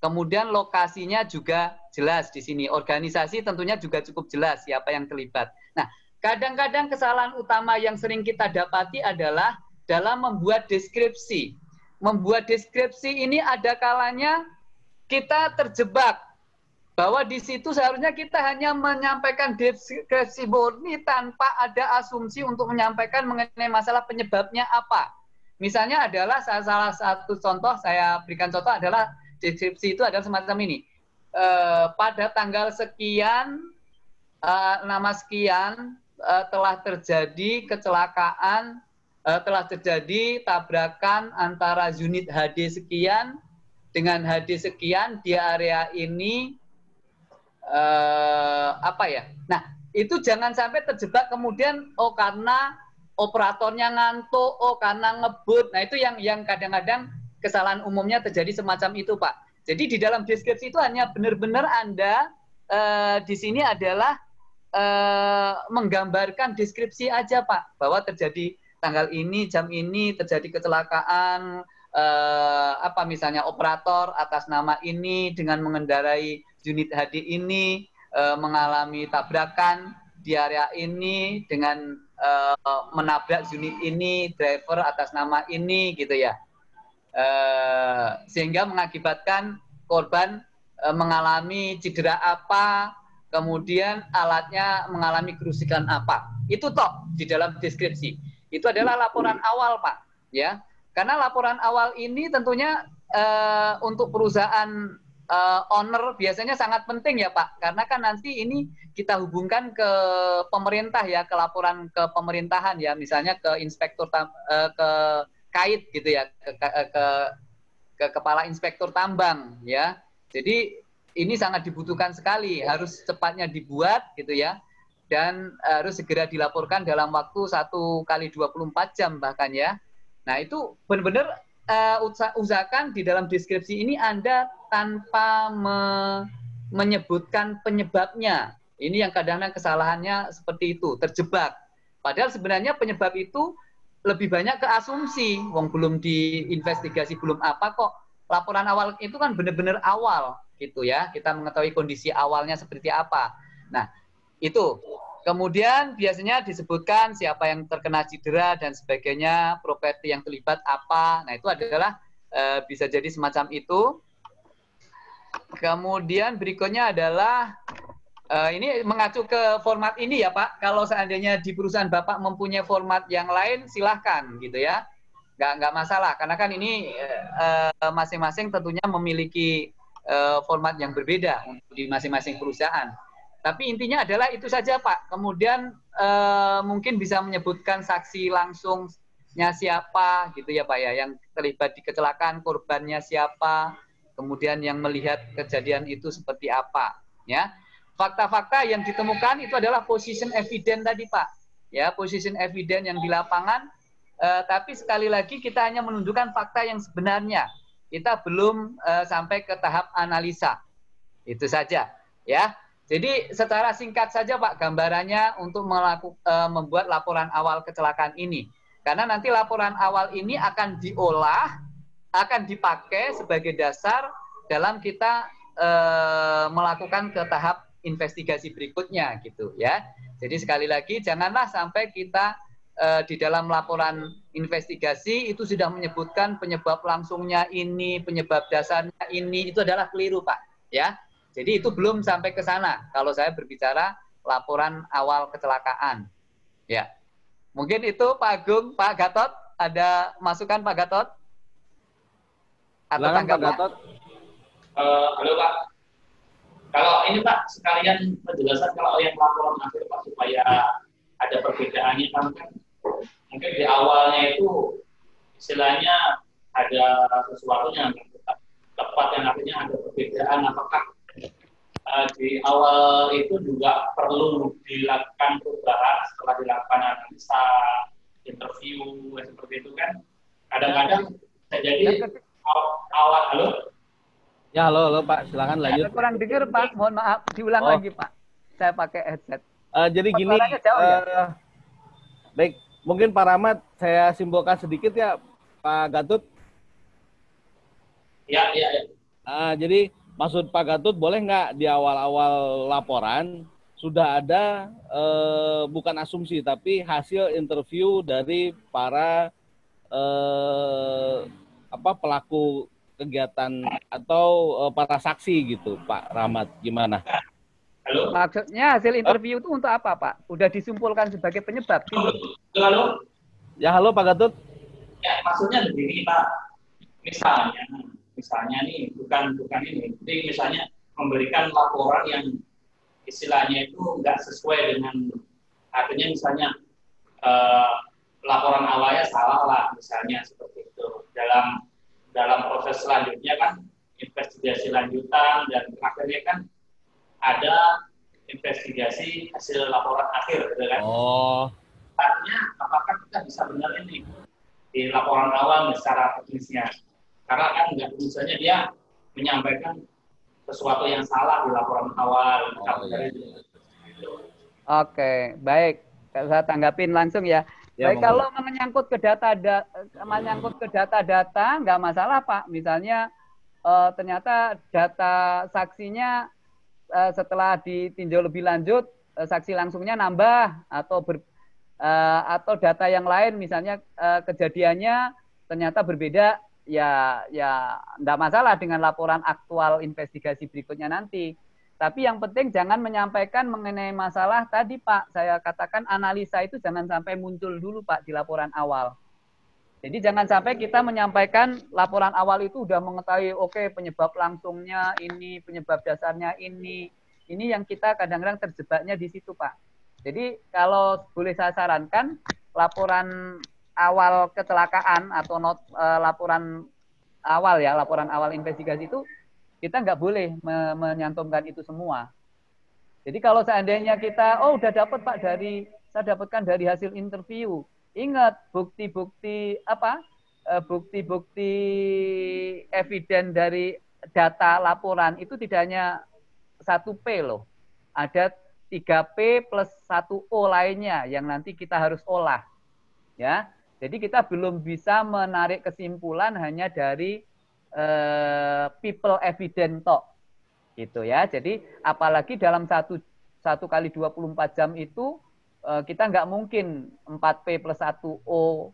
Kemudian lokasinya juga jelas di sini. Organisasi tentunya juga cukup jelas siapa yang terlibat. Nah, kadang-kadang kesalahan utama yang sering kita dapati adalah dalam membuat deskripsi. Membuat deskripsi ini ada kalanya kita terjebak bahwa di situ seharusnya kita hanya menyampaikan deskripsi murni tanpa ada asumsi untuk menyampaikan mengenai masalah penyebabnya apa Misalnya adalah salah satu contoh saya berikan contoh adalah deskripsi itu adalah semacam ini. E, pada tanggal sekian e, nama sekian e, telah terjadi kecelakaan e, telah terjadi tabrakan antara unit HD sekian dengan HD sekian di area ini e, apa ya? Nah, itu jangan sampai terjebak kemudian oh karena operatornya ngantuk, oh karena ngebut. Nah itu yang yang kadang-kadang kesalahan umumnya terjadi semacam itu Pak. Jadi di dalam deskripsi itu hanya benar-benar Anda eh, di sini adalah eh, menggambarkan deskripsi aja Pak, bahwa terjadi tanggal ini, jam ini terjadi kecelakaan, eh, apa misalnya operator atas nama ini dengan mengendarai unit HD ini mengalami tabrakan di area ini dengan uh, menabrak unit ini driver atas nama ini gitu ya uh, sehingga mengakibatkan korban uh, mengalami cedera apa kemudian alatnya mengalami kerusakan apa itu toh di dalam deskripsi itu adalah laporan awal pak ya karena laporan awal ini tentunya uh, untuk perusahaan uh, owner biasanya sangat penting ya Pak, karena kan nanti ini kita hubungkan ke pemerintah ya, ke laporan ke pemerintahan ya, misalnya ke inspektur tam, uh, ke kait gitu ya, ke, ke, eh, ke ke kepala inspektur tambang ya. Jadi ini sangat dibutuhkan sekali, harus cepatnya dibuat gitu ya dan harus segera dilaporkan dalam waktu satu kali 24 jam bahkan ya. Nah itu benar-benar uh, usahakan di dalam deskripsi ini Anda tanpa me menyebutkan penyebabnya. Ini yang kadang-kadang kesalahannya seperti itu, terjebak. Padahal sebenarnya penyebab itu lebih banyak ke asumsi. Wong belum diinvestigasi, belum apa kok. Laporan awal itu kan benar-benar awal gitu ya. Kita mengetahui kondisi awalnya seperti apa. Nah, itu Kemudian biasanya disebutkan siapa yang terkena cedera dan sebagainya, properti yang terlibat apa. Nah, itu adalah e, bisa jadi semacam itu. Kemudian berikutnya adalah e, ini mengacu ke format ini ya, Pak. Kalau seandainya di perusahaan Bapak mempunyai format yang lain, silahkan gitu ya. Nggak, nggak masalah, karena kan ini eh, masing-masing e, tentunya memiliki e, format yang berbeda di masing-masing perusahaan. Tapi intinya adalah itu saja Pak. Kemudian eh, mungkin bisa menyebutkan saksi langsungnya siapa gitu ya Pak ya, yang terlibat di kecelakaan korbannya siapa, kemudian yang melihat kejadian itu seperti apa ya. Fakta-fakta yang ditemukan itu adalah position evident tadi Pak. Ya, position evident yang di lapangan eh, tapi sekali lagi kita hanya menunjukkan fakta yang sebenarnya. Kita belum eh, sampai ke tahap analisa. Itu saja ya. Jadi secara singkat saja Pak gambarannya untuk melaku, e, membuat laporan awal kecelakaan ini. Karena nanti laporan awal ini akan diolah, akan dipakai sebagai dasar dalam kita e, melakukan ke tahap investigasi berikutnya gitu ya. Jadi sekali lagi janganlah sampai kita e, di dalam laporan investigasi itu sudah menyebutkan penyebab langsungnya ini, penyebab dasarnya ini, itu adalah keliru Pak ya jadi itu belum sampai ke sana kalau saya berbicara laporan awal kecelakaan. Ya. Mungkin itu Pak Agung, Pak Gatot ada masukan Pak Gatot? Atau Lakan, Pak Gatot? Uh, halo Pak. Kalau ini Pak sekalian penjelasan kalau yang laporan akhir Pak supaya ada perbedaannya kan mungkin di awalnya itu istilahnya ada sesuatu yang tepat yang artinya ada perbedaan apakah uh, di awal itu juga perlu dilakukan perubahan setelah dilakukan analisa interview seperti itu kan kadang-kadang bisa jadi ya, awal halo ya halo halo pak silakan ya, lanjut Saya kurang dengar pak mohon maaf diulang oh. lagi pak saya pakai headset uh, jadi gini jauh, uh, ya? Eh, baik mungkin pak Ramat saya simbolkan sedikit ya pak Gatut. ya ya, ya. Uh, jadi maksud Pak Gatot boleh nggak di awal-awal laporan sudah ada eh, bukan asumsi tapi hasil interview dari para eh, apa pelaku kegiatan atau eh, para saksi gitu Pak Rahmat gimana? Halo. Maksudnya hasil interview itu untuk apa Pak? Udah disimpulkan sebagai penyebab. Gitu. Halo. Halo. Ya halo Pak Gatot. Ya maksudnya begini Pak, misalnya misalnya nih bukan bukan ini jadi misalnya memberikan laporan yang istilahnya itu nggak sesuai dengan artinya misalnya eh, laporan awalnya salah lah misalnya seperti itu dalam dalam proses selanjutnya kan investigasi lanjutan dan akhirnya kan ada investigasi hasil laporan akhir gitu kan oh artinya apakah kita bisa benar ini di laporan awal secara teknisnya karena kan nggak misalnya dia menyampaikan sesuatu yang salah di laporan awal. Oh, iya. iya, iya. Oke, baik. Saya tanggapin langsung ya. Ya, Baik, kalau menyangkut ke data da, menyangkut ke data-data nggak masalah Pak. Misalnya uh, ternyata data saksinya uh, setelah ditinjau lebih lanjut uh, saksi langsungnya nambah atau ber, atau data yang lain misalnya kejadiannya ternyata berbeda ya ya tidak masalah dengan laporan aktual investigasi berikutnya nanti. Tapi yang penting jangan menyampaikan mengenai masalah tadi Pak. Saya katakan analisa itu jangan sampai muncul dulu Pak di laporan awal. Jadi jangan sampai kita menyampaikan laporan awal itu sudah mengetahui oke okay, penyebab langsungnya ini, penyebab dasarnya ini. Ini yang kita kadang-kadang terjebaknya di situ Pak. Jadi kalau boleh saya sarankan laporan awal kecelakaan atau not, uh, laporan awal ya, laporan awal investigasi itu kita nggak boleh me menyantumkan itu semua. Jadi kalau seandainya kita, oh udah dapat Pak dari, saya dapatkan dari hasil interview. Ingat bukti-bukti apa? Eh, bukti-bukti eviden dari data laporan itu tidak hanya satu P loh. Ada 3P plus satu o lainnya yang nanti kita harus olah. Ya. Jadi kita belum bisa menarik kesimpulan hanya dari uh, people evident talk. Gitu ya. Jadi apalagi dalam satu satu kali 24 jam itu uh, kita nggak mungkin 4P plus 1O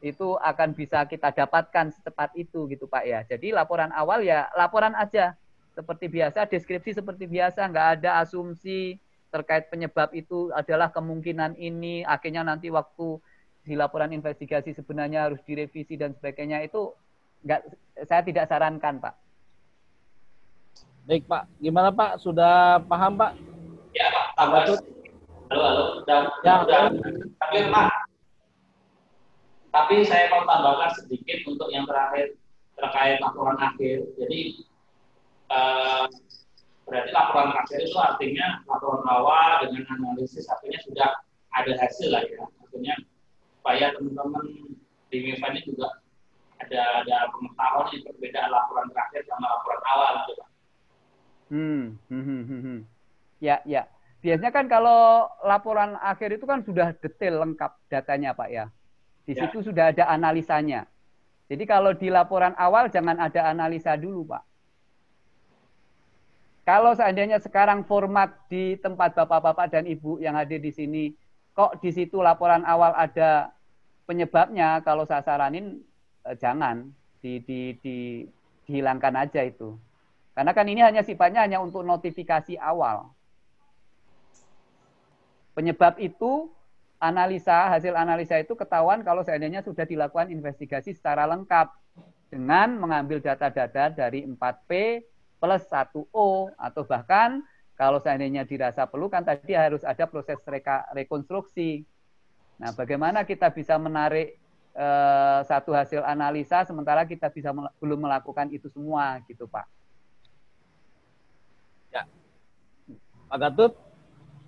itu akan bisa kita dapatkan secepat itu gitu Pak ya. Jadi laporan awal ya laporan aja seperti biasa, deskripsi seperti biasa, nggak ada asumsi terkait penyebab itu adalah kemungkinan ini, akhirnya nanti waktu si laporan investigasi sebenarnya harus direvisi dan sebagainya itu enggak saya tidak sarankan, Pak. Baik, Pak. Gimana, Pak? Sudah paham, Pak? Ya, Pak. Tambah Halo, halo. Sudah, ya, sudah. Tapi, Pak. Tapi saya mau tambahkan sedikit untuk yang terakhir terkait laporan akhir. Jadi eh, berarti laporan akhir itu artinya laporan awal dengan analisis akhirnya sudah ada hasil lah ya. Artinya supaya teman-teman di MIFA ini juga ada ada pengetahuan yang perbedaan laporan terakhir sama laporan awal gitu Pak. Hmm, hmm, hmm, hmm, hmm. Ya, ya. Biasanya kan kalau laporan akhir itu kan sudah detail lengkap datanya Pak ya. Di ya. situ sudah ada analisanya. Jadi kalau di laporan awal jangan ada analisa dulu Pak. Kalau seandainya sekarang format di tempat Bapak-Bapak dan Ibu yang hadir di sini, kok di situ laporan awal ada penyebabnya kalau saya saranin eh, jangan di, di, di, dihilangkan aja itu. Karena kan ini hanya sifatnya hanya untuk notifikasi awal. Penyebab itu analisa hasil analisa itu ketahuan kalau seandainya sudah dilakukan investigasi secara lengkap dengan mengambil data-data dari 4P plus 1O atau bahkan kalau seandainya dirasa perlu kan tadi harus ada proses reka, rekonstruksi Nah, bagaimana kita bisa menarik uh, satu hasil analisa sementara kita bisa mel belum melakukan itu semua gitu, Pak? Ya. Pak Gatut?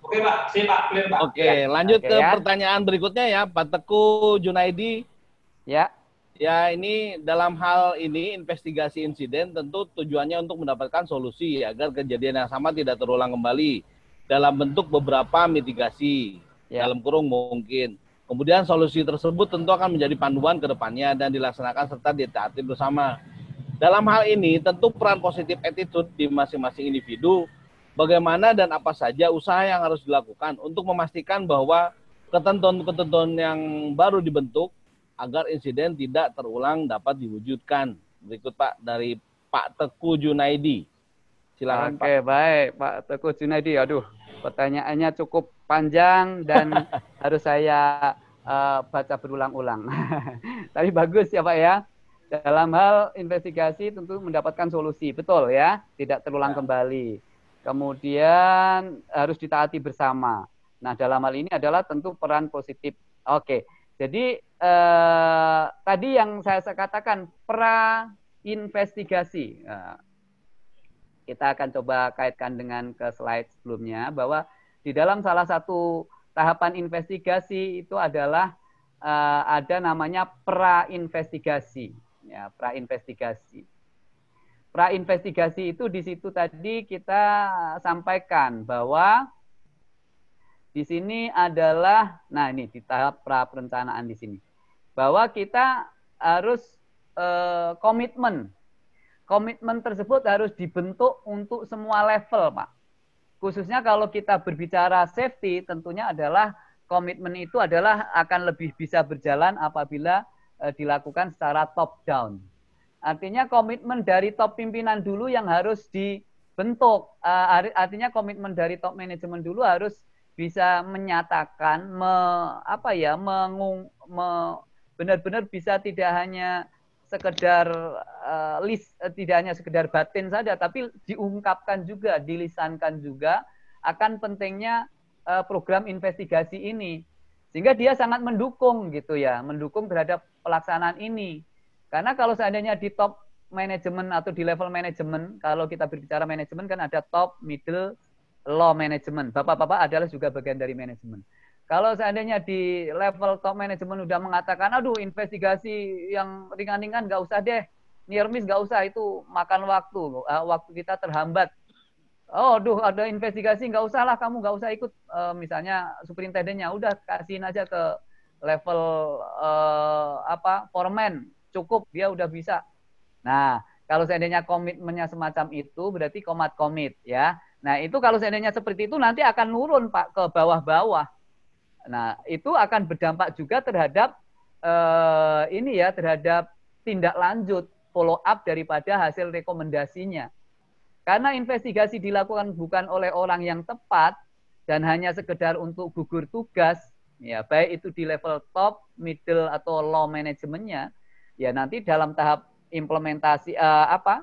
Oke, Pak. Si, Pak. Clear, Pak. Oke, ya. lanjut Oke, ke ya. pertanyaan berikutnya ya, Pak Teku Junaidi. Ya. Ya, ini dalam hal ini investigasi insiden tentu tujuannya untuk mendapatkan solusi agar kejadian yang sama tidak terulang kembali dalam bentuk beberapa mitigasi yeah. dalam kurung mungkin. Kemudian solusi tersebut tentu akan menjadi panduan ke depannya dan dilaksanakan serta ditaati bersama. Dalam hal ini tentu peran positif attitude di masing-masing individu bagaimana dan apa saja usaha yang harus dilakukan untuk memastikan bahwa ketentuan-ketentuan yang baru dibentuk agar insiden tidak terulang dapat diwujudkan. Berikut Pak dari Pak Teku Junaidi. Silakan Oke, Pak. baik Pak Teku Junaidi. Aduh, Pertanyaannya cukup panjang dan harus saya uh, baca berulang-ulang. Tapi bagus ya Pak ya. Dalam hal investigasi tentu mendapatkan solusi, betul ya, tidak terulang ya. kembali. Kemudian harus ditaati bersama. Nah, dalam hal ini adalah tentu peran positif. Oke. Jadi eh, tadi yang saya katakan pra investigasi. Nah, kita akan coba kaitkan dengan ke slide sebelumnya bahwa di dalam salah satu tahapan investigasi itu adalah uh, ada namanya pra-investigasi. Ya, pra-investigasi. Pra-investigasi itu di situ tadi kita sampaikan bahwa di sini adalah, nah ini di tahap pra perencanaan di sini, bahwa kita harus uh, komitmen komitmen tersebut harus dibentuk untuk semua level, Pak. Khususnya kalau kita berbicara safety, tentunya adalah komitmen itu adalah akan lebih bisa berjalan apabila eh, dilakukan secara top down. Artinya komitmen dari top pimpinan dulu yang harus dibentuk. Eh, artinya komitmen dari top manajemen dulu harus bisa menyatakan me, apa ya mengung me, benar-benar bisa tidak hanya sekedar uh, list uh, tidak hanya sekedar batin saja tapi diungkapkan juga dilisankan juga akan pentingnya uh, program investigasi ini sehingga dia sangat mendukung gitu ya mendukung terhadap pelaksanaan ini karena kalau seandainya di top manajemen atau di level manajemen kalau kita berbicara manajemen kan ada top middle low manajemen bapak-bapak adalah juga bagian dari manajemen kalau seandainya di level top management udah mengatakan, aduh investigasi yang ringan-ringan nggak usah deh, near miss nggak usah itu makan waktu, eh, waktu kita terhambat. Oh, aduh, ada investigasi nggak usah lah kamu nggak usah ikut uh, misalnya superintendennya udah kasihin aja ke level uh, apa foreman cukup dia udah bisa. Nah kalau seandainya komitmennya semacam itu berarti komat komit ya. Nah itu kalau seandainya seperti itu nanti akan nurun pak ke bawah-bawah Nah, itu akan berdampak juga terhadap eh, ini ya, terhadap tindak lanjut follow up daripada hasil rekomendasinya. Karena investigasi dilakukan bukan oleh orang yang tepat dan hanya sekedar untuk gugur tugas, ya baik itu di level top, middle atau low manajemennya, ya nanti dalam tahap implementasi eh, apa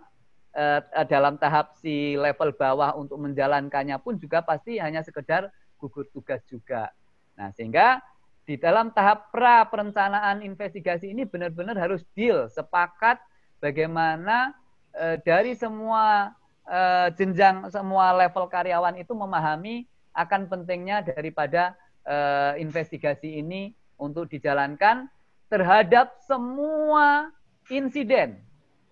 eh, dalam tahap si level bawah untuk menjalankannya pun juga pasti hanya sekedar gugur tugas juga. Nah, sehingga di dalam tahap pra perencanaan investigasi ini benar-benar harus deal, sepakat bagaimana eh, dari semua eh, jenjang semua level karyawan itu memahami akan pentingnya daripada eh, investigasi ini untuk dijalankan terhadap semua insiden.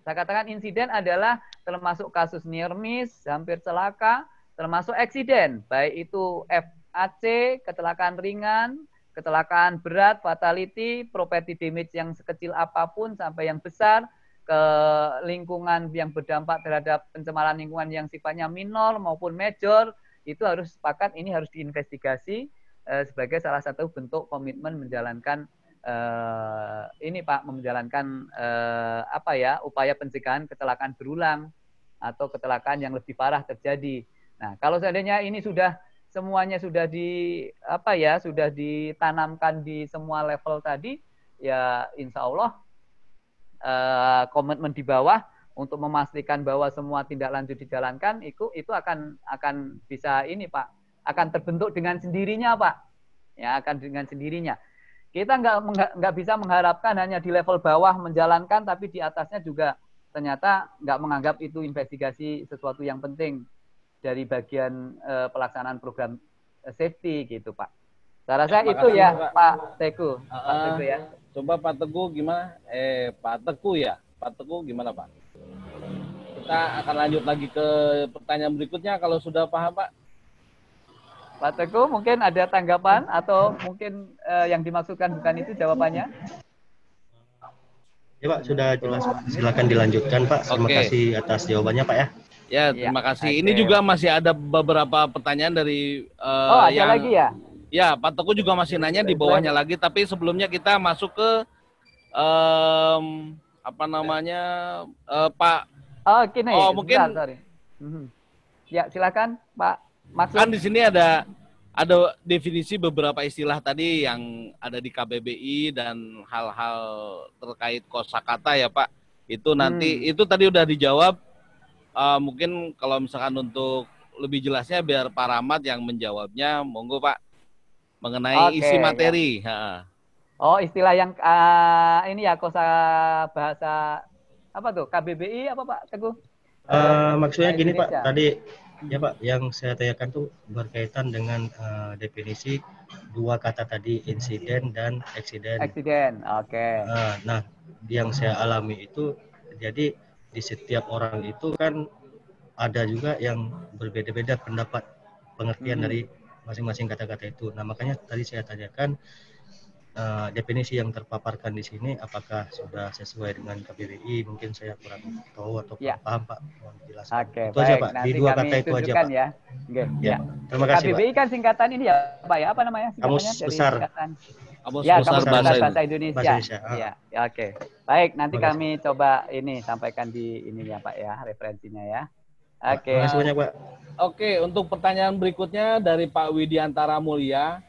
Saya katakan insiden adalah termasuk kasus near miss, hampir celaka, termasuk eksiden, baik itu F AC, kecelakaan ringan, kecelakaan berat, fatality, property damage yang sekecil apapun sampai yang besar, ke lingkungan yang berdampak terhadap pencemaran lingkungan yang sifatnya minor maupun major, itu harus sepakat ini harus diinvestigasi eh, sebagai salah satu bentuk komitmen menjalankan eh, ini Pak, menjalankan eh, apa ya upaya pencegahan kecelakaan berulang atau kecelakaan yang lebih parah terjadi. Nah, kalau seandainya ini sudah semuanya sudah di apa ya sudah ditanamkan di semua level tadi ya insya Allah komitmen eh, komitmen di bawah untuk memastikan bahwa semua tindak lanjut dijalankan itu itu akan akan bisa ini pak akan terbentuk dengan sendirinya pak ya akan dengan sendirinya kita nggak nggak bisa mengharapkan hanya di level bawah menjalankan tapi di atasnya juga ternyata nggak menganggap itu investigasi sesuatu yang penting dari bagian uh, pelaksanaan program eh, safety gitu Pak. Saya rasa ya, itu ya Pak, Pak Teguh. Uh, Teguh ya. Coba Pak Teguh gimana? Eh Pak Teguh ya. Pak Teguh gimana Pak? Kita akan lanjut lagi ke pertanyaan berikutnya kalau sudah paham Pak. Pak Teguh mungkin ada tanggapan atau mungkin uh, yang dimaksudkan bukan itu jawabannya? Ya Pak sudah jelas Pak. Silakan dilanjutkan Pak. Terima okay. kasih atas jawabannya Pak ya. Ya, iya, terima ya, kasih. Okay. Ini juga masih ada beberapa pertanyaan dari uh, Oh, ada yang, lagi ya? Ya, Pak Teguh juga masih nanya di bawahnya lagi, tapi sebelumnya kita masuk ke um, apa namanya? Uh, Pak Oh, kini. Oh, mungkin Bentar, sorry. Mhm. Ya, silakan, Pak. Masuk. Kan di sini ada ada definisi beberapa istilah tadi yang ada di KBBI dan hal-hal terkait kosakata ya, Pak. Itu nanti hmm. itu tadi udah dijawab uh, mungkin kalau misalkan untuk lebih jelasnya biar Pak Rahmat yang menjawabnya, monggo Pak mengenai okay, isi ya. materi. Ya. Oh, istilah yang uh, ini ya kosa bahasa apa tuh KBBI apa Pak Teguh? Uh, maksudnya gini Indonesia. Pak, tadi ya Pak yang saya tanyakan tuh berkaitan dengan uh, definisi dua kata tadi insiden dan eksiden. Eksiden, oke. Okay. Uh, nah, yang saya alami itu jadi di setiap orang itu kan ada juga yang berbeda-beda pendapat pengertian hmm. dari masing-masing kata-kata itu. Nah makanya tadi saya tanyakan uh, definisi yang terpaparkan di sini apakah sudah sesuai dengan KBBI? Mungkin saya kurang tahu atau ya. kurang ya. paham Pak. Mohon Oke, itu baik. aja Pak. Nanti di dua kata itu aja Pak. Ya. Okay. Ya. ya. Terima kasih KBBI Pak. kan singkatan ini ya Pak ya apa namanya? Kamus besar. Singkatan kamus, ya, besar, kamus besar bahasa, Indonesia. Oh. Ya, ya oke. Okay. Baik, nanti kami coba ini sampaikan di ini ya Pak ya, referensinya ya. Oke. Okay. Oke, okay, untuk pertanyaan berikutnya dari Pak Widiantara Mulia.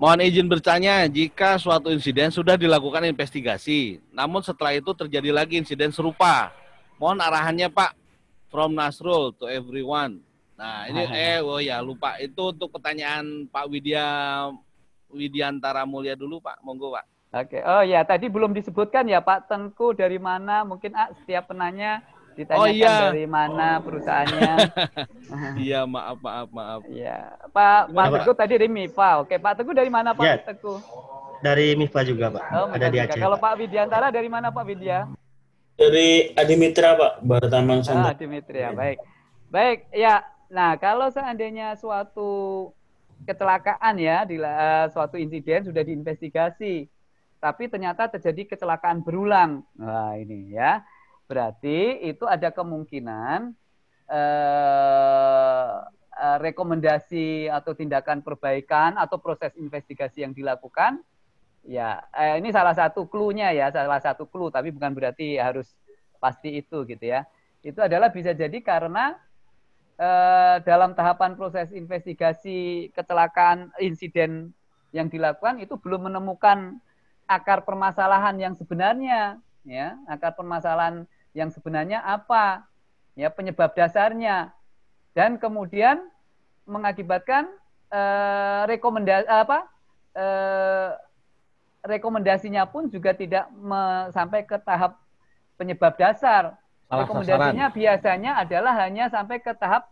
Mohon izin bertanya, jika suatu insiden sudah dilakukan investigasi, namun setelah itu terjadi lagi insiden serupa, mohon arahannya Pak, from Nasrul to everyone. Nah, ini eh oh ya lupa itu untuk pertanyaan Pak Widya Widiantara Mulia dulu Pak, monggo Pak. Oke, oh ya tadi belum disebutkan ya Pak Tengku dari mana, mungkin ah, setiap penanya ditanyakan oh, iya. dari mana oh. perusahaannya. Iya maaf maaf maaf. Iya Pak Pak Tengku tadi dari MIPA, oke Pak Tengku dari mana Pak ya. Tengku? Dari MIPA juga Pak, oh, ada di Aceh. Kalau Pak Widiantara dari mana Pak Widya? Dari Adimitra Pak, Bartaman ah, Sunda. Ah, Adimitra, baik. Baik, ya. Nah, kalau seandainya suatu kecelakaan ya di uh, suatu insiden sudah diinvestigasi tapi ternyata terjadi kecelakaan berulang nah ini ya berarti itu ada kemungkinan uh, uh, rekomendasi atau tindakan perbaikan atau proses investigasi yang dilakukan ya uh, ini salah satu clue-nya ya salah satu clue tapi bukan berarti harus pasti itu gitu ya itu adalah bisa jadi karena Eh, dalam tahapan proses investigasi kecelakaan insiden yang dilakukan itu belum menemukan akar permasalahan yang sebenarnya ya akar permasalahan yang sebenarnya apa ya penyebab dasarnya dan kemudian mengakibatkan eh, rekomendasi apa eh, rekomendasinya pun juga tidak sampai ke tahap penyebab dasar Salah Rekomendasinya sasaran. biasanya adalah hanya sampai ke tahap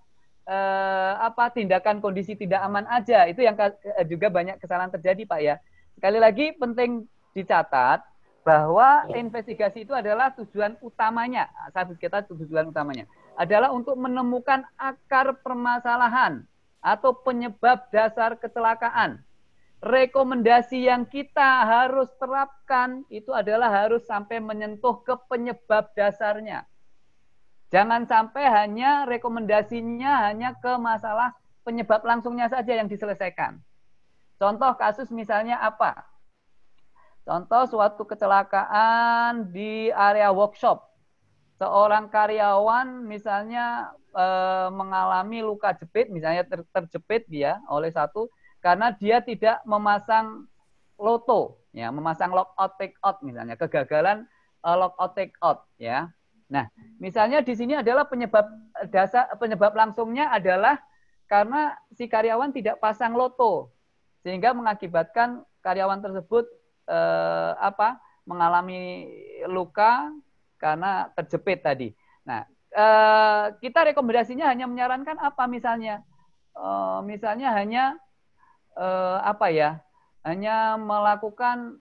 eh, apa tindakan kondisi tidak aman aja. Itu yang eh, juga banyak kesalahan terjadi, Pak ya. Sekali lagi penting dicatat bahwa ya. investigasi itu adalah tujuan utamanya. Saya kita tujuan utamanya adalah untuk menemukan akar permasalahan atau penyebab dasar kecelakaan rekomendasi yang kita harus terapkan itu adalah harus sampai menyentuh ke penyebab dasarnya. Jangan sampai hanya rekomendasinya hanya ke masalah penyebab langsungnya saja yang diselesaikan. Contoh kasus misalnya apa? Contoh suatu kecelakaan di area workshop. Seorang karyawan misalnya e, mengalami luka jepit, misalnya ter, terjepit dia oleh satu karena dia tidak memasang loto, ya, memasang lockout take out misalnya, kegagalan e, eh, lockout take out ya. Nah, misalnya di sini adalah penyebab eh, dasar eh, penyebab langsungnya adalah karena si karyawan tidak pasang loto sehingga mengakibatkan karyawan tersebut eh, apa mengalami luka karena terjepit tadi. Nah, eh, kita rekomendasinya hanya menyarankan apa misalnya eh, misalnya hanya eh, apa ya hanya melakukan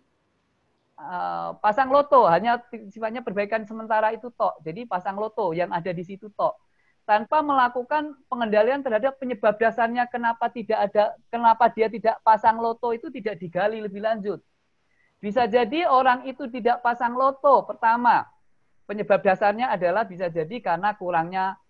Eh, pasang loto hanya sifatnya perbaikan sementara itu tok. Jadi pasang loto yang ada di situ tok tanpa melakukan pengendalian terhadap penyebab dasarnya kenapa tidak ada kenapa dia tidak pasang loto itu tidak digali lebih lanjut. Bisa jadi orang itu tidak pasang loto pertama. Penyebab dasarnya adalah bisa jadi karena kurangnya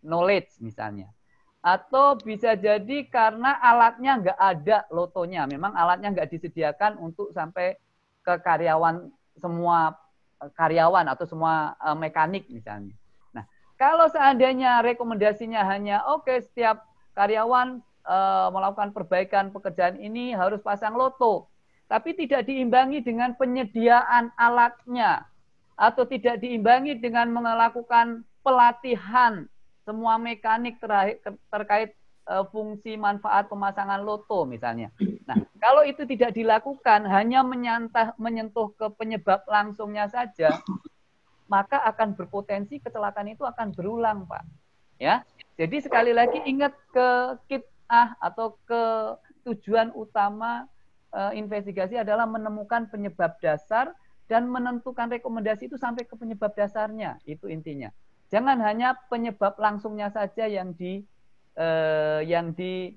knowledge misalnya. Atau bisa jadi karena alatnya nggak ada lotonya. Memang alatnya nggak disediakan untuk sampai ke karyawan semua eh, karyawan atau semua eh, mekanik misalnya. Nah, kalau seandainya rekomendasinya hanya oke okay, setiap karyawan eh, melakukan perbaikan pekerjaan ini harus pasang loto, tapi tidak diimbangi dengan penyediaan alatnya atau tidak diimbangi dengan melakukan pelatihan semua mekanik terkait Eh, fungsi manfaat pemasangan loto misalnya. Nah, kalau itu tidak dilakukan hanya menyantah menyentuh ke penyebab langsungnya saja, maka akan berpotensi kecelakaan itu akan berulang, Pak. Ya. Jadi sekali lagi ingat ke kitah atau ke tujuan utama uh, investigasi adalah menemukan penyebab dasar dan menentukan rekomendasi itu sampai ke penyebab dasarnya, itu intinya. Jangan hanya penyebab langsungnya saja yang di eh, yang di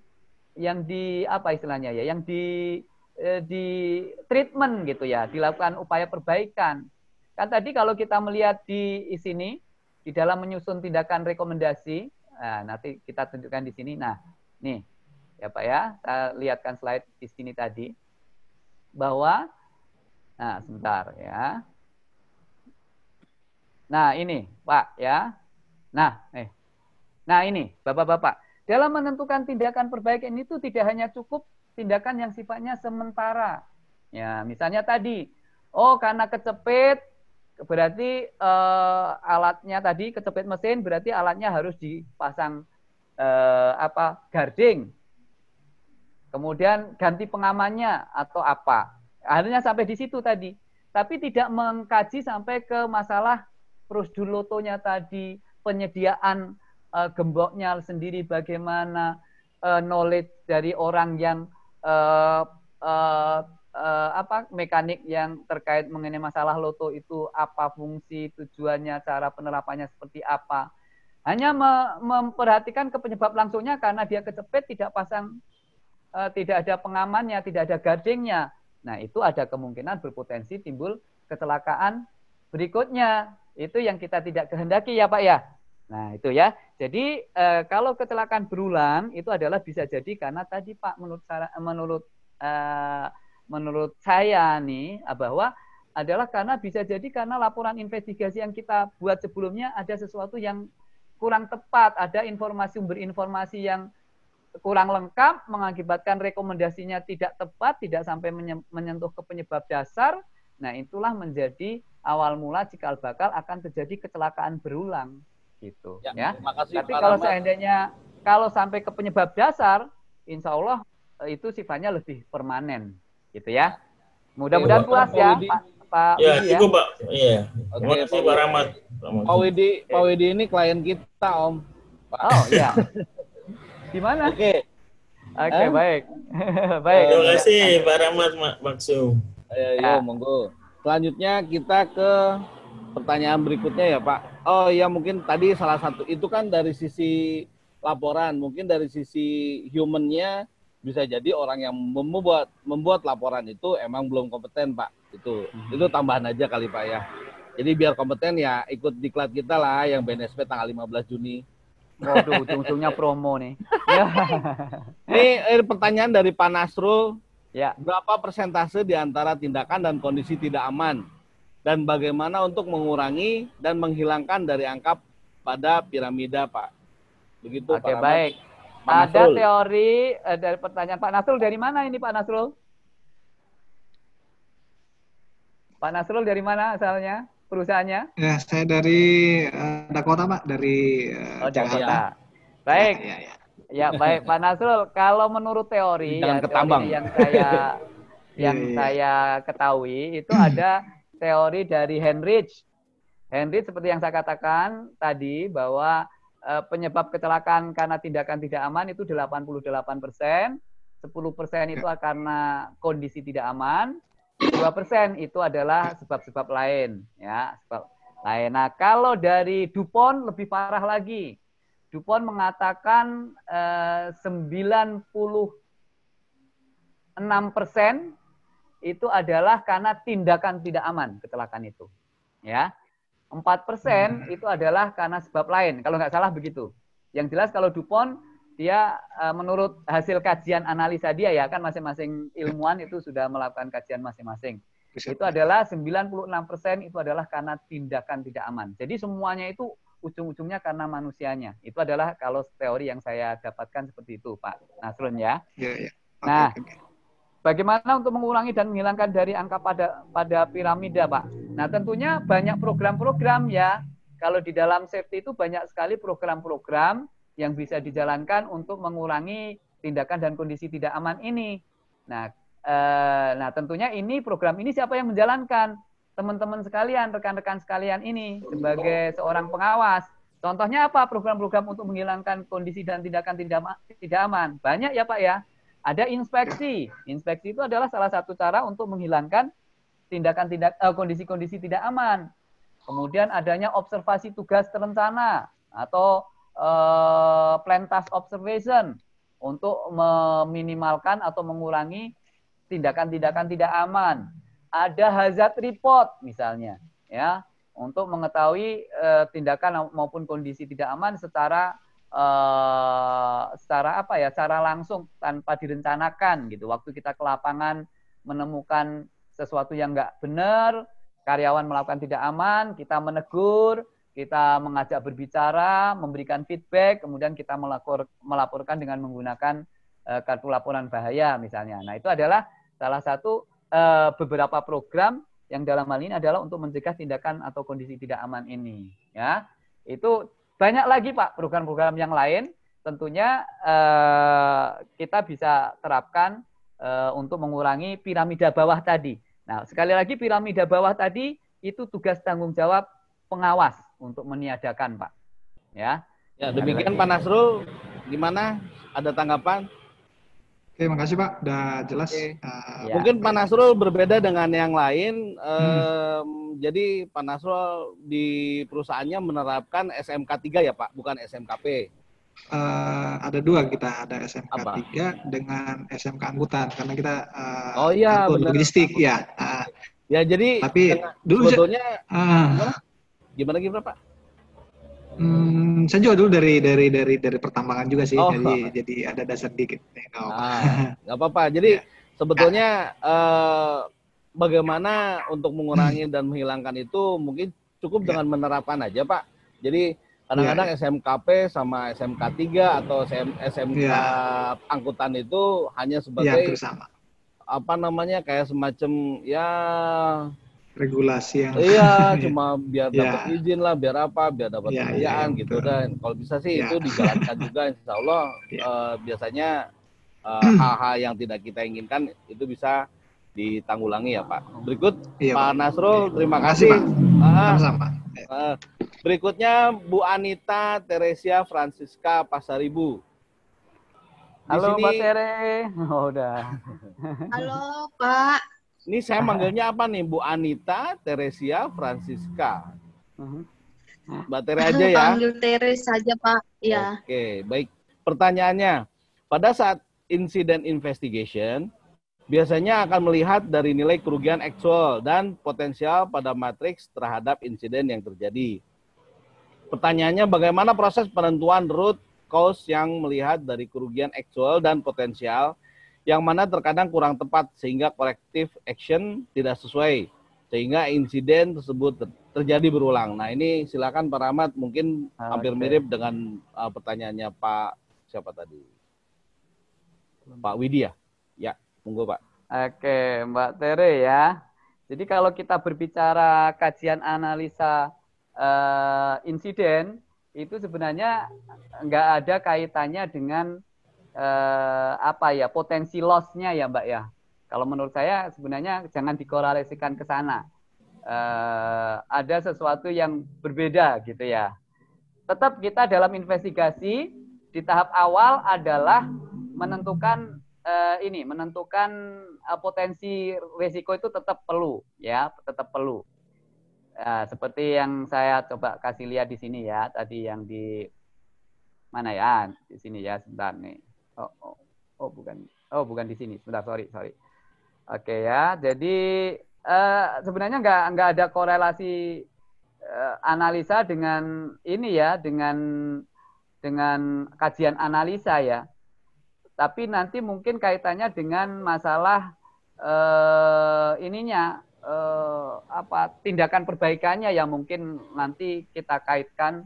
yang di apa istilahnya ya, yang di eh, di treatment gitu ya, dilakukan upaya perbaikan. Kan tadi kalau kita melihat di sini di dalam menyusun tindakan rekomendasi, nah, nanti kita tunjukkan di sini. Nah, nih ya Pak ya, saya lihatkan slide di sini tadi bahwa nah sebentar ya. Nah, ini Pak ya. Nah, eh. Nah, ini Bapak-bapak. Dalam menentukan tindakan perbaikan itu tidak hanya cukup tindakan yang sifatnya sementara. Ya, misalnya tadi, oh karena kecepit berarti eh, alatnya tadi kecepit mesin berarti alatnya harus dipasang eh, apa garding. Kemudian ganti pengamannya atau apa. Akhirnya sampai di situ tadi. Tapi tidak mengkaji sampai ke masalah prosedur lotonya tadi, penyediaan uh, eh, gemboknya sendiri bagaimana uh, knowledge dari orang yang uh, uh, uh, apa mekanik yang terkait mengenai masalah loto itu apa fungsi tujuannya cara penerapannya seperti apa hanya me memperhatikan ke penyebab langsungnya karena dia kecepet tidak pasang uh, tidak ada pengamannya tidak ada gardingnya. nah itu ada kemungkinan berpotensi timbul kecelakaan berikutnya itu yang kita tidak kehendaki ya pak ya Nah, itu ya. Jadi e, kalau kecelakaan berulang itu adalah bisa jadi karena tadi Pak menurut saya, menurut e, menurut saya nih eh, bahwa adalah karena bisa jadi karena laporan investigasi yang kita buat sebelumnya ada sesuatu yang kurang tepat, ada informasi sumber informasi yang kurang lengkap mengakibatkan rekomendasinya tidak tepat, tidak sampai menyentuh ke penyebab dasar. Nah, itulah menjadi awal mula cikal bakal akan terjadi kecelakaan berulang gitu ya. ya. Makasih, Tapi kalau seandainya kalau sampai ke penyebab dasar, insya Allah eh, itu sifatnya lebih permanen, gitu ya. Mudah-mudahan iya, puas ya, Pak. ya, Widi, ya. cukup Pak. Iya. Terima okay, kasih Pak Rahmat. Pak Widi, Pak Widi ini klien kita Om. Pak. Oh iya. Gimana? Oke. Okay. Oke, okay, eh? baik. baik. Terima kasih iya, iya. Pak Rahmat Maksum. ayo, ya. monggo. Selanjutnya kita ke pertanyaan berikutnya ya Pak. Oh ya mungkin tadi salah satu itu kan dari sisi laporan, mungkin dari sisi humannya bisa jadi orang yang membuat membuat laporan itu emang belum kompeten pak itu hmm. itu tambahan aja kali pak ya jadi biar kompeten ya ikut diklat kita lah yang BNSP tanggal 15 Juni Waduh, ujung-ujungnya promo nih. ini, pertanyaan dari Pak Nasrul. Ya. Berapa persentase di antara tindakan dan kondisi tidak aman dan bagaimana untuk mengurangi dan menghilangkan dari angka pada piramida, Pak. Begitu Oke, Pak. baik. Pak Ada teori eh, dari pertanyaan Pak Nasrul dari mana ini Pak Nasrul? Pak Nasrul dari mana asalnya? Perusahaannya? Ya, saya dari uh, eh, Dakota, Pak, dari uh, oh, Jakarta. Ya. Baik. Ya, ya, ya. ya, baik Pak Nasrul, kalau menurut teori, ya, teori yang saya iya, iya. yang saya ketahui itu ada teori dari Henrich. Henrich seperti yang saya katakan tadi bahwa eh, penyebab kecelakaan karena tindakan tidak aman itu 88 persen, 10 persen itu ya. karena kondisi tidak aman, 2 persen itu adalah sebab-sebab lain, ya sebab lain. Nah kalau dari Dupont lebih parah lagi, Dupont mengatakan eh, 96 persen itu adalah karena tindakan tidak aman kecelakaan itu. Ya. 4% hmm. itu adalah karena sebab lain. Kalau nggak salah begitu. Yang jelas kalau Dupont dia eh, menurut hasil kajian analisa dia ya kan masing-masing ilmuwan itu sudah melakukan kajian masing-masing. Itu adalah 96% itu adalah karena tindakan tidak aman. Jadi semuanya itu ujung-ujungnya karena manusianya. Itu adalah kalau teori yang saya dapatkan seperti itu, Pak Nasrun ya. Iya, iya. nah, Bagaimana untuk mengurangi dan menghilangkan dari angka pada pada piramida, Pak? Nah, tentunya banyak program-program ya. Kalau di dalam safety itu banyak sekali program-program yang bisa dijalankan untuk mengurangi tindakan dan kondisi tidak aman ini. Nah, eh, nah tentunya ini program ini siapa yang menjalankan? Teman-teman sekalian, rekan-rekan sekalian ini sebagai seorang pengawas. Contohnya apa program-program untuk menghilangkan kondisi dan tindakan tidak aman? Banyak ya Pak ya. Ada inspeksi. Inspeksi itu adalah salah satu cara untuk menghilangkan tindakan tindak eh, kondisi-kondisi tidak aman. Kemudian adanya observasi tugas terencana atau eh, plan task observation untuk meminimalkan atau mengurangi tindakan-tindakan tidak aman. Ada hazard report misalnya, ya, untuk mengetahui eh, tindakan maupun kondisi tidak aman secara uh, secara apa ya, secara langsung tanpa direncanakan gitu. Waktu kita ke lapangan menemukan sesuatu yang nggak benar, karyawan melakukan tidak aman, kita menegur, kita mengajak berbicara, memberikan feedback, kemudian kita melapor, melaporkan dengan menggunakan uh, kartu laporan bahaya misalnya. Nah itu adalah salah satu uh, beberapa program yang dalam hal ini adalah untuk mencegah tindakan atau kondisi tidak aman ini. Ya, itu banyak lagi Pak program-program yang lain tentunya eh, kita bisa terapkan eh, untuk mengurangi piramida bawah tadi. Nah, sekali lagi piramida bawah tadi itu tugas tanggung jawab pengawas untuk meniadakan, Pak. Ya. Ya, demikian Pak Nasrul gimana? Ada tanggapan? Oke, makasih Pak. Udah jelas. Okay. Uh, eh, ya. Mungkin Pak Nasrul berbeda dengan yang lain. Hmm. Um, jadi Pak Nasrul di perusahaannya menerapkan SMK 3 ya Pak, bukan SMKP. Uh, eh, ada dua kita ada SMK Apa? 3 dengan SMK angkutan karena kita uh, oh iya benar logistik ya uh, ya jadi tapi dulu sebetulnya uh, gimana gimana pak Hmm, saya juga dulu dari dari dari dari pertambangan juga sih, oh. jadi jadi ada dasar dikit. Nah, nggak apa-apa. Jadi ya. sebetulnya Uh, bagaimana untuk mengurangi dan menghilangkan itu mungkin cukup ya. dengan menerapkan aja, Pak. Jadi kadang-kadang ya. SMKP sama SMK 3 atau SM, SMK ya. angkutan itu hanya ya, sebagai ya, apa namanya kayak semacam ya regulasi yang iya cuma biar ya. dapat yeah. izin lah biar apa biar dapat yeah, ya, kerjaan yeah, gitu betul. dan kalau bisa sih yeah. itu dijalankan juga insya Allah yeah. Ya. uh, biasanya hal eh, hal-hal yang tidak kita inginkan itu bisa ditanggulangi ya Pak berikut yeah, Pak Nasrul yeah. Iya. terima kasih Pak. Ah, ah. sama-sama uh, berikutnya Bu Anita Teresia Francisca Pasaribu Halo Mbak Tere. Oh, udah. Halo Pak. Ini saya manggilnya apa nih? Bu Anita, Teresia, Francisca. Mbak Tere aja ya. Panggil Tere saja Pak. Ya. Oke, baik. Pertanyaannya, pada saat insiden investigation, biasanya akan melihat dari nilai kerugian aktual dan potensial pada matriks terhadap insiden yang terjadi. Pertanyaannya, bagaimana proses penentuan root cause yang melihat dari kerugian aktual dan potensial yang mana terkadang kurang tepat sehingga corrective action tidak sesuai sehingga insiden tersebut terjadi berulang. Nah ini silakan Pak Rahmat mungkin okay. hampir mirip dengan uh, pertanyaannya Pak siapa tadi Pak Widya. Ya, monggo Pak. Oke, Mbak Tere ya. Jadi kalau kita berbicara kajian analisa uh, insiden itu sebenarnya nggak ada kaitannya dengan eh, apa ya potensi loss-nya ya Mbak ya. Kalau menurut saya sebenarnya jangan dikorelasikan ke sana. Eh, ada sesuatu yang berbeda gitu ya. Tetap kita dalam investigasi di tahap awal adalah menentukan eh, ini, menentukan eh, potensi risiko itu tetap perlu ya, tetap perlu. Ya, seperti yang saya coba kasih lihat di sini ya, tadi yang di mana ya? Di sini ya, sebentar nih. Oh, oh, oh bukan. Oh, bukan di sini. Sebentar, sorry, sorry. Oke okay, ya. Jadi uh, sebenarnya nggak nggak ada korelasi uh, analisa dengan ini ya, dengan dengan kajian analisa ya. Tapi nanti mungkin kaitannya dengan masalah uh, ininya uh, apa tindakan perbaikannya yang mungkin nanti kita kaitkan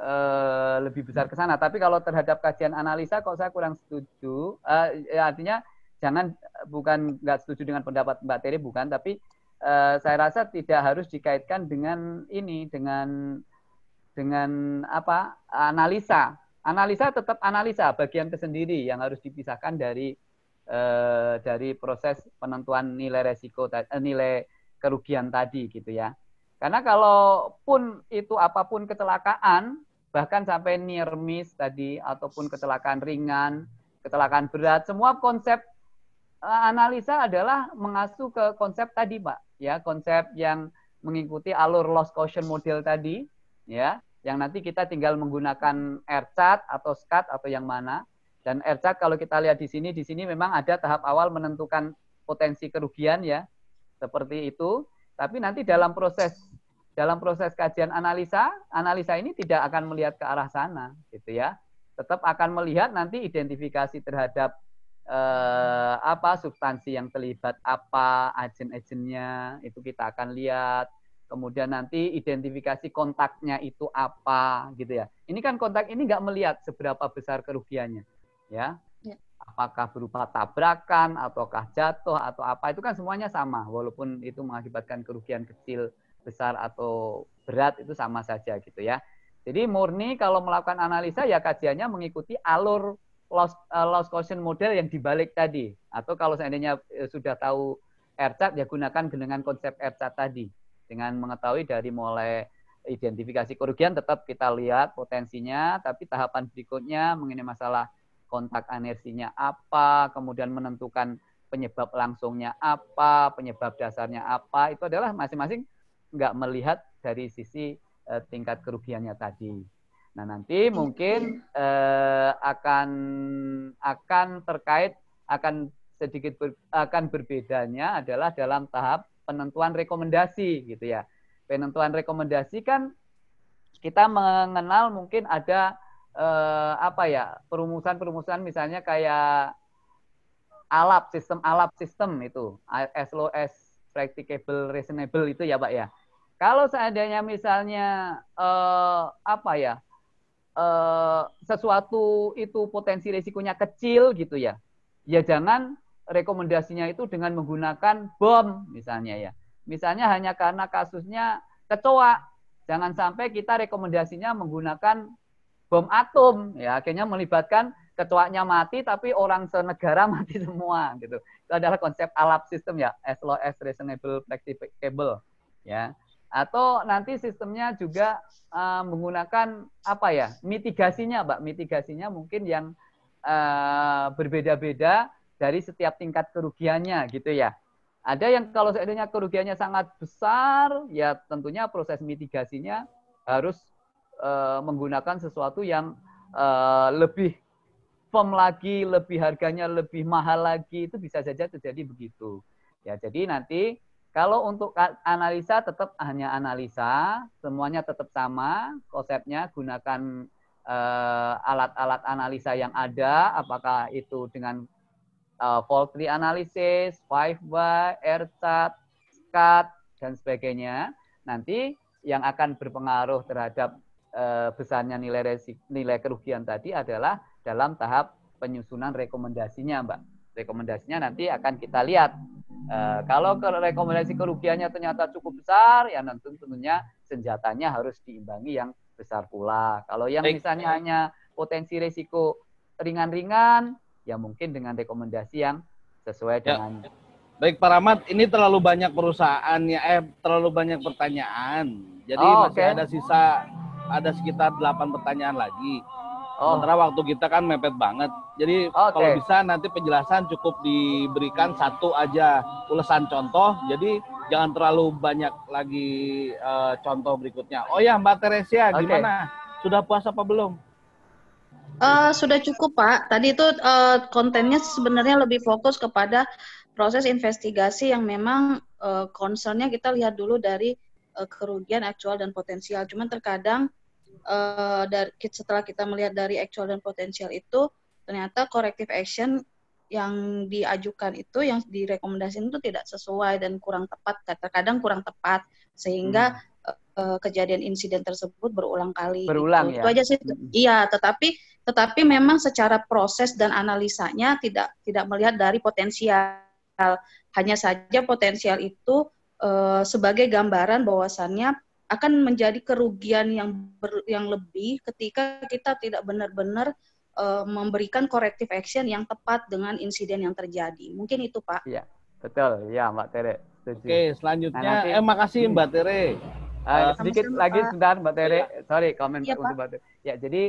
Eh, lebih besar ke sana. Tapi kalau terhadap kajian analisa, kok saya kurang setuju. Uh, ya artinya jangan bukan nggak setuju dengan pendapat Mbak Tere bukan, tapi uh, saya rasa tidak harus dikaitkan dengan ini dengan dengan apa analisa. Analisa tetap analisa bagian tersendiri yang harus dipisahkan dari uh, dari proses penentuan nilai resiko uh, nilai kerugian tadi gitu ya. Karena kalaupun itu apapun kecelakaan, bahkan sampai near miss tadi ataupun kecelakaan ringan, kecelakaan berat, semua konsep eh, analisa adalah mengasuh ke konsep tadi, Pak. Ya, konsep yang mengikuti alur loss caution model tadi, ya, yang nanti kita tinggal menggunakan chart atau SCAT atau yang mana. Dan chart kalau kita lihat di sini, di sini memang ada tahap awal menentukan potensi kerugian ya, seperti itu. Tapi nanti dalam proses dalam proses kajian analisa, analisa ini tidak akan melihat ke arah sana, gitu ya. Tetap akan melihat nanti identifikasi terhadap eh, apa substansi yang terlibat, apa agen-agennya itu kita akan lihat. Kemudian nanti identifikasi kontaknya itu apa, gitu ya. Ini kan kontak ini nggak melihat seberapa besar kerugiannya, ya. ya. Apakah berupa tabrakan, ataukah jatuh, atau apa itu kan semuanya sama, walaupun itu mengakibatkan kerugian kecil besar atau berat itu sama saja gitu ya. Jadi murni kalau melakukan analisa ya kajiannya mengikuti alur loss, uh, loss caution model yang dibalik tadi. Atau kalau seandainya eh, sudah tahu RChat ya gunakan dengan konsep RChat tadi. Dengan mengetahui dari mulai identifikasi kerugian tetap kita lihat potensinya, tapi tahapan berikutnya mengenai masalah kontak anersinya apa, kemudian menentukan penyebab langsungnya apa, penyebab dasarnya apa, itu adalah masing-masing nggak melihat dari sisi eh, tingkat kerugiannya tadi. Nah nanti mungkin eh, akan akan terkait akan sedikit ber, akan berbedanya adalah dalam tahap penentuan rekomendasi gitu ya. Penentuan rekomendasi kan kita mengenal mungkin ada eh, apa ya perumusan-perumusan misalnya kayak alap sistem alap sistem itu as low as practicable reasonable itu ya pak ya kalau seandainya misalnya uh, apa ya uh, sesuatu itu potensi risikonya kecil gitu ya, ya jangan rekomendasinya itu dengan menggunakan bom misalnya ya. Misalnya hanya karena kasusnya kecoa, jangan sampai kita rekomendasinya menggunakan bom atom ya akhirnya melibatkan kecoaknya mati tapi orang senegara mati semua gitu itu adalah konsep alap sistem ya as low as reasonable practicable ya atau nanti sistemnya juga uh, menggunakan apa ya mitigasinya Mbak mitigasinya mungkin yang uh, berbeda-beda dari setiap tingkat kerugiannya gitu ya ada yang kalau seandainya kerugiannya sangat besar ya tentunya proses mitigasinya harus uh, menggunakan sesuatu yang uh, lebih firm lagi lebih harganya lebih mahal lagi itu bisa saja terjadi begitu ya jadi nanti kalau untuk analisa tetap hanya analisa, semuanya tetap sama konsepnya gunakan eh, alat-alat uh, analisa yang ada, apakah itu dengan uh, fault tree analysis, 5Y, chart, SCAT, dan sebagainya. Nanti yang akan berpengaruh terhadap uh, besarnya nilai resiko, nilai kerugian tadi adalah dalam tahap penyusunan rekomendasinya, Mbak. Rekomendasinya nanti akan kita lihat Uh, kalau rekomendasi kerugiannya ternyata cukup besar, ya tentu tentunya senjatanya harus diimbangi yang besar pula. Kalau yang Baik. misalnya hanya potensi risiko ringan-ringan, ya mungkin dengan rekomendasi yang sesuai ya. dengan. Baik Pak Ramad, ini terlalu banyak perusahaan ya, eh terlalu banyak pertanyaan. Jadi oh, masih okay. ada sisa, ada sekitar 8 pertanyaan lagi. Oh. Sementara waktu kita kan mepet banget. Jadi okay. kalau bisa nanti penjelasan cukup diberikan satu aja ulasan contoh. Jadi jangan terlalu banyak lagi uh, contoh berikutnya. Oh ya Mbak Teresia, okay. gimana? Sudah puasa apa belum? Uh, sudah cukup Pak. Tadi itu uh, kontennya sebenarnya lebih fokus kepada proses investigasi yang memang uh, concernnya kita lihat dulu dari uh, kerugian aktual dan potensial. Cuman terkadang uh, eh, dari setelah kita melihat dari actual dan potensial itu ternyata corrective action yang diajukan itu yang direkomendasikan itu tidak sesuai dan kurang tepat terkadang kurang tepat sehingga hmm. uh, kejadian insiden tersebut berulang kali berulang itu, ya itu aja sih hmm. iya tetapi tetapi memang secara proses dan analisanya tidak tidak melihat dari potensial hanya saja potensial itu uh, sebagai gambaran bahwasannya akan menjadi kerugian yang ber, yang lebih ketika kita tidak benar-benar uh, memberikan corrective action yang tepat dengan insiden yang terjadi. Mungkin itu, Pak. Iya, betul. Iya, Mbak Tere. Setuju. Oke, selanjutnya nah, nanti, eh makasih Mbak Tere. Uh, sedikit sama -sama, lagi sebentar Mbak Tere. Iya. Sorry, komen iya, untuk Mbak Tere. Ya, jadi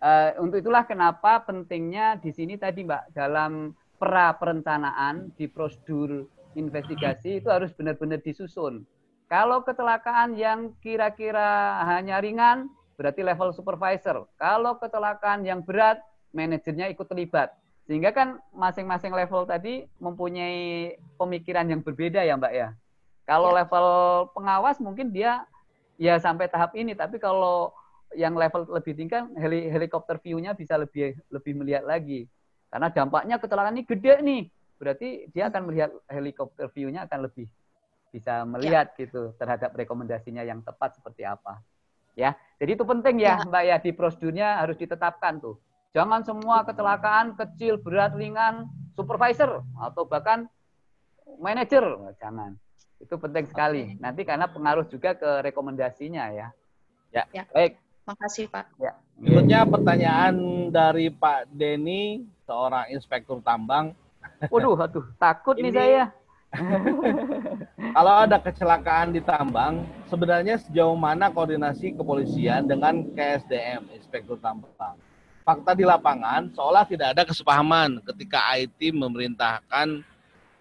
uh, untuk itulah kenapa pentingnya di sini tadi Mbak dalam pra perencanaan di prosedur investigasi itu harus benar-benar disusun kalau kecelakaan yang kira-kira hanya ringan, berarti level supervisor. Kalau kecelakaan yang berat, manajernya ikut terlibat. Sehingga kan masing-masing level tadi mempunyai pemikiran yang berbeda ya Mbak ya. Kalau ya. level pengawas mungkin dia ya sampai tahap ini, tapi kalau yang level lebih tinggi kan helikopter view-nya bisa lebih lebih melihat lagi. Karena dampaknya kecelakaan ini gede nih. Berarti dia akan melihat helikopter view-nya akan lebih bisa ya. melihat ya. gitu terhadap rekomendasinya yang tepat seperti apa. Ya. Jadi itu penting ya, ya. Mbak ya di prosedurnya harus ditetapkan tuh. Jangan semua kecelakaan kecil, berat, ringan, supervisor atau bahkan manajer, jangan. Itu penting sekali. Okay. Nanti karena pengaruh juga ke rekomendasinya ya. Ya. ya. Baik. Makasih Pak. Ya. Berikutnya pertanyaan dari Pak Denny, seorang inspektur tambang. Waduh, aduh, takut ini, nih saya. Kalau ada kecelakaan di tambang, sebenarnya sejauh mana koordinasi kepolisian dengan KSDM, Inspektur Tambang? Fakta di lapangan seolah tidak ada kesepahaman ketika IT memerintahkan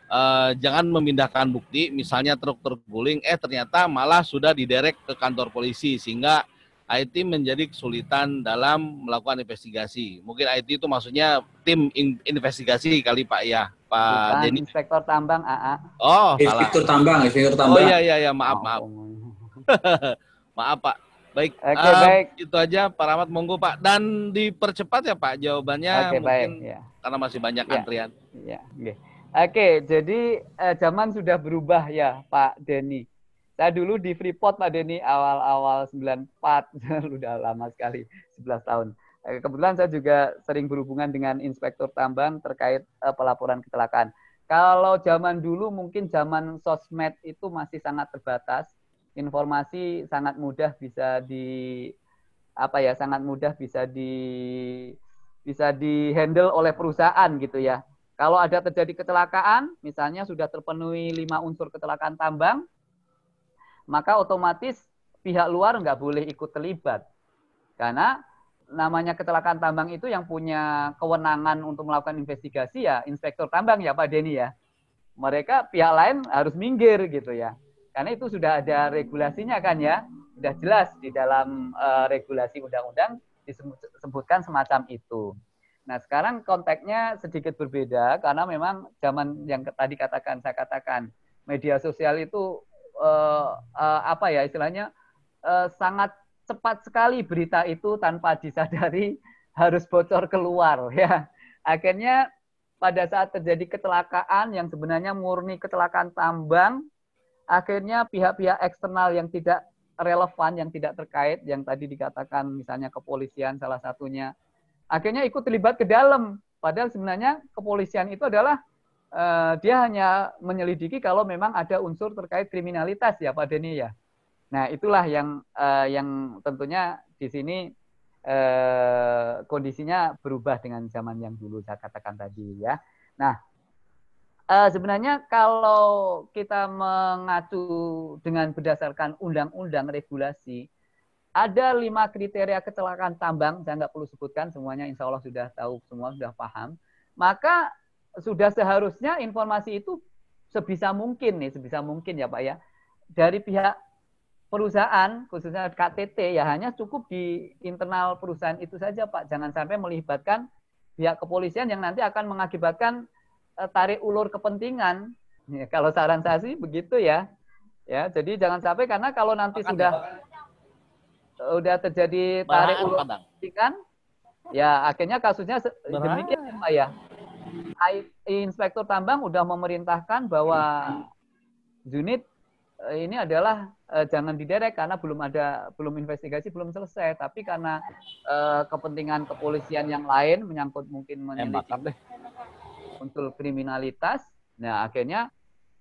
eh, jangan memindahkan bukti, misalnya truk terguling, eh ternyata malah sudah diderek ke kantor polisi sehingga IT menjadi kesulitan dalam melakukan investigasi. Mungkin IT itu maksudnya tim investigasi kali Pak ya. Pak Bukan, Denny. Inspektor Tambang AA. Oh, Inspektor salah. Tambang, Inspektor oh, Tambang. Oh iya iya iya, maaf maaf. Oh. maaf Pak. Baik, Oke, okay, eh, um, baik. Itu aja Pak Rahmat monggo Pak dan dipercepat ya Pak jawabannya okay, mungkin baik, ya. karena masih banyak ya. antrian. Ya. Okay. Oke, jadi eh, zaman sudah berubah ya Pak Denny. Saya dulu di Freeport Pak Denny awal-awal 94, udah lama sekali, 11 tahun. Eh, kebetulan saya juga sering berhubungan dengan inspektur tambang terkait eh, pelaporan kecelakaan. Kalau zaman dulu mungkin zaman sosmed itu masih sangat terbatas, informasi sangat mudah bisa di apa ya sangat mudah bisa di bisa dihandle oleh perusahaan gitu ya. Kalau ada terjadi kecelakaan, misalnya sudah terpenuhi lima unsur kecelakaan tambang, maka otomatis pihak luar nggak boleh ikut terlibat. Karena namanya kecelakaan tambang itu yang punya kewenangan untuk melakukan investigasi ya inspektur tambang ya Pak Denny ya. Mereka pihak lain harus minggir gitu ya. Karena itu sudah ada regulasinya kan ya. Sudah jelas di dalam uh, regulasi undang-undang disebutkan semacam itu. Nah, sekarang konteksnya sedikit berbeda karena memang zaman yang tadi katakan saya katakan media sosial itu uh, uh, apa ya istilahnya uh, sangat cepat sekali berita itu tanpa disadari harus bocor keluar ya. Akhirnya pada saat terjadi kecelakaan yang sebenarnya murni kecelakaan tambang, akhirnya pihak-pihak eksternal yang tidak relevan, yang tidak terkait, yang tadi dikatakan misalnya kepolisian salah satunya, akhirnya ikut terlibat ke dalam. Padahal sebenarnya kepolisian itu adalah uh, dia hanya menyelidiki kalau memang ada unsur terkait kriminalitas ya Pak Deni ya. Nah, itulah yang uh, yang tentunya di sini uh, kondisinya berubah dengan zaman yang dulu saya katakan tadi ya. Nah, uh, sebenarnya kalau kita mengacu dengan berdasarkan undang-undang regulasi ada lima kriteria kecelakaan tambang, saya nggak perlu sebutkan semuanya, insya Allah sudah tahu semua, sudah paham. Maka sudah seharusnya informasi itu sebisa mungkin nih, sebisa mungkin ya Pak ya, dari pihak perusahaan khususnya KTT ya hanya cukup di internal perusahaan itu saja Pak. Jangan sampai melibatkan pihak kepolisian yang nanti akan mengakibatkan eh, tarik ulur kepentingan. Ya, kalau saran saya sih begitu ya. Ya, jadi jangan sampai karena kalau nanti Makan, sudah sudah terjadi tarik ulur kepentingan, ya akhirnya kasusnya demikian Pak ya. Inspektur Tambang sudah memerintahkan bahwa unit Eh, ini adalah uh, jangan diderek karena belum ada belum investigasi belum selesai tapi karena uh, kepentingan kepolisian yang lain menyangkut mungkin menyelidiki unsur kriminalitas nah akhirnya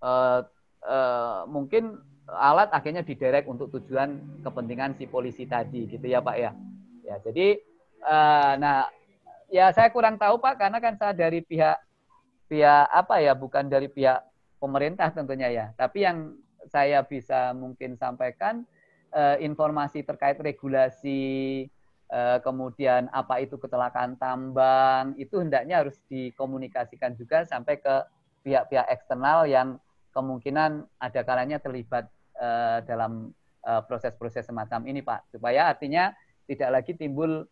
eh, uh, mungkin alat akhirnya diderek untuk tujuan kepentingan si polisi tadi gitu ya pak ya ya jadi uh, nah ya saya kurang tahu pak karena kan saya dari pihak pihak apa ya bukan dari pihak pemerintah tentunya ya tapi yang saya bisa mungkin sampaikan uh, informasi terkait regulasi uh, kemudian apa itu kecelakaan tambang itu hendaknya harus dikomunikasikan juga sampai ke pihak-pihak eksternal yang kemungkinan ada kalanya terlibat uh, dalam proses-proses semacam ini Pak supaya artinya tidak lagi timbul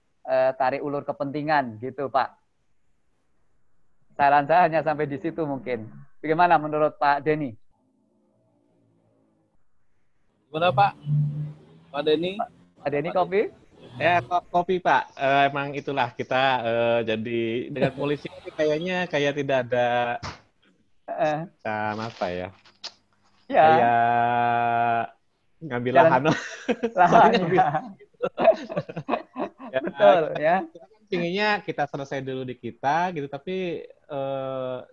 tarik ulur kepentingan gitu Pak saran saya hanya sampai di situ mungkin. Bagaimana menurut Pak Denny? Gimana Pak? Pak Denny? Pak Denny kopi? Ya kopi Pak. Uh, emang itulah kita uh, jadi dengan polisi kayaknya kayak tidak ada eh uh, apa ya? Ya. Kayak ngambil Jalan. lahan. lahan. ya. Gitu. ya, Betul ya. Kan pinginnya kita selesai dulu di kita gitu, tapi uh,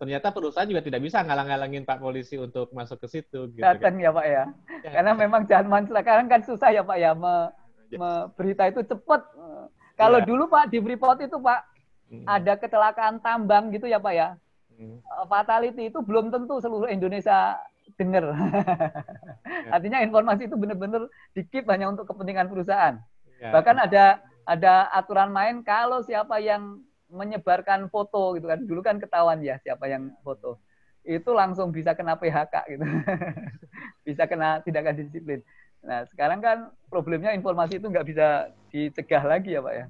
ternyata perusahaan juga tidak bisa ngalang-ngalangin Pak polisi untuk masuk ke situ. Gitu, Datang kan. ya Pak ya. ya. Karena memang zaman sekarang kan susah ya Pak ya, me, ya. Me, berita itu cepat. Kalau ya. dulu Pak di Freeport itu Pak, hmm. ada kecelakaan tambang gitu ya Pak ya. Hmm. Eh, fatality itu belum tentu seluruh Indonesia dengar. ya. Artinya informasi itu benar-benar dikit hanya untuk kepentingan perusahaan. Ya. Bahkan ada ada aturan main kalau siapa yang menyebarkan foto gitu kan dulu kan ketahuan ya siapa yang foto itu langsung bisa kena PHK gitu bisa kena tindakan disiplin nah sekarang kan problemnya informasi itu nggak bisa dicegah lagi ya pak ya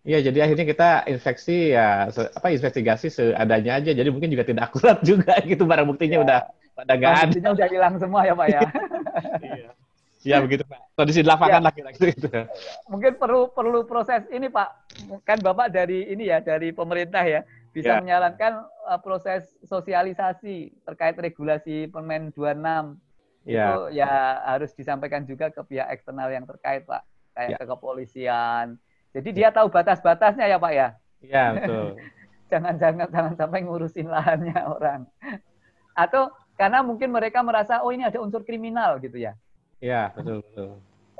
Iya, jadi akhirnya kita infeksi ya apa investigasi seadanya aja. Jadi mungkin juga tidak akurat juga gitu barang buktinya ya. udah pada nggak ada. Buktinya udah hilang semua ya pak ya. Ya begitu Pak. Tadi di lapangan ya. lagi lagi gitu. Iya. Mungkin perlu perlu proses ini Pak. Kan Bapak dari ini ya dari pemerintah ya bisa ya. menyarankan eh, proses sosialisasi terkait regulasi Permen 26. Ya. Itu ya harus disampaikan juga ke pihak eksternal yang terkait Pak, kayak ya. ke kepolisian. Jadi iya. dia tahu batas-batasnya ya Pak ya. Iya betul. Jangan-jangan jangan sampai ngurusin lahannya orang. Atau karena mungkin mereka merasa oh ini ada unsur kriminal gitu ya Iya, betul betul.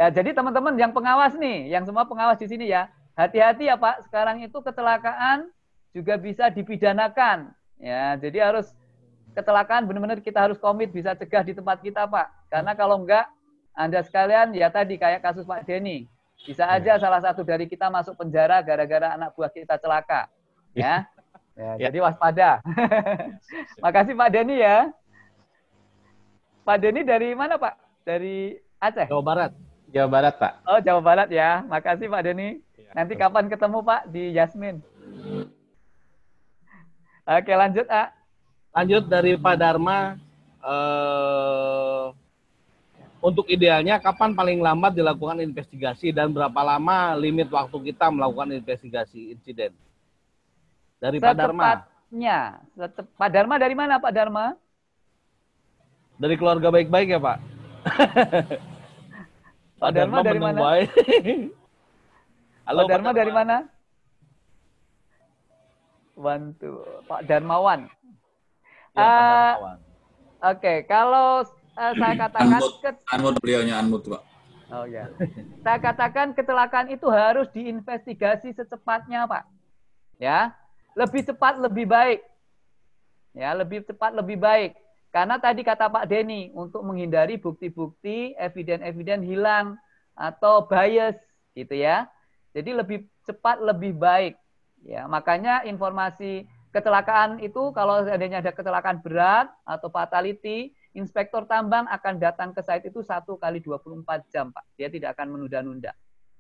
Ya, jadi teman-teman yang pengawas nih, yang semua pengawas di sini ya, hati-hati ya Pak. Sekarang itu kecelakaan juga bisa dipidanakan. Ya, jadi harus kecelakaan benar-benar kita harus komit bisa cegah di tempat kita Pak. Karena kalau enggak, Anda sekalian ya tadi kayak kasus Pak Denny, bisa iya. aja ya. salah satu dari kita masuk penjara gara-gara anak buah kita celaka. Ya. Iya. ya, ya. Jadi waspada. Makasih Pak Denny ya. Pak Denny dari mana Pak? dari Aceh? Jawa Barat. Jawa Barat, Pak. Oh, Jawa Barat ya. Makasih, Pak Denny. Ya, Nanti betul. kapan ketemu, Pak, di Yasmin? Oke, lanjut, Pak. Lanjut dari Pak Dharma. Uh, untuk idealnya, kapan paling lambat dilakukan investigasi dan berapa lama limit waktu kita melakukan investigasi insiden? Dari Pak Dharma. Secepatnya. Pak Dharma dari mana, Pak Dharma? Dari keluarga baik-baik ya, Pak? Pak Dharma dari mana? Halo, Pak Dharma dari mana? One, two. Pak Darmawan. Ya, Uh, Oke, okay. kalau uh, saya katakan... Anmut beliaunya Anmut, Pak. Oh ya. Saya katakan kecelakaan itu harus diinvestigasi secepatnya, Pak. Ya. Lebih cepat lebih baik. Ya, lebih cepat lebih baik. Karena tadi kata Pak Denny, untuk menghindari bukti-bukti, eviden-eviden hilang atau bias gitu ya. Jadi lebih cepat, lebih baik. Ya, makanya informasi kecelakaan itu kalau seandainya ada kecelakaan berat atau fatality, inspektor tambang akan datang ke site itu satu kali 24 jam, Pak. Dia tidak akan menunda-nunda.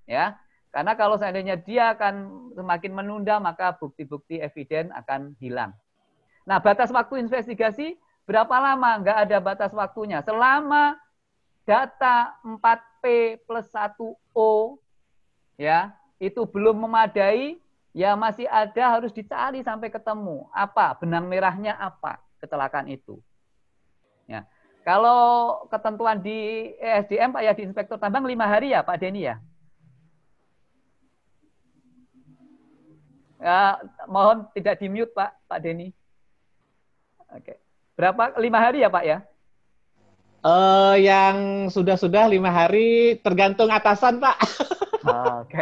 Ya. Karena kalau seandainya dia akan semakin menunda, maka bukti-bukti eviden akan hilang. Nah, batas waktu investigasi Berapa lama? Nggak ada batas waktunya. Selama data 4P plus 1O ya itu belum memadai, ya masih ada harus dicari sampai ketemu. Apa? Benang merahnya apa kecelakaan itu. Ya. Kalau ketentuan di ESDM, Pak ya di Inspektur Tambang lima hari ya Pak Denny ya? ya mohon tidak di mute Pak Pak Denny. Oke. Berapa? Lima hari ya Pak ya? Uh, yang sudah-sudah lima hari tergantung atasan Pak. Oke.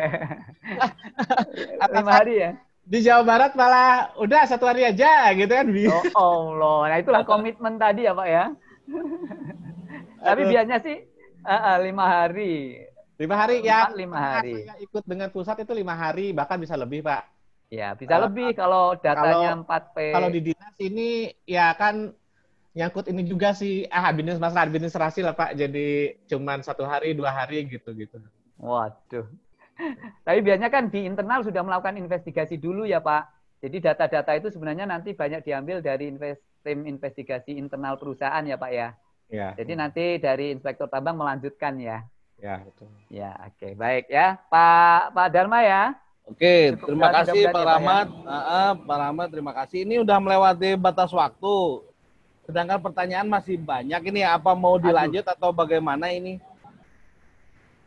Okay. lima hari ya? Di Jawa Barat malah udah satu hari aja gitu kan. Oh Allah. Nah itulah komitmen tadi ya Pak ya. Tapi biasanya sih uh, uh, lima hari. Lima hari ya. Lima hari. Yang ikut dengan pusat itu lima hari bahkan bisa lebih Pak. Ya bisa uh, lebih eh, kalau datanya kalau, 4 p. Kalau di dinas ini ya kan nyangkut ini juga sih ah bisnis masalah administrasi lah pak jadi cuman satu hari dua hari gitu gitu waduh tapi biasanya kan di internal sudah melakukan investigasi dulu ya pak jadi data-data itu sebenarnya nanti banyak diambil dari invest, tim investigasi internal perusahaan ya pak ya ya jadi nanti dari inspektur tambang melanjutkan ya ya betul ya oke okay. baik ya pak pak Dharma ya Oke, terima kasih Pak ya. Rahmat. Ya, Pak Rahmat, terima kasih. Ini udah melewati batas waktu. Sedangkan pertanyaan masih banyak ini apa mau dilanjut Aduh. atau bagaimana ini?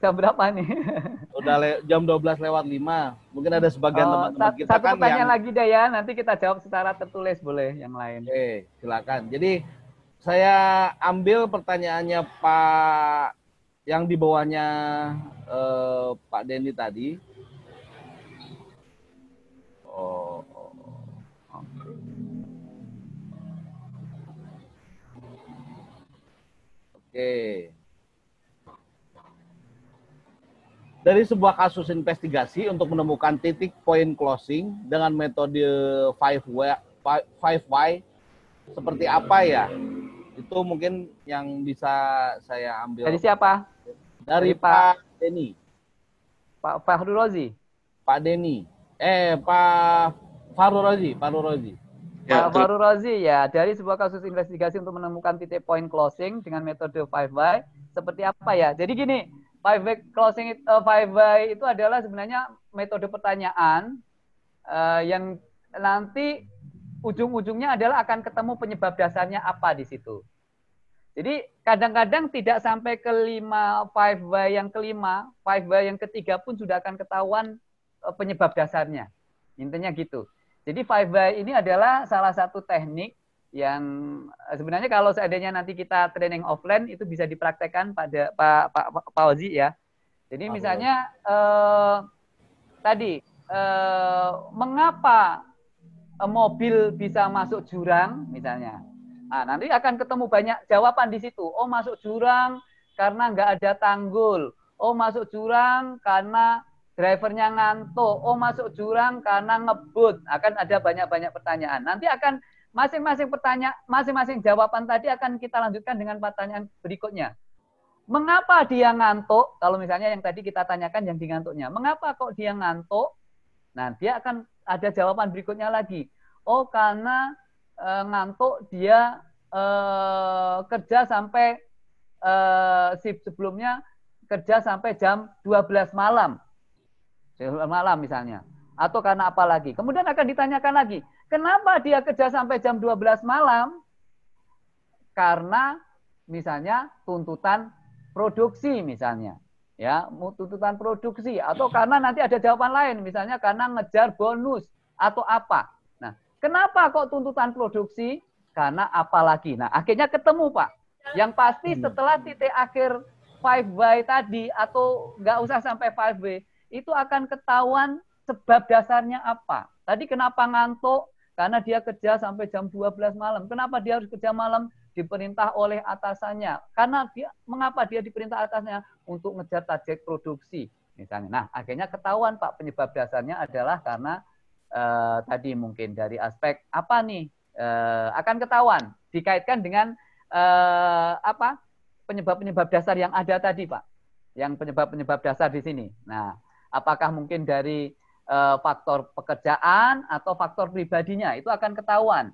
jam berapa nih? Udah le jam 12 lewat 5. Mungkin ada sebagian oh, teman-teman kita satu kan pertanyaan yang... lagi deh ya, nanti kita jawab secara tertulis boleh yang lain. Oke, silakan. Jadi saya ambil pertanyaannya Pak yang di bawahnya eh, Pak Dendi tadi. Oh, Oke. Dari sebuah kasus investigasi untuk menemukan titik poin closing dengan metode 5Y, seperti apa ya? Itu mungkin yang bisa saya ambil. Dari siapa? Dari, Dari Pak, Pak Denny. Pak Fahrul Rozi. Pak Denny. Eh, Pak Fahrul Rozi, Fahrul Rozi. Ya, Pak Faru Rozi ya, dari sebuah kasus investigasi untuk menemukan titik poin closing dengan metode five by seperti apa ya? Jadi gini, five by closing itu uh, eh, five by itu adalah sebenarnya metode pertanyaan uh, yang nanti ujung-ujungnya adalah akan ketemu penyebab dasarnya apa di situ. Jadi kadang-kadang tidak sampai ke lima five by yang kelima, five by yang ketiga pun sudah akan ketahuan eh, penyebab dasarnya. Intinya gitu. Jadi five by ini adalah salah satu teknik yang eh, sebenarnya kalau seandainya nanti kita training offline itu bisa dipraktekkan pada Pak Pak pa, ya. Jadi Amin. Ah, misalnya eh, tadi eh, mengapa eh, mobil bisa masuk jurang misalnya. Nah, nanti akan ketemu banyak jawaban di situ. Oh masuk jurang karena nggak ada tanggul. Oh masuk jurang karena drivernya ngantuk, oh masuk jurang karena ngebut. Akan nah, ada banyak-banyak pertanyaan. Nanti akan masing-masing pertanyaan, masing-masing jawaban tadi akan kita lanjutkan dengan pertanyaan berikutnya. Mengapa dia ngantuk? Kalau misalnya yang tadi kita tanyakan yang ngantuknya, Mengapa kok dia ngantuk? Nah, dia akan ada jawaban berikutnya lagi. Oh, karena e, ngantuk dia e, kerja sampai e, shift sebelumnya kerja sampai jam 12 malam. Eh, malam misalnya. Atau karena apa lagi. Kemudian akan ditanyakan lagi, kenapa dia kerja sampai jam 12 malam? Karena misalnya tuntutan produksi misalnya. Ya, tuntutan produksi atau hmm. karena nanti ada jawaban lain misalnya karena ngejar bonus atau apa. Nah, kenapa kok tuntutan produksi? Karena apa lagi? Nah, akhirnya ketemu, Pak. Yang pasti hmm. setelah titik akhir 5 by tadi atau nggak usah sampai 5 by itu akan ketahuan sebab dasarnya apa. Tadi kenapa ngantuk? Karena dia kerja sampai jam 12 malam. Kenapa dia harus kerja malam? Diperintah oleh atasannya. Karena dia mengapa dia diperintah atasnya untuk ngejar target produksi misalnya. Nah, akhirnya ketahuan Pak penyebab dasarnya adalah karena eh, tadi mungkin dari aspek apa nih eh, akan ketahuan dikaitkan dengan eh, apa penyebab-penyebab dasar yang ada tadi, Pak. Yang penyebab-penyebab dasar di sini. Nah, Apakah mungkin dari eh, faktor pekerjaan atau faktor pribadinya itu akan ketahuan.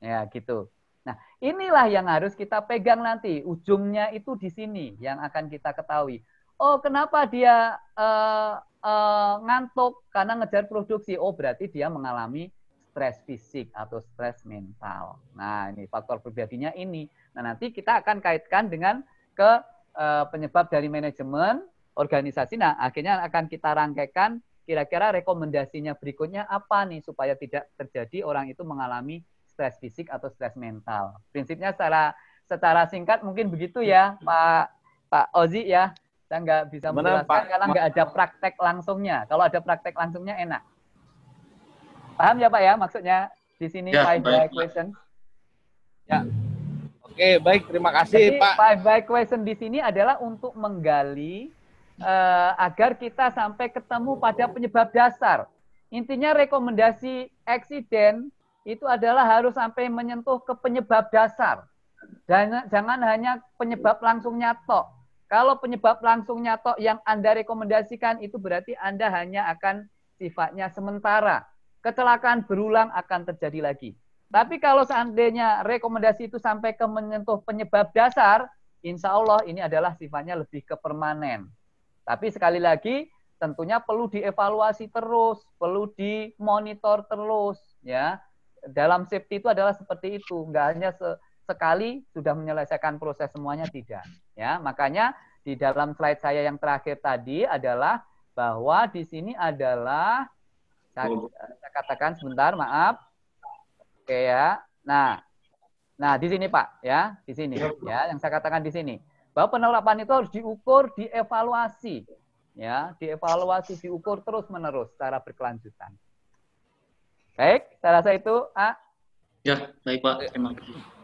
Ya, gitu. Nah, inilah yang harus kita pegang nanti. Ujungnya itu di sini yang akan kita ketahui. Oh, kenapa dia uh, uh, ngantuk karena ngejar produksi? Oh, berarti dia mengalami stres fisik atau stres mental. Nah, ini faktor pribadinya ini. Nah, nanti kita akan kaitkan dengan ke uh, penyebab dari manajemen organisasi. Nah, akhirnya akan kita rangkaikan kira-kira rekomendasinya berikutnya apa nih supaya tidak terjadi orang itu mengalami stres fisik atau stres mental. Prinsipnya secara secara singkat mungkin begitu ya Pak Pak Ozi ya. Saya nggak bisa menjelaskan karena nggak ada praktek langsungnya. Kalau ada praktek langsungnya enak. Paham ya Pak ya maksudnya di sini ya, five by question. Ya. Oke, baik terima kasih Jadi, Pak. Five by question di sini adalah untuk menggali eh, agar kita sampai ketemu pada penyebab dasar. Intinya rekomendasi eksiden itu adalah harus sampai menyentuh ke penyebab dasar. Dan jangan hanya penyebab langsung nyatok Kalau penyebab langsung nyatok yang Anda rekomendasikan itu berarti Anda hanya akan sifatnya sementara. Kecelakaan berulang akan terjadi lagi. Tapi kalau seandainya rekomendasi itu sampai ke menyentuh penyebab dasar, insya Allah ini adalah sifatnya lebih ke permanen. Tapi sekali lagi tentunya perlu dievaluasi terus, perlu dimonitor terus ya. Dalam safety itu adalah seperti itu, enggak hanya se sekali sudah menyelesaikan proses semuanya tidak ya. Makanya di dalam slide saya yang terakhir tadi adalah bahwa di sini adalah saya, oh. saya katakan sebentar maaf. Oke ya. Nah, nah di sini Pak ya, di sini iya, ya yang saya katakan di sini bahwa penerapan itu harus diukur, dievaluasi, ya, dievaluasi, diukur terus menerus secara berkelanjutan. Baik, saya rasa itu, A. Ya, baik Pak. Terima kasih.